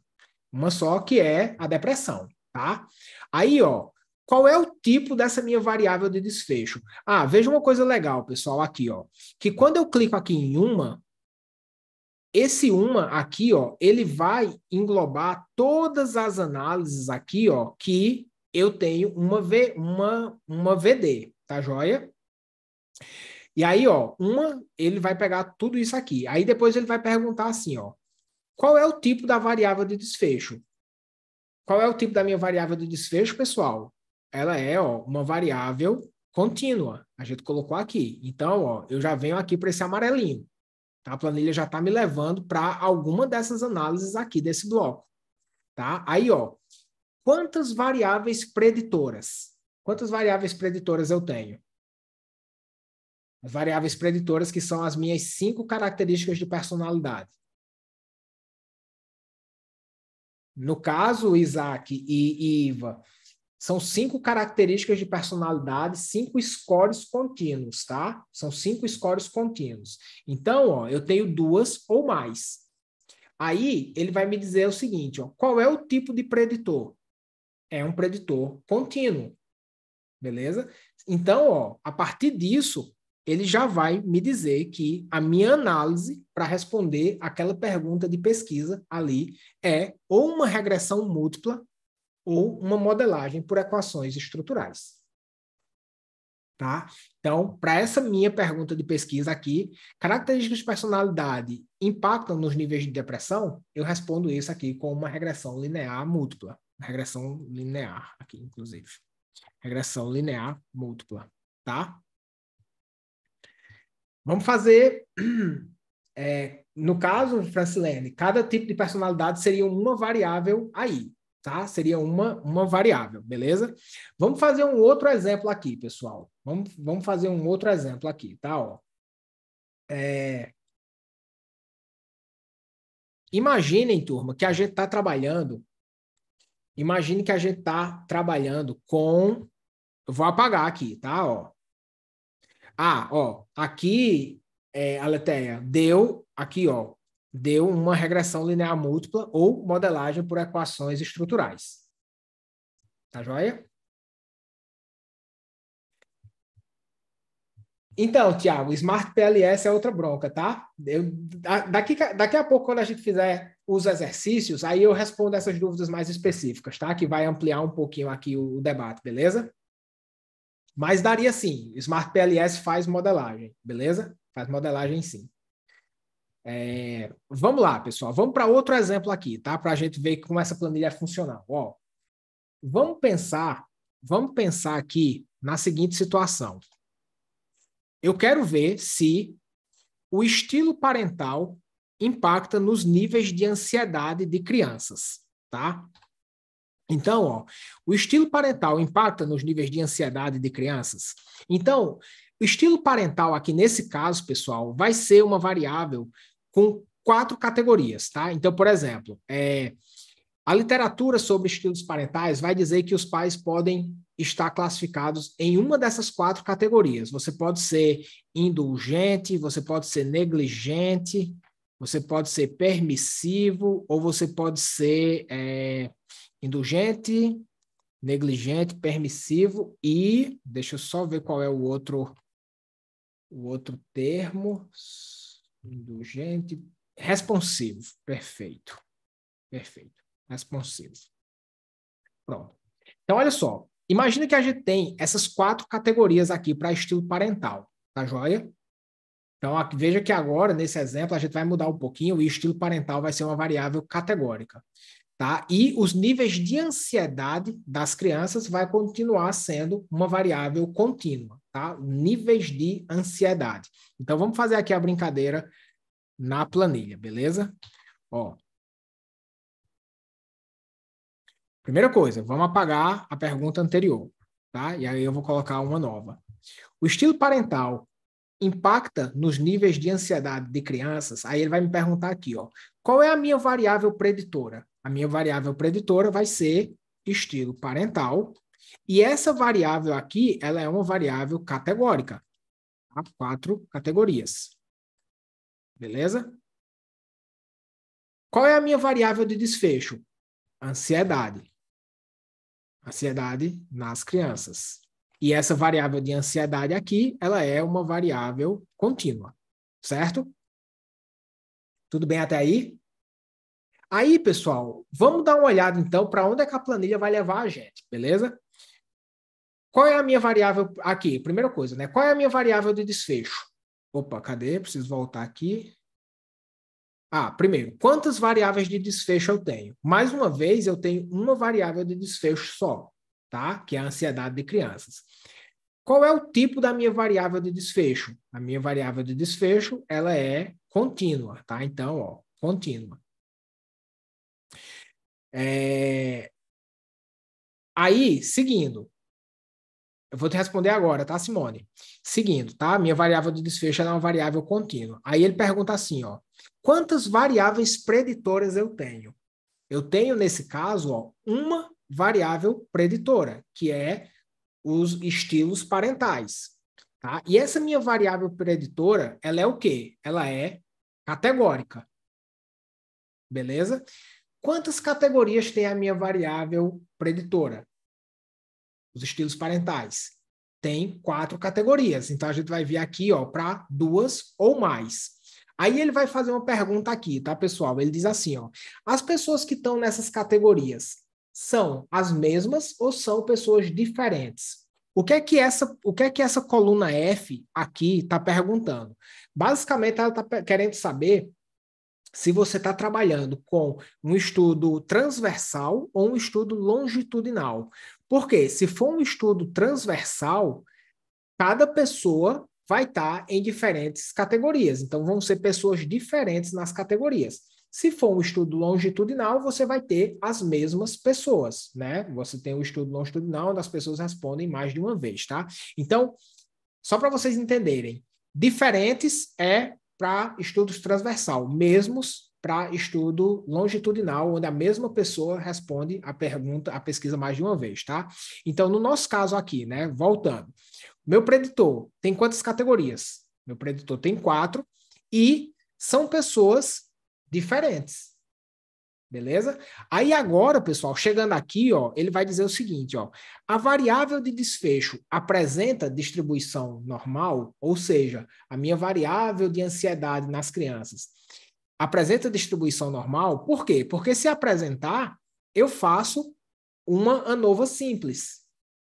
S1: Uma só que é a depressão, tá? Aí, ó, qual é o tipo dessa minha variável de desfecho? Ah, veja uma coisa legal, pessoal, aqui, ó, que quando eu clico aqui em uma, esse uma aqui, ó, ele vai englobar todas as análises aqui, ó, que eu tenho uma V, uma uma VD, tá joia? E aí, ó, uma, ele vai pegar tudo isso aqui. Aí depois ele vai perguntar assim, ó, qual é o tipo da variável de desfecho? Qual é o tipo da minha variável de desfecho, pessoal? Ela é, ó, uma variável contínua. A gente colocou aqui. Então, ó, eu já venho aqui para esse amarelinho. A planilha já está me levando para alguma dessas análises aqui desse bloco. Tá? Aí, ó, quantas variáveis preditoras? Quantas variáveis preditoras eu tenho? As variáveis preditoras que são as minhas cinco características de personalidade. No caso, Isaac e, e Iva, são cinco características de personalidade, cinco scores contínuos, tá? São cinco scores contínuos. Então, ó, eu tenho duas ou mais. Aí ele vai me dizer o seguinte, ó, qual é o tipo de preditor? É um preditor contínuo. Beleza? Então, ó, a partir disso, ele já vai me dizer que a minha análise para responder aquela pergunta de pesquisa ali é ou uma regressão múltipla ou uma modelagem por equações estruturais. Tá? Então, para essa minha pergunta de pesquisa aqui, características de personalidade impactam nos níveis de depressão? Eu respondo isso aqui com uma regressão linear múltipla. Regressão linear aqui, inclusive. Regressão linear múltipla, tá? Vamos fazer, é, no caso, Francilene, cada tipo de personalidade seria uma variável aí tá? Seria uma, uma variável, beleza? Vamos fazer um outro exemplo aqui, pessoal. Vamos, vamos fazer um outro exemplo aqui, tá? Ó.
S2: É... Imaginem,
S1: turma, que a gente está trabalhando. Imagine que a gente está trabalhando com. Eu vou apagar aqui, tá? Ó. Ah, ó. Aqui, é, Aletheia, deu aqui, ó deu uma regressão linear múltipla ou modelagem por equações estruturais. Tá joia? Então, Tiago, Smart PLS é outra bronca, tá? Eu, daqui, daqui a pouco, quando a gente fizer os exercícios, aí eu respondo essas dúvidas mais específicas, tá? Que vai ampliar um pouquinho aqui o, o debate, beleza? Mas daria sim. Smart PLS faz modelagem, beleza? Faz modelagem sim. É, vamos lá, pessoal. Vamos para outro exemplo aqui, tá? Para a gente ver como essa planilha é funcional. Ó, vamos pensar, vamos pensar aqui na seguinte situação. Eu quero ver se o estilo parental impacta nos níveis de ansiedade de crianças, tá? Então, ó, o estilo parental impacta nos níveis de ansiedade de crianças. Então, o estilo parental aqui nesse caso, pessoal, vai ser uma variável com quatro categorias, tá? Então, por exemplo, é, a literatura sobre estilos parentais vai dizer que os pais podem estar classificados em uma dessas quatro categorias. Você pode ser indulgente, você pode ser negligente, você pode ser permissivo ou você pode ser é, indulgente, negligente, permissivo e deixa eu só ver qual é o outro o outro termo. Indulgente, responsivo, perfeito. Perfeito, responsivo. Pronto. Então, olha só. Imagina que a gente tem essas quatro categorias aqui para estilo parental, tá joia? Então, veja que agora, nesse exemplo, a gente vai mudar um pouquinho e estilo parental vai ser uma variável categórica. Tá? E os níveis de ansiedade das crianças vai continuar sendo uma variável contínua, tá? Níveis de ansiedade. Então vamos fazer aqui a brincadeira na planilha, beleza? Ó. Primeira coisa, vamos apagar a pergunta anterior, tá? E aí eu vou colocar uma nova. O estilo parental impacta nos níveis de ansiedade de crianças? Aí ele vai me perguntar aqui, ó, qual é a minha variável preditora? A minha variável preditora vai ser estilo parental. E essa variável aqui, ela é uma variável categórica. Há tá? quatro
S2: categorias. Beleza? Qual é a minha
S1: variável de desfecho? Ansiedade. Ansiedade nas crianças. E essa variável de ansiedade aqui, ela é uma variável contínua, certo? Tudo bem até aí? Aí, pessoal, vamos dar uma olhada então para onde é que a planilha vai levar a gente, beleza? Qual é a minha variável aqui? Primeira coisa, né? Qual é a minha variável de desfecho? Opa, cadê? Preciso voltar aqui. Ah, primeiro, quantas variáveis de desfecho eu tenho? Mais uma vez, eu tenho uma variável de desfecho só, tá? Que é a ansiedade de crianças. Qual é o tipo da minha variável de desfecho? A minha variável de desfecho, ela é contínua, tá? Então, ó, contínua.
S2: É... Aí, seguindo,
S1: eu vou te responder agora, tá, Simone? Seguindo, tá? Minha variável de desfecho é uma variável contínua. Aí ele pergunta assim, ó, quantas variáveis preditoras eu tenho? Eu tenho, nesse caso, ó, uma variável preditora, que é os estilos parentais, tá? E essa minha variável preditora, ela é o quê? Ela é categórica, beleza? quantas categorias tem a minha variável preditora? Os estilos parentais. Tem quatro categorias. Então a gente vai vir aqui, ó, para duas ou mais. Aí ele vai fazer uma pergunta aqui, tá, pessoal? Ele diz assim, ó: As pessoas que estão nessas categorias são as mesmas ou são pessoas diferentes? O que é que essa, o que é que essa coluna F aqui está perguntando? Basicamente, ela está querendo saber se você está trabalhando com um estudo transversal ou um estudo longitudinal. Porque se for um estudo transversal, cada pessoa vai estar tá em diferentes categorias. Então, vão ser pessoas diferentes nas categorias. Se for um estudo longitudinal, você vai ter as mesmas pessoas, né? Você tem um estudo longitudinal onde as pessoas respondem mais de uma vez, tá? Então, só para vocês entenderem, diferentes é para estudos transversal, mesmos para estudo longitudinal, onde a mesma pessoa responde a pergunta, a pesquisa mais de uma vez, tá? Então, no nosso caso aqui, né, voltando, meu preditor tem quantas categorias? Meu preditor tem quatro e são pessoas diferentes. Beleza? Aí agora, pessoal, chegando aqui, ó, ele vai dizer o seguinte, ó: a variável de desfecho apresenta distribuição normal, ou seja, a minha variável de ansiedade nas crianças apresenta distribuição normal. Por quê? Porque se apresentar, eu faço uma ANOVA simples.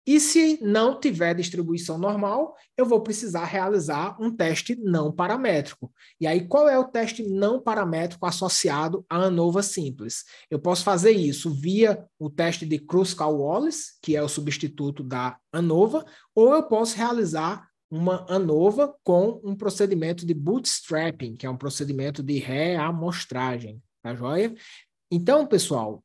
S1: E se não tiver distribuição normal, eu vou precisar realizar um teste não paramétrico. E aí, qual é o teste não paramétrico associado à ANOVA simples? Eu posso fazer isso via o teste de Kruskal-Wallis, que é o substituto da ANOVA, ou eu posso realizar uma ANOVA com um procedimento de bootstrapping, que é um procedimento de reamostragem, tá joia? Então, pessoal,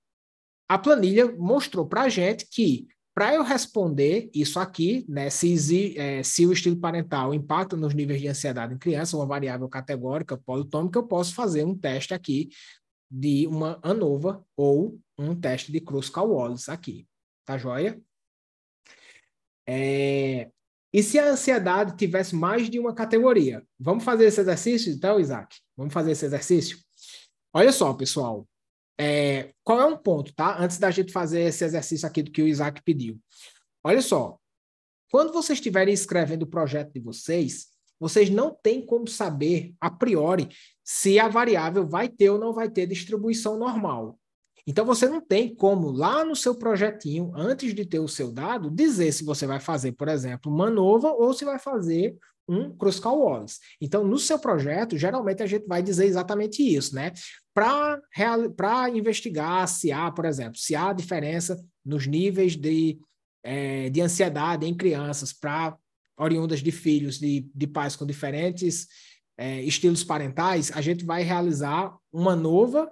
S1: a planilha mostrou para a gente que para eu responder isso aqui, né, se, é, se, o estilo parental impacta nos níveis de ansiedade em criança, uma variável categórica politômica, eu posso fazer um teste aqui de uma ANOVA ou um teste de Kruskal-Wallis aqui, tá joia? É... E se a ansiedade tivesse mais de uma categoria? Vamos fazer esse exercício então, Isaac? Vamos fazer esse exercício? Olha só, pessoal. É, qual é um ponto, tá? Antes da gente fazer esse exercício aqui do que o Isaac pediu. Olha só, quando vocês estiverem escrevendo o projeto de vocês, vocês não têm como saber a priori se a variável vai ter ou não vai ter distribuição normal. Então você não tem como lá no seu projetinho, antes de ter o seu dado, dizer se você vai fazer, por exemplo, MANOVA ou se vai fazer um cross Wallace. Então, no seu projeto, geralmente a gente vai dizer exatamente isso, né? Para investigar se há, por exemplo, se há diferença nos níveis de, é, de ansiedade em crianças para oriundas de filhos de, de pais com diferentes é, estilos parentais, a gente vai realizar uma nova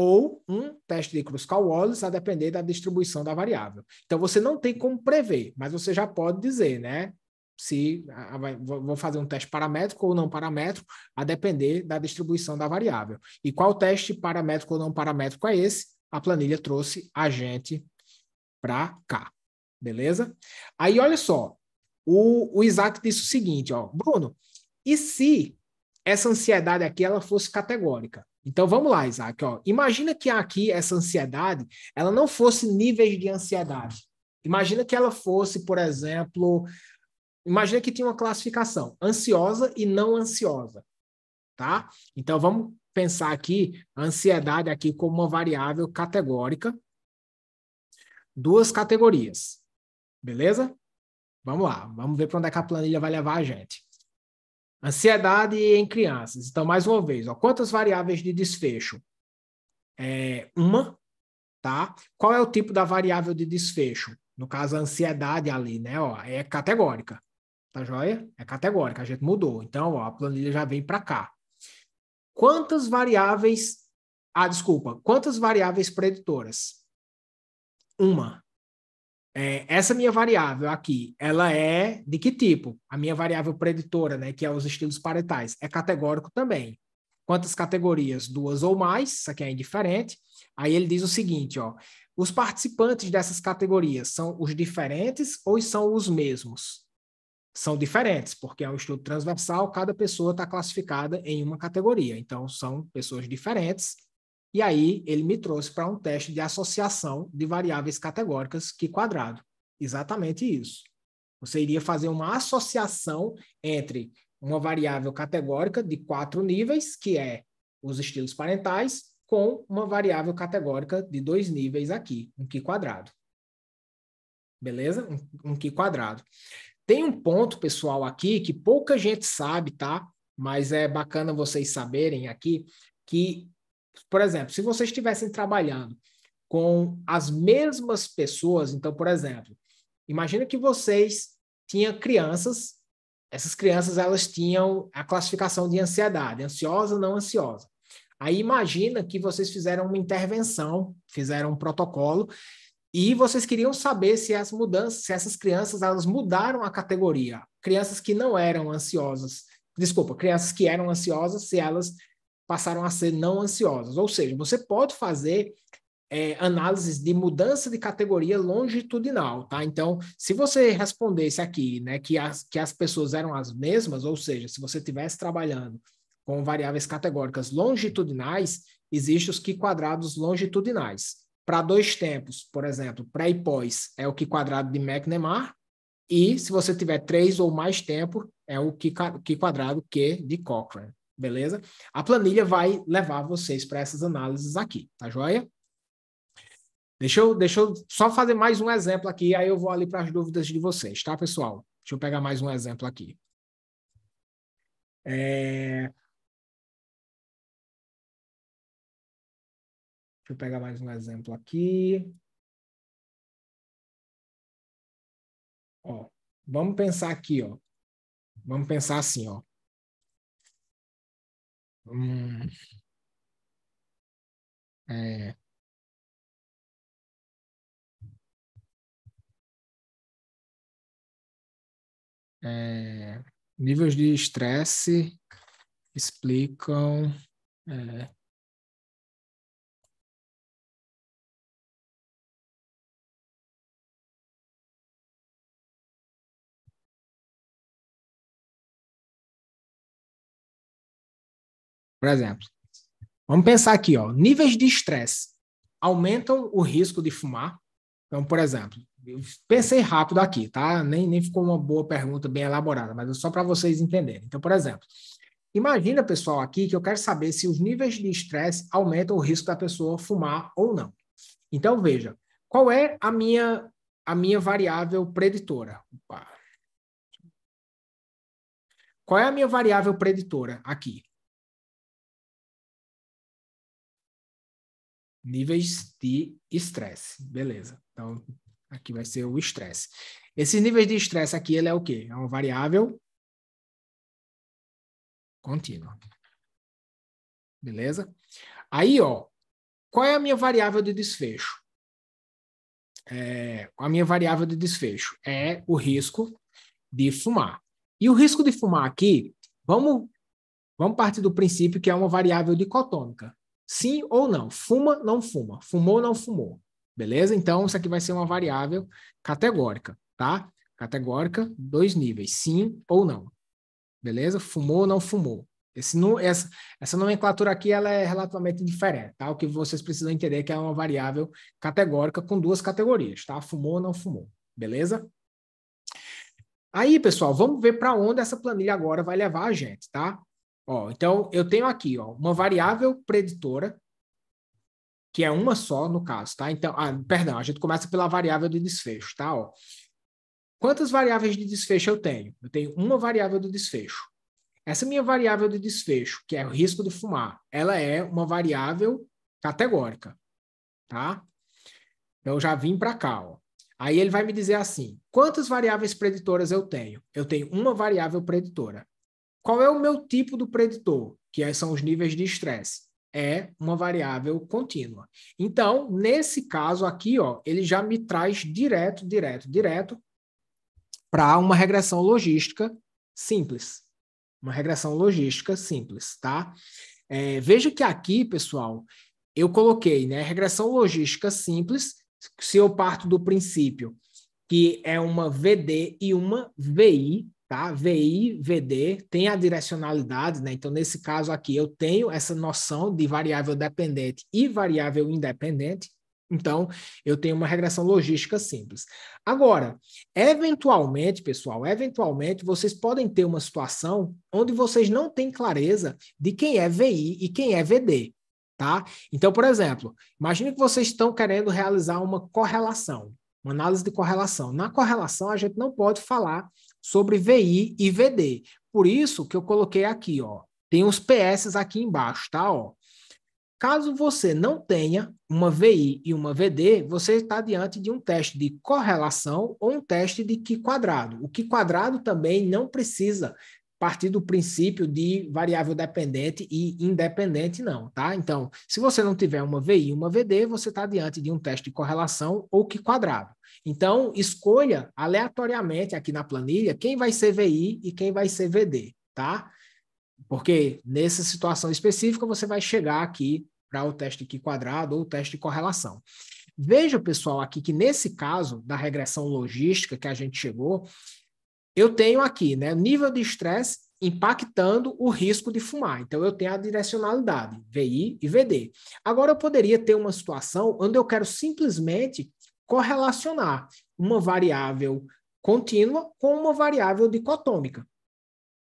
S1: ou um teste de Kruskal-Wallis, a depender da distribuição da variável. Então, você não tem como prever, mas você já pode dizer, né? Se a, a, vou fazer um teste paramétrico ou não paramétrico, a depender da distribuição da variável. E qual teste paramétrico ou não paramétrico é esse? A planilha trouxe a gente para cá. Beleza? Aí, olha só. O, o Isaac disse o seguinte, ó. Bruno, e se essa ansiedade aqui ela fosse categórica? Então vamos lá, Isaac. Ó. Imagina que aqui essa ansiedade, ela não fosse níveis de ansiedade. Imagina que ela fosse, por exemplo, imagina que tinha uma classificação ansiosa e não ansiosa, tá? Então vamos pensar aqui a ansiedade aqui como uma variável categórica, duas categorias, beleza? Vamos lá, vamos ver para onde é que a planilha vai levar a gente. Ansiedade em crianças. Então, mais uma vez, ó, quantas variáveis de desfecho? É uma, tá? Qual é o tipo da variável de desfecho? No caso, a ansiedade ali, né? Ó, é categórica, tá joia? É categórica, a gente mudou. Então, ó, a planilha já vem para cá. Quantas variáveis... Ah, desculpa. Quantas variáveis preditoras? Uma. É, essa minha variável aqui, ela é de que tipo? A minha variável preditora, né, que é os estilos parentais, é categórico também. Quantas categorias? Duas ou mais, isso aqui é indiferente. Aí ele diz o seguinte, ó, os participantes dessas categorias são os diferentes ou são os mesmos? São diferentes, porque é um estudo transversal, cada pessoa está classificada em uma categoria. Então, são pessoas diferentes e aí ele me trouxe para um teste de associação de variáveis categóricas que quadrado. Exatamente isso. Você iria fazer uma associação entre uma variável categórica de quatro níveis, que é os estilos parentais, com uma variável categórica de dois níveis aqui, um Q quadrado. Beleza? Um, um Q quadrado. Tem um ponto, pessoal, aqui que pouca gente sabe, tá? Mas é bacana vocês saberem aqui que por exemplo, se vocês estivessem trabalhando com as mesmas pessoas, então, por exemplo, imagina que vocês tinham crianças, essas crianças elas tinham a classificação de ansiedade, ansiosa, não ansiosa. Aí imagina que vocês fizeram uma intervenção, fizeram um protocolo e vocês queriam saber se as mudanças, se essas crianças elas mudaram a categoria. Crianças que não eram ansiosas, desculpa, crianças que eram ansiosas, se elas passaram a ser não ansiosas. Ou seja, você pode fazer é, análises de mudança de categoria longitudinal, tá? Então, se você respondesse aqui, né, que as, que as pessoas eram as mesmas, ou seja, se você estivesse trabalhando com variáveis categóricas longitudinais, existe os que quadrados longitudinais. Para dois tempos, por exemplo, pré e pós é o que quadrado de McNamara, e se você tiver três ou mais tempos, é o que quadrado Q de Cochrane beleza? A planilha vai levar vocês para essas análises aqui, tá joia? Deixa eu, deixa eu só fazer mais um exemplo aqui, aí eu vou ali para as dúvidas de vocês, tá, pessoal? Deixa eu pegar mais um exemplo aqui.
S2: É... Deixa eu pegar mais um exemplo aqui. Ó, vamos pensar aqui, ó. Vamos pensar assim, ó. Hum. É. É. níveis de estresse explicam é.
S1: Por exemplo, vamos pensar aqui, ó, níveis de estresse aumentam o risco de fumar. Então, por exemplo, pensei rápido aqui, tá? Nem, nem ficou uma boa pergunta bem elaborada, mas é só para vocês entenderem. Então, por exemplo, imagina, pessoal, aqui que eu quero saber se os níveis de estresse aumentam o risco da pessoa fumar ou não. Então, veja, qual é a minha a minha variável preditora? Opa. Qual é a minha variável
S2: preditora aqui?
S1: níveis de estresse. Beleza. Então, aqui vai ser o estresse. Esses níveis de estresse aqui, ele é o quê? É uma variável contínua. Beleza? Aí, ó, qual é a minha variável de desfecho? É, a minha variável de desfecho é o risco de fumar. E o risco de fumar aqui, vamos, vamos partir do princípio que é uma variável dicotômica. Sim ou não? Fuma, não fuma? Fumou, não fumou? Beleza? Então, isso aqui vai ser uma variável categórica, tá? Categórica, dois níveis, sim ou não. Beleza? Fumou ou não fumou? Esse, essa, essa nomenclatura aqui ela é relativamente diferente, tá? O que vocês precisam entender é que é uma variável categórica com duas categorias, tá? Fumou ou não fumou, beleza? Aí, pessoal, vamos ver para onde essa planilha agora vai levar a gente, tá? Ó, então, eu tenho aqui ó, uma variável preditora, que é uma só no caso, tá? Então, ah, perdão, a gente começa pela variável de desfecho, tá? Ó, quantas variáveis de desfecho eu tenho? Eu tenho uma variável de desfecho. Essa minha variável de desfecho, que é o risco de fumar, ela é uma variável categórica, tá? Então, eu já vim para cá, ó. Aí ele vai me dizer assim: quantas variáveis preditoras eu tenho? Eu tenho uma variável preditora. Qual é o meu tipo do preditor? Que são os níveis de estresse. É uma variável contínua. Então, nesse caso aqui, ó, ele já me traz direto, direto, direto para uma regressão logística simples. Uma regressão logística simples, tá? É, veja que aqui, pessoal, eu coloquei, né, regressão logística simples, se eu parto do princípio que é uma VD e uma VI, tá? VI, VD, tem a direcionalidade, né? Então, nesse caso aqui, eu tenho essa noção de variável dependente e variável independente. Então, eu tenho uma regressão logística simples. Agora, eventualmente, pessoal, eventualmente vocês podem ter uma situação onde vocês não têm clareza de quem é VI e quem é VD, tá? Então, por exemplo, imagine que vocês estão querendo realizar uma correlação, uma análise de correlação. Na correlação, a gente não pode falar sobre VI e VD. Por isso que eu coloquei aqui, ó. Tem os PS aqui embaixo, tá? Ó. Caso você não tenha uma VI e uma VD, você está diante de um teste de correlação ou um teste de que quadrado. O que quadrado também não precisa partir do princípio de variável dependente e independente, não, tá? Então, se você não tiver uma VI e uma VD, você está diante de um teste de correlação ou que quadrado. Então, escolha aleatoriamente aqui na planilha quem vai ser VI e quem vai ser VD, tá? Porque nessa situação específica você vai chegar aqui para o teste aqui quadrado ou o teste de correlação. Veja, pessoal, aqui que nesse caso da regressão logística que a gente chegou, eu tenho aqui, né, nível de estresse impactando o risco de fumar. Então, eu tenho a direcionalidade, VI e VD. Agora, eu poderia ter uma situação onde eu quero simplesmente correlacionar uma variável contínua com uma variável dicotômica.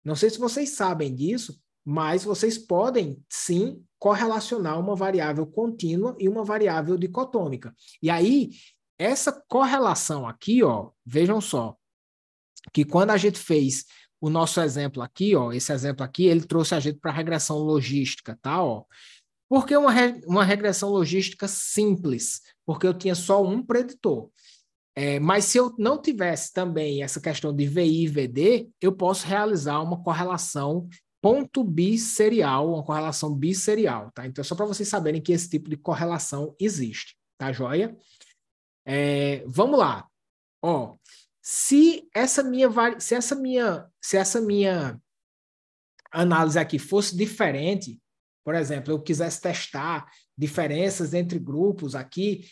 S1: Não sei se vocês sabem disso, mas vocês podem sim correlacionar uma variável contínua e uma variável dicotômica. E aí, essa correlação aqui, ó, vejam só, que quando a gente fez o nosso exemplo aqui, ó, esse exemplo aqui, ele trouxe a gente para a regressão logística, tá, ó? Por que é uma, re... uma regressão logística simples? Porque eu tinha só um preditor. É, mas se eu não tivesse também essa questão de VI e VD, eu posso realizar uma correlação ponto serial uma correlação bisserial, tá? Então, é só para vocês saberem que esse tipo de correlação existe, tá joia? É, vamos lá. Ó, se essa minha se essa minha se essa minha análise aqui fosse diferente, por exemplo, eu quisesse testar diferenças entre grupos aqui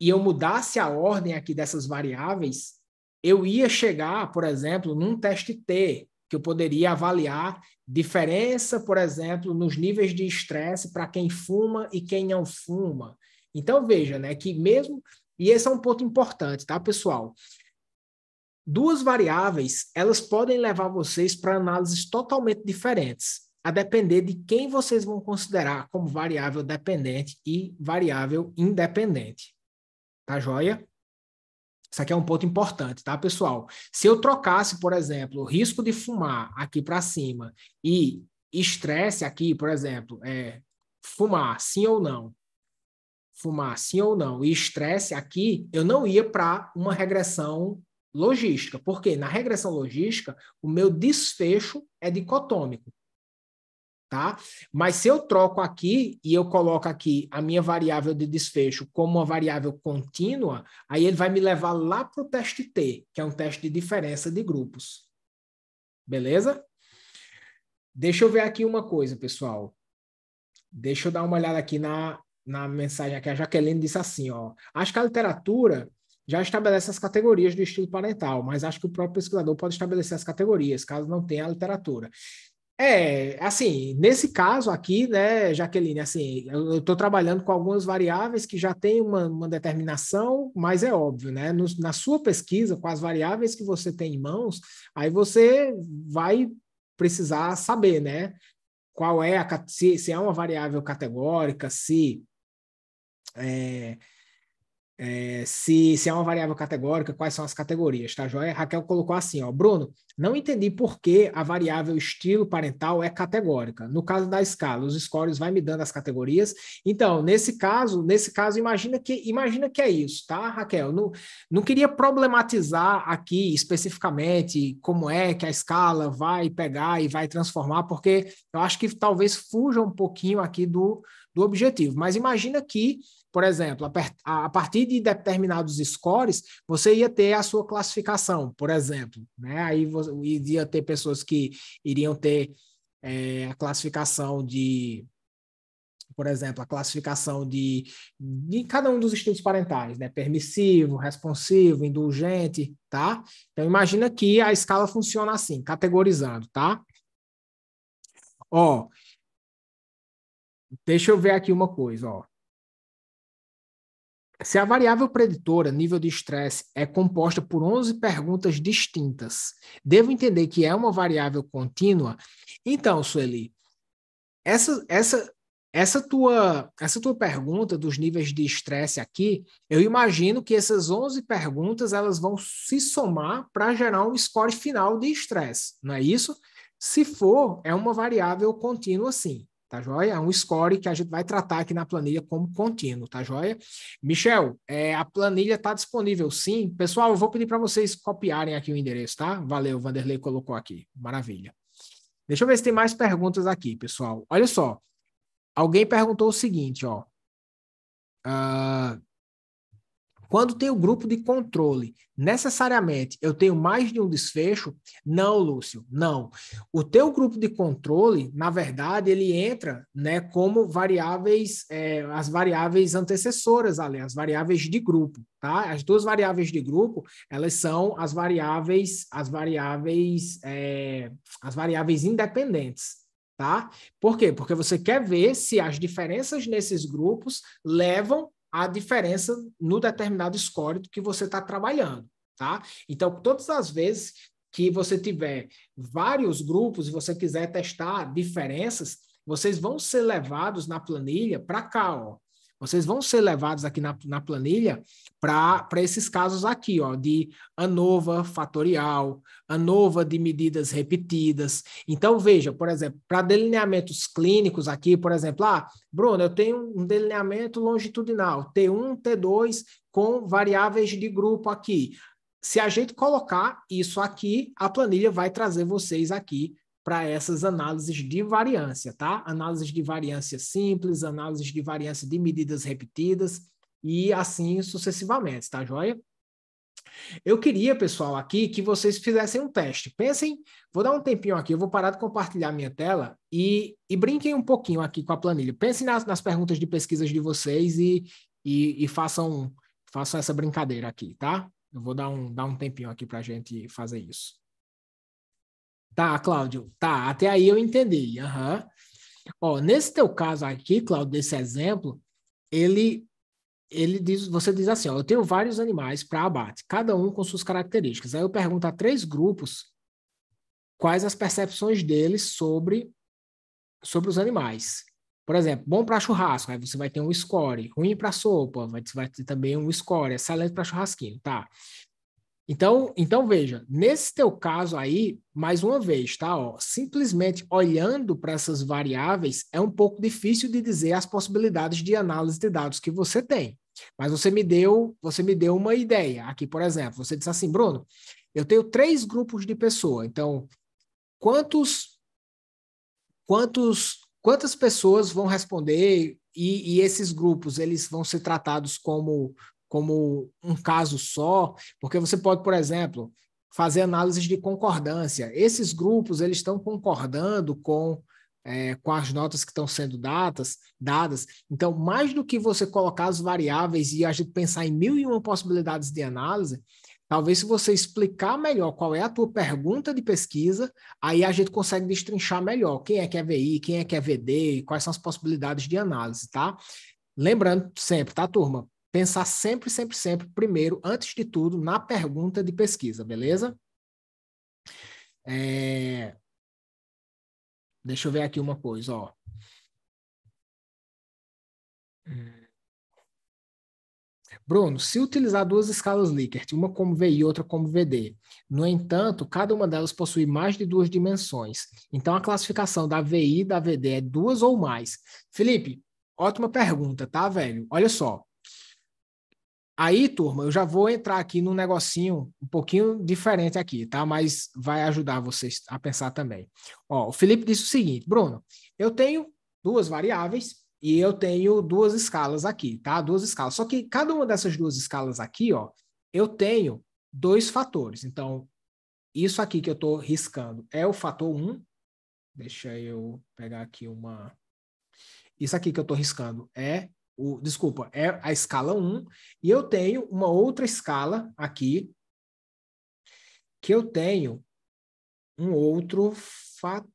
S1: e eu mudasse a ordem aqui dessas variáveis, eu ia chegar, por exemplo, num teste T, que eu poderia avaliar diferença, por exemplo, nos níveis de estresse para quem fuma e quem não fuma. Então veja, né, que mesmo e esse é um ponto importante, tá, pessoal? Duas variáveis, elas podem levar vocês para análises totalmente diferentes a depender de quem vocês vão considerar como variável dependente e variável independente. Tá joia? Isso aqui é um ponto importante, tá, pessoal? Se eu trocasse, por exemplo, risco de fumar aqui para cima e estresse aqui, por exemplo, é fumar sim ou não, fumar sim ou não, e estresse aqui, eu não ia para uma regressão logística, porque na regressão logística, o meu desfecho é dicotômico tá? Mas se eu troco aqui e eu coloco aqui a minha variável de desfecho como uma variável contínua, aí ele vai me levar lá para o teste T, que é um teste de diferença de grupos. Beleza? Deixa eu ver aqui uma coisa, pessoal. Deixa eu dar uma olhada aqui na, na mensagem que A Jaqueline disse assim, ó. Acho que a literatura já estabelece as categorias do estilo parental, mas acho que o próprio pesquisador pode estabelecer as categorias, caso não tenha a literatura. É, assim, nesse caso aqui, né, Jaqueline, assim, eu estou trabalhando com algumas variáveis que já têm uma, uma determinação, mas é óbvio, né? No, na sua pesquisa, com as variáveis que você tem em mãos, aí você vai precisar saber, né? Qual é a se, se é uma variável categórica, se é, é, se, se é uma variável categórica, quais são as categorias, tá joia? Raquel colocou assim, ó, Bruno, não entendi por que a variável estilo parental é categórica. No caso da escala, os scores vai me dando as categorias. Então, nesse caso, nesse caso, imagina que imagina que é isso, tá, Raquel? Não, não queria problematizar aqui especificamente como é que a escala vai pegar e vai transformar, porque eu acho que talvez fuja um pouquinho aqui do, do objetivo. Mas imagina que por exemplo, a partir de determinados scores, você ia ter a sua classificação, por exemplo. Né? Aí você, ia ter pessoas que iriam ter é, a classificação de por exemplo, a classificação de, de cada um dos estudos parentais, né? Permissivo, responsivo, indulgente, tá? Então, imagina que a escala funciona assim, categorizando, tá?
S2: Ó, deixa eu ver aqui uma coisa, ó.
S1: Se a variável preditora nível de estresse é composta por 11 perguntas distintas, devo entender que é uma variável contínua? Então, Sueli, essa, essa, essa, tua, essa tua pergunta dos níveis de estresse aqui, eu imagino que essas 11 perguntas elas vão se somar para gerar um score final de estresse, não é isso? Se for, é uma variável contínua, sim tá joia? É um score que a gente vai tratar aqui na planilha como contínuo, tá joia? Michel, é, a planilha está disponível sim. Pessoal, eu vou pedir para vocês copiarem aqui o endereço, tá? Valeu, Vanderlei colocou aqui. Maravilha. Deixa eu ver se tem mais perguntas aqui, pessoal. Olha só. Alguém perguntou o seguinte, ó. Uh, quando tem o grupo de controle, necessariamente eu tenho mais de um desfecho? Não, Lúcio, não. O teu grupo de controle, na verdade, ele entra né, como variáveis, é, as variáveis antecessoras ali, as variáveis de grupo, tá? As duas variáveis de grupo, elas são as variáveis, as variáveis, é, as variáveis independentes, tá? Por quê? Porque você quer ver se as diferenças nesses grupos levam a diferença no determinado score que você está trabalhando, tá? Então, todas as vezes que você tiver vários grupos e você quiser testar diferenças, vocês vão ser levados na planilha para cá, ó. Vocês vão ser levados aqui na, na planilha para esses casos aqui, ó, de ANOVA fatorial, ANOVA de medidas repetidas. Então, veja, por exemplo, para delineamentos clínicos aqui, por exemplo, ah, Bruno, eu tenho um delineamento longitudinal, T1, T2, com variáveis de grupo aqui. Se a gente colocar isso aqui, a planilha vai trazer vocês aqui para essas análises de variância, tá? Análises de variância simples, análises de variância de medidas repetidas e assim sucessivamente, tá joia? Eu queria, pessoal, aqui que vocês fizessem um teste. Pensem, vou dar um tempinho aqui, eu vou parar de compartilhar minha tela e, e brinquem um pouquinho aqui com a planilha. Pensem nas, nas perguntas de pesquisas de vocês e, e, e façam, façam essa brincadeira aqui, tá? Eu vou dar um, dar um tempinho aqui para a gente fazer isso. Tá, Cláudio. Tá, até aí eu entendi. Uhum. Ó, nesse teu caso aqui, Cláudio, desse exemplo, ele ele diz, você diz assim, ó, eu tenho vários animais para abate, cada um com suas características. Aí eu pergunto a três grupos quais as percepções deles sobre sobre os animais. Por exemplo, bom para churrasco, aí você vai ter um score. Ruim para sopa, vai, vai ter também um score. Excelente para churrasquinho, tá? Então, então veja, nesse teu caso aí, mais uma vez, tá? Ó, simplesmente olhando para essas variáveis é um pouco difícil de dizer as possibilidades de análise de dados que você tem. Mas você me deu, você me deu uma ideia. Aqui, por exemplo, você disse assim, Bruno, eu tenho três grupos de pessoa. Então, quantos, quantos, quantas pessoas vão responder e, e esses grupos eles vão ser tratados como como um caso só, porque você pode, por exemplo, fazer análises de concordância. Esses grupos eles estão concordando com é, com as notas que estão sendo datas, dadas. Então, mais do que você colocar as variáveis e a gente pensar em mil e uma possibilidades de análise, talvez se você explicar melhor qual é a tua pergunta de pesquisa, aí a gente consegue destrinchar melhor quem é que é VI, quem é que é VD, quais são as possibilidades de análise, tá? Lembrando sempre, tá, turma? pensar sempre, sempre, sempre, primeiro, antes de tudo, na pergunta de pesquisa, beleza? É... Deixa eu ver aqui
S2: uma coisa, ó.
S1: Bruno, se utilizar duas escalas Likert, uma como VI e outra como VD, no entanto, cada uma delas possui mais de duas dimensões. Então, a classificação da VI e da VD é duas ou mais. Felipe, ótima pergunta, tá, velho? Olha só. Aí, turma, eu já vou entrar aqui num negocinho um pouquinho diferente aqui, tá? Mas vai ajudar vocês a pensar também. Ó, o Felipe disse o seguinte, Bruno, eu tenho duas variáveis e eu tenho duas escalas aqui, tá? Duas escalas. Só que cada uma dessas duas escalas aqui, ó, eu tenho dois fatores. Então, isso aqui que eu estou riscando é o fator 1. Deixa eu pegar aqui uma. Isso aqui que eu estou riscando é o, desculpa, é a escala 1, e eu tenho uma outra escala aqui, que eu tenho um outro fator,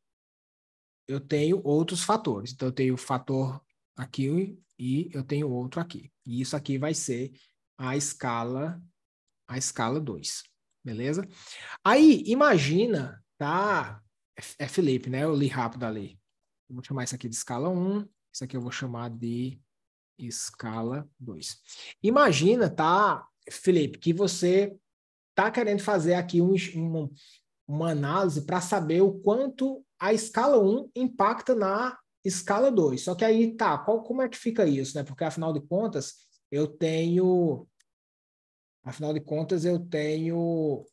S1: eu tenho outros fatores. Então, eu tenho o fator aqui e eu tenho outro aqui. E isso aqui vai ser a escala a escala 2, beleza? Aí, imagina, tá? É, é Felipe, né? Eu li rápido ali. vou chamar isso aqui de escala 1, um, isso aqui eu vou chamar de Escala 2. Imagina, tá, Felipe, que você tá querendo fazer aqui um, uma, uma análise para saber o quanto a escala 1 impacta na escala 2. Só que aí, tá, qual, como é que fica isso, né? Porque afinal de contas, eu tenho. Afinal de contas, eu tenho.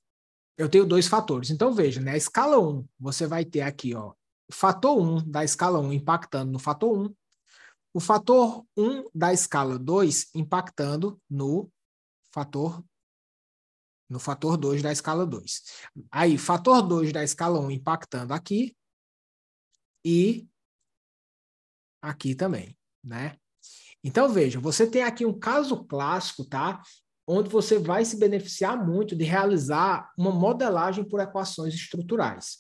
S1: Eu tenho dois fatores. Então, veja, né? A escala 1, você vai ter aqui, ó, o fator 1 da escala 1 impactando no fator 1, o fator 1 da escala 2 impactando no fator no fator 2 da escala 2. Aí, fator 2 da escala 1 impactando aqui e aqui também, né? Então, veja, você tem aqui um caso clássico, tá? Onde você vai se beneficiar muito de realizar uma modelagem por equações estruturais.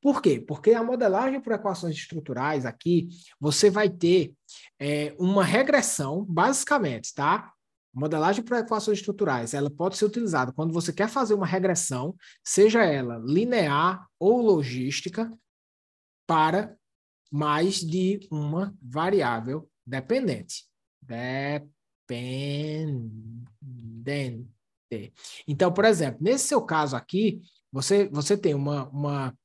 S1: Por quê? Porque a modelagem por equações estruturais aqui, você vai ter é uma regressão, basicamente, tá? Modelagem para equações estruturais, ela pode ser utilizada quando você quer fazer uma regressão, seja ela linear ou logística, para mais de uma variável dependente. Dependente. Então, por exemplo, nesse seu caso aqui, você, você tem uma, uma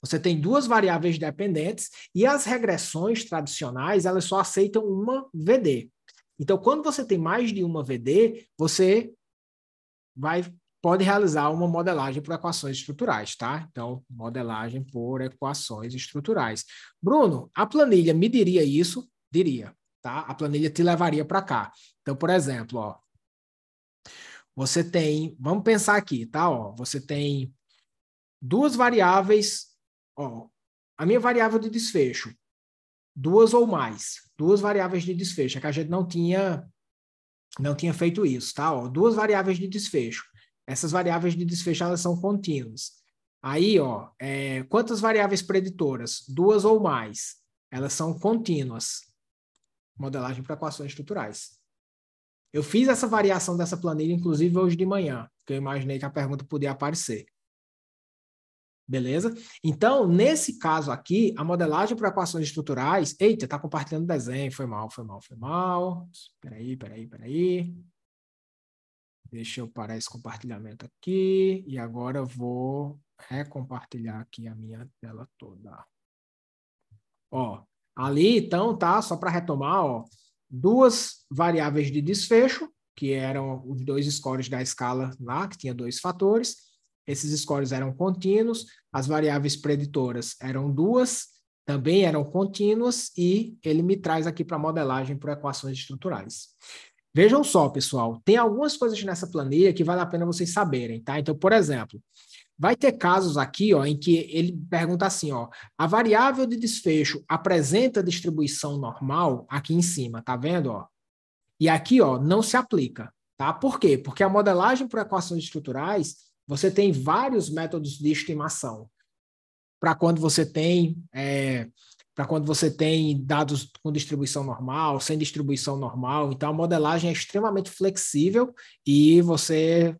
S1: você tem duas variáveis dependentes e as regressões tradicionais, elas só aceitam uma VD. Então, quando você tem mais de uma VD, você vai pode realizar uma modelagem por equações estruturais, tá? Então, modelagem por equações estruturais. Bruno, a planilha me diria isso? Diria, tá? A planilha te levaria para cá. Então, por exemplo, ó, você tem, vamos pensar aqui, tá? Ó, você tem duas variáveis, ó, a minha variável de desfecho, duas ou mais, duas variáveis de desfecho, é que a gente não tinha não tinha feito isso, tá? Ó, duas variáveis de desfecho. Essas variáveis de desfecho elas são contínuas. Aí, ó, é, quantas variáveis preditoras? Duas ou mais. Elas são contínuas. Modelagem para equações estruturais. Eu fiz essa variação dessa planilha, inclusive, hoje de manhã, que eu imaginei que a pergunta podia aparecer. Beleza? Então, nesse caso aqui, a modelagem para equações estruturais. Eita, está compartilhando desenho. Foi mal, foi mal, foi mal. Peraí, peraí, peraí. Deixa eu parar esse compartilhamento aqui. E agora eu vou recompartilhar aqui a minha tela toda. Ó, ali então, tá? Só para retomar, ó, duas variáveis de desfecho, que eram os dois scores da escala lá, que tinha dois fatores esses scores eram contínuos, as variáveis preditoras eram duas, também eram contínuas, e ele me traz aqui para modelagem por equações estruturais. Vejam só, pessoal, tem algumas coisas nessa planilha que vale a pena vocês saberem, tá? Então, por exemplo, vai ter casos aqui, ó, em que ele pergunta assim, ó, a variável de desfecho apresenta distribuição normal aqui em cima, tá vendo, ó? E aqui, ó, não se aplica, tá? Por quê? Porque a modelagem por equações estruturais, você tem vários métodos de estimação. Para quando você tem é, para quando você tem dados com distribuição normal, sem distribuição normal. Então, a modelagem é extremamente flexível e você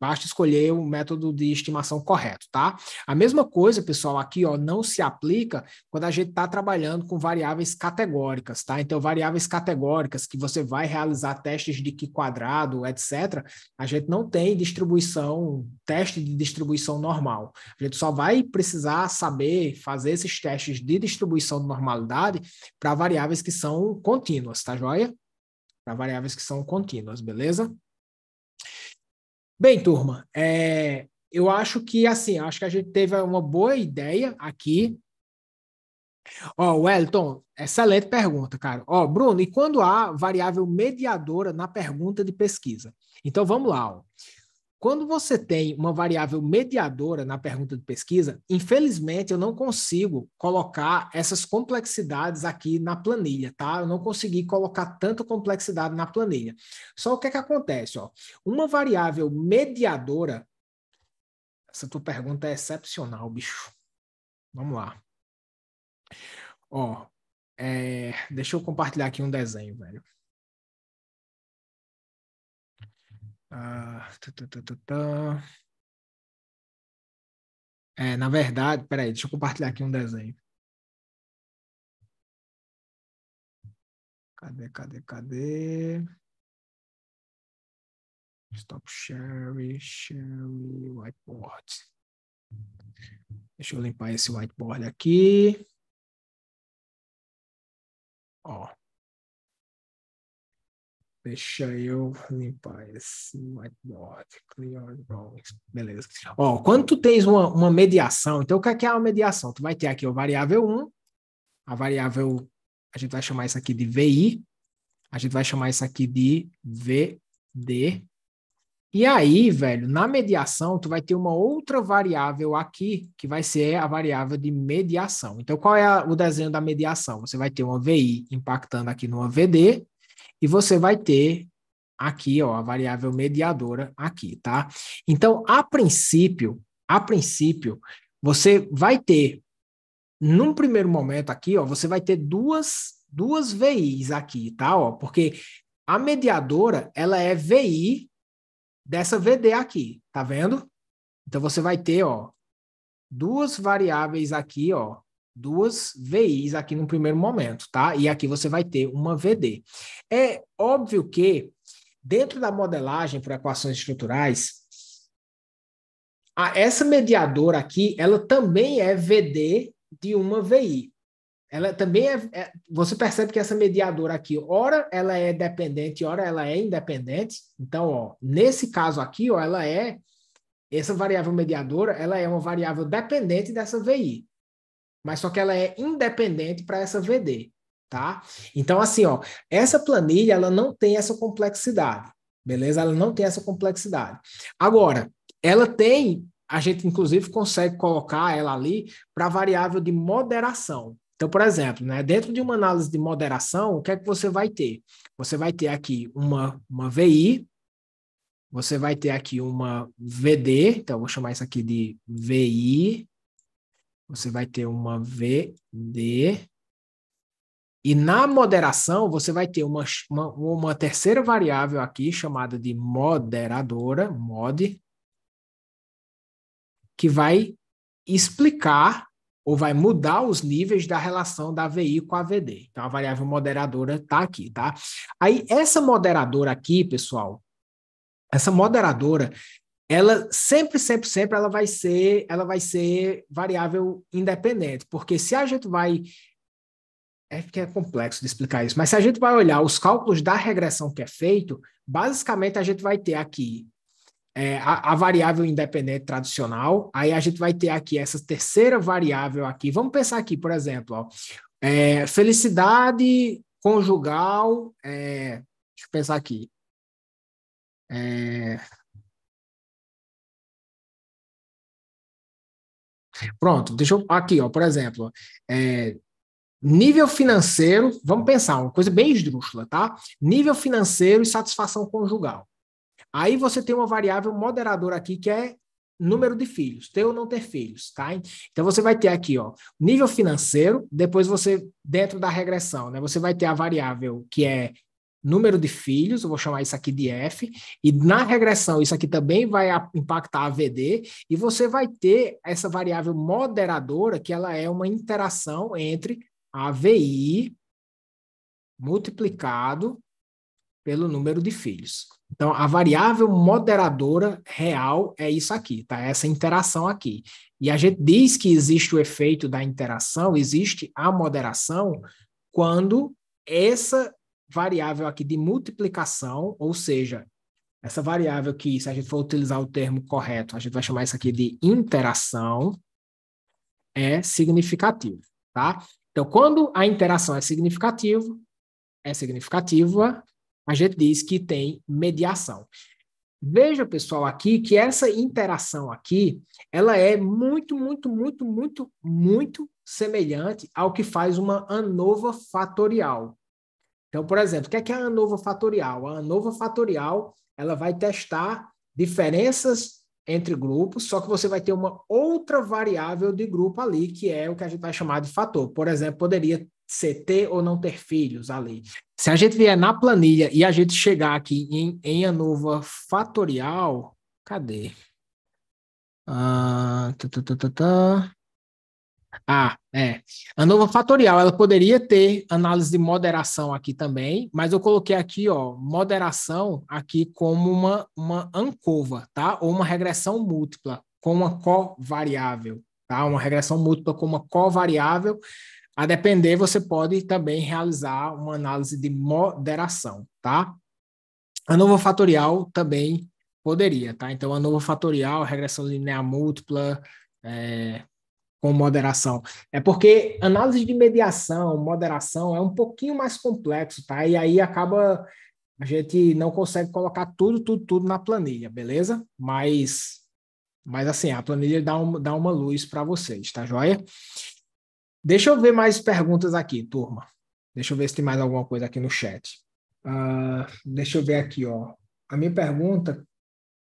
S1: Basta escolher o método de estimação correto, tá? A mesma coisa, pessoal, aqui ó, não se aplica quando a gente está trabalhando com variáveis categóricas, tá? Então, variáveis categóricas que você vai realizar testes de que quadrado, etc., a gente não tem distribuição, teste de distribuição normal. A gente só vai precisar saber fazer esses testes de distribuição de normalidade para variáveis que são contínuas, tá joia? Para variáveis que são contínuas, beleza? Bem, turma, é, eu acho que assim, acho que a gente teve uma boa ideia aqui. Ó, oh, Wellington, excelente pergunta, cara. Ó, oh, Bruno, e quando há variável mediadora na pergunta de pesquisa? Então vamos lá, ó. Quando você tem uma variável mediadora na pergunta de pesquisa, infelizmente eu não consigo colocar essas complexidades aqui na planilha, tá? Eu não consegui colocar tanta complexidade na planilha. Só o que é que acontece, ó? Uma variável mediadora. Essa tua pergunta é excepcional, bicho. Vamos lá. Ó, é... deixa eu compartilhar aqui um desenho, velho.
S2: Ah, é, na verdade, peraí, deixa eu compartilhar aqui um desenho. Cadê, cadê, cadê? Stop sharing, share whiteboard. Deixa eu limpar esse whiteboard aqui. Ó.
S1: Deixa eu limpar esse whiteboard. Clear drawings. Beleza. Ó, quando tu tens uma, uma mediação, então o que é, que é uma mediação? Tu vai ter aqui o variável 1, a variável, a gente vai chamar isso aqui de VI, a gente vai chamar isso aqui de VD. E aí, velho, na mediação, tu vai ter uma outra variável aqui, que vai ser a variável de mediação. Então, qual é a, o desenho da mediação? Você vai ter uma VI impactando aqui numa VD, e você vai ter aqui, ó, a variável mediadora aqui, tá? Então, a princípio, a princípio, você vai ter num primeiro momento aqui, ó, você vai ter duas duas VIs aqui, tá, ó? Porque a mediadora, ela é VI dessa VD aqui, tá vendo? Então você vai ter, ó, duas variáveis aqui, ó, duas VIs aqui no primeiro momento, tá? E aqui você vai ter uma VD. É óbvio que dentro da modelagem por equações estruturais, a, essa mediadora aqui, ela também é VD de uma VI. Ela também é, é, Você percebe que essa mediadora aqui, ora ela é dependente, ora ela é independente. Então, ó, nesse caso aqui, ó, ela é. Essa variável mediadora, ela é uma variável dependente dessa VI mas só que ela é independente para essa VD, tá? Então, assim, ó, essa planilha, ela não tem essa complexidade, beleza? Ela não tem essa complexidade. Agora, ela tem, a gente inclusive consegue colocar ela ali para variável de moderação. Então, por exemplo, né, dentro de uma análise de moderação, o que é que você vai ter? Você vai ter aqui uma, uma VI, você vai ter aqui uma VD, então eu vou chamar isso aqui de VI, você vai ter uma VD. E na moderação, você vai ter uma, uma, uma terceira variável aqui, chamada de moderadora, mod, que vai explicar ou vai mudar os níveis da relação da VI com a VD. Então, a variável moderadora está aqui, tá? Aí, essa moderadora aqui, pessoal, essa moderadora, ela sempre, sempre, sempre ela vai ser, ela vai ser variável independente, porque se a gente vai é que é complexo de explicar isso, mas se a gente vai olhar os cálculos da regressão que é feito, basicamente a gente vai ter aqui é, a, a, variável independente tradicional, aí a gente vai ter aqui essa terceira variável aqui. Vamos pensar aqui, por exemplo, ó, é, felicidade conjugal, é, deixa eu pensar
S2: aqui, é,
S1: Pronto, deixa eu. Aqui, ó, por exemplo, é, nível financeiro, vamos pensar, uma coisa bem esdrúxula, tá? Nível financeiro e satisfação conjugal. Aí você tem uma variável moderadora aqui que é número de filhos, ter ou não ter filhos, tá? Então você vai ter aqui, ó, nível financeiro, depois você dentro da regressão, né? Você vai ter a variável que é número de filhos, eu vou chamar isso aqui de F, e na regressão isso aqui também vai impactar a VD, e você vai ter essa variável moderadora, que ela é uma interação entre AVI multiplicado pelo número de filhos. Então, a variável moderadora real é isso aqui, tá? Essa interação aqui. E a gente diz que existe o efeito da interação, existe a moderação, quando essa variável aqui de multiplicação, ou seja, essa variável que, se a gente for utilizar o termo correto, a gente vai chamar isso aqui de interação, é significativo, tá? Então, quando a interação é significativa, é significativa, a gente diz que tem mediação. Veja, pessoal, aqui que essa interação aqui, ela é muito, muito, muito, muito, muito semelhante ao que faz uma ANOVA fatorial. Então, por exemplo, o que é, que é a ANOVA fatorial? A ANOVA fatorial ela vai testar diferenças entre grupos, só que você vai ter uma outra variável de grupo ali, que é o que a gente vai chamar de fator. Por exemplo, poderia ser ter ou não ter filhos ali. Se a gente vier na planilha e a gente chegar aqui em, em ANOVA fatorial, cadê? Ah, tá, tá, tá, tá. Ah, é. A nova fatorial, ela poderia ter análise de moderação aqui também, mas eu coloquei aqui, ó, moderação aqui como uma, uma ancova, tá? Ou uma regressão múltipla com uma covariável, tá? Uma regressão múltipla com uma covariável. A depender, você pode também realizar uma análise de moderação, tá? A nova fatorial também poderia, tá? Então, a nova fatorial, regressão linear múltipla, é, com moderação. É porque análise de mediação, moderação é um pouquinho mais complexo, tá? E aí acaba a gente não consegue colocar tudo, tudo, tudo na planilha, beleza? Mas mas assim, a planilha dá, um, dá uma luz para vocês, tá joia? Deixa eu ver mais perguntas aqui, turma. Deixa eu ver se tem mais alguma coisa aqui no chat. Uh, deixa eu ver aqui, ó. A minha pergunta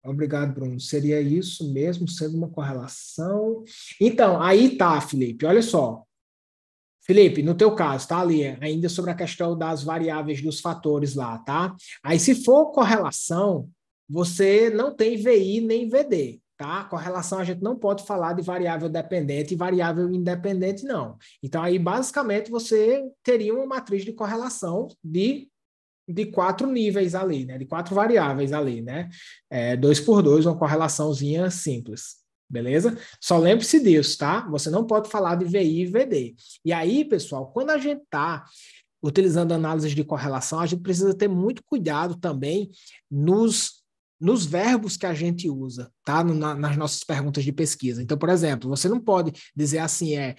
S1: Obrigado, Bruno. Seria isso mesmo, sendo uma correlação. Então, aí tá, Felipe, olha só. Felipe, no teu caso, tá ali ainda sobre a questão das variáveis dos fatores lá, tá? Aí, se for correlação, você não tem VI nem VD, tá? Correlação a gente não pode falar de variável dependente e variável independente, não. Então, aí, basicamente, você teria uma matriz de correlação de de quatro níveis ali, né? De quatro variáveis ali, né? É, dois por dois, uma correlaçãozinha simples. Beleza? Só lembre-se disso, tá? Você não pode falar de VI e VD. E aí, pessoal, quando a gente tá utilizando análises de correlação, a gente precisa ter muito cuidado também nos nos verbos que a gente usa, tá? Na, nas nossas perguntas de pesquisa. Então, por exemplo, você não pode dizer assim, é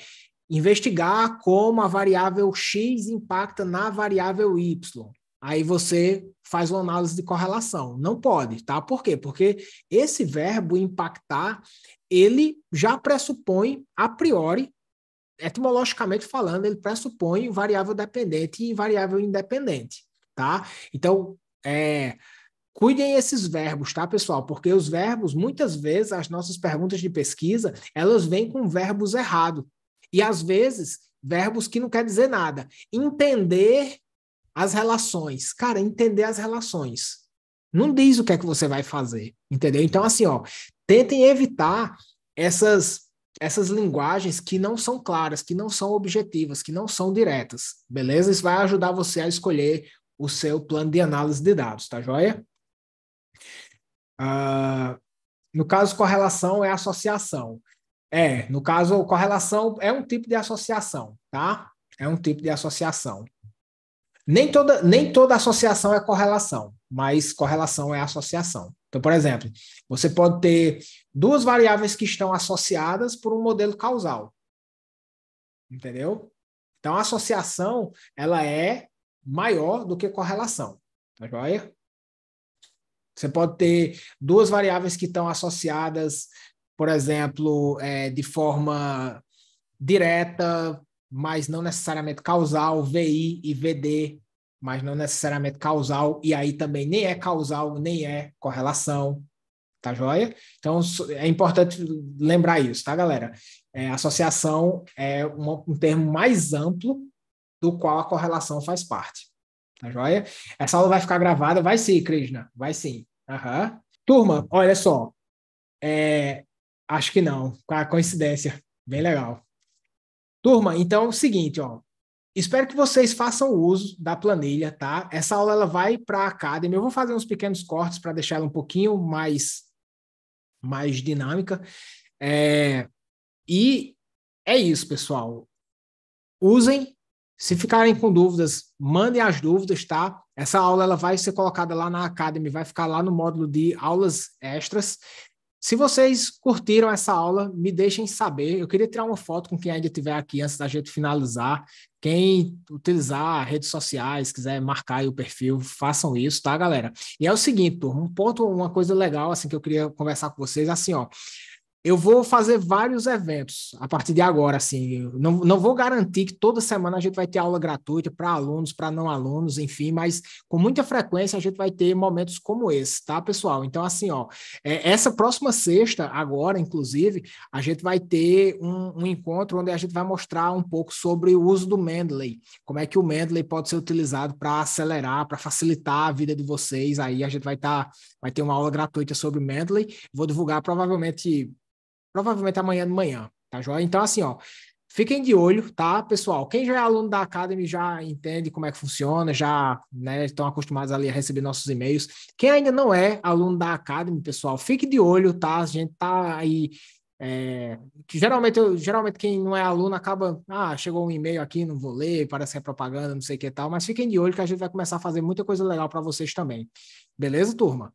S1: investigar como a variável X impacta na variável Y. Aí você faz uma análise de correlação. Não pode, tá? Por quê? Porque esse verbo impactar, ele já pressupõe, a priori, etimologicamente falando, ele pressupõe variável dependente e variável independente, tá? Então, é, cuidem esses verbos, tá, pessoal? Porque os verbos, muitas vezes, as nossas perguntas de pesquisa, elas vêm com verbos errados. E às vezes, verbos que não quer dizer nada. Entender as relações. Cara, entender as relações. Não diz o que é que você vai fazer, entendeu? Então, assim, ó, tentem evitar essas essas linguagens que não são claras, que não são objetivas, que não são diretas, beleza? Isso vai ajudar você a escolher o seu plano de análise de dados, tá joia? Uh, no caso, correlação é associação. É, no caso, correlação é um tipo de associação, tá? É um tipo de associação. Nem toda, nem toda associação é correlação, mas correlação é associação. Então, por exemplo, você pode ter duas variáveis que estão associadas por um modelo causal. Entendeu? Então, a associação, ela é maior do que correlação. Tá joia? Você pode ter duas variáveis que estão associadas, por exemplo, é, de forma direta mas não necessariamente causal, VI e VD, mas não necessariamente causal, e aí também nem é causal, nem é correlação, tá joia? Então é importante lembrar isso, tá, galera? É, associação é um termo mais amplo do qual a correlação faz parte, tá joia? Essa aula vai ficar gravada? Vai sim, Krishna, vai sim. Uhum. Turma, olha só, é, acho que não, com a coincidência, bem legal. Turma, então é o seguinte, ó. Espero que vocês façam uso da planilha, tá? Essa aula ela vai para a Academy. Eu vou fazer uns pequenos cortes para deixar ela um pouquinho mais, mais dinâmica. É, e é isso, pessoal. Usem. Se ficarem com dúvidas, mandem as dúvidas, tá? Essa aula ela vai ser colocada lá na Academy, vai ficar lá no módulo de aulas extras. Se vocês curtiram essa aula, me deixem saber. Eu queria tirar uma foto com quem ainda estiver aqui antes da gente finalizar. Quem utilizar redes sociais, quiser marcar o perfil, façam isso, tá, galera? E é o seguinte, um ponto, uma coisa legal assim que eu queria conversar com vocês, é assim, ó eu vou fazer vários eventos a partir de agora, assim. Eu não, não vou garantir que toda semana a gente vai ter aula gratuita para alunos, para não alunos, enfim, mas com muita frequência a gente vai ter momentos como esse, tá, pessoal? Então, assim, ó, é, essa próxima sexta, agora, inclusive, a gente vai ter um, um, encontro onde a gente vai mostrar um pouco sobre o uso do Mendeley, como é que o Mendeley pode ser utilizado para acelerar, para facilitar a vida de vocês. Aí a gente vai estar, tá, vai ter uma aula gratuita sobre Mendeley. Vou divulgar provavelmente provavelmente amanhã de manhã, tá joia? Então, assim, ó, fiquem de olho, tá, pessoal? Quem já é aluno da Academy já entende como é que funciona, já né, estão acostumados ali a receber nossos e-mails. Quem ainda não é aluno da Academy, pessoal, fique de olho, tá? A gente tá aí é, que geralmente, eu, geralmente quem não é aluno acaba, ah, chegou um e-mail aqui, não vou ler, parece que é propaganda, não sei o que tal, mas fiquem de olho que a gente vai começar a fazer muita coisa legal para vocês também. Beleza, turma?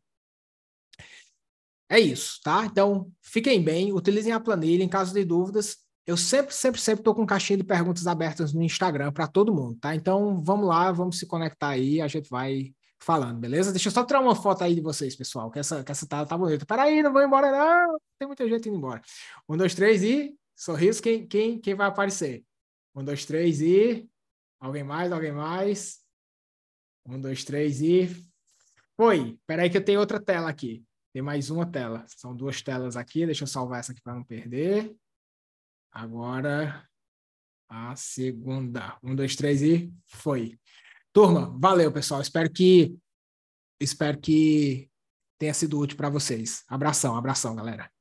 S1: É isso, tá? Então, fiquem bem, utilizem a planilha em caso de dúvidas. Eu sempre, sempre, sempre estou com caixinha de perguntas abertas no Instagram para todo mundo, tá? Então, vamos lá, vamos se conectar aí, a gente vai falando, beleza? Deixa eu só tirar uma foto aí de vocês, pessoal, que essa, que essa tá, tá bonita. Peraí, não vou embora não, tem muita gente indo embora. Um, dois, três e sorriso, quem, quem, quem vai aparecer? Um, dois, três e... Alguém mais, alguém mais? Um, dois, três e... Foi! Peraí que eu tenho outra tela aqui. Tem mais uma tela. São duas telas aqui. Deixa eu salvar essa aqui para não perder. Agora a segunda. Um, dois, três e foi. Turma, valeu, pessoal. Espero que espero que tenha sido útil para vocês. Abração, abração, galera.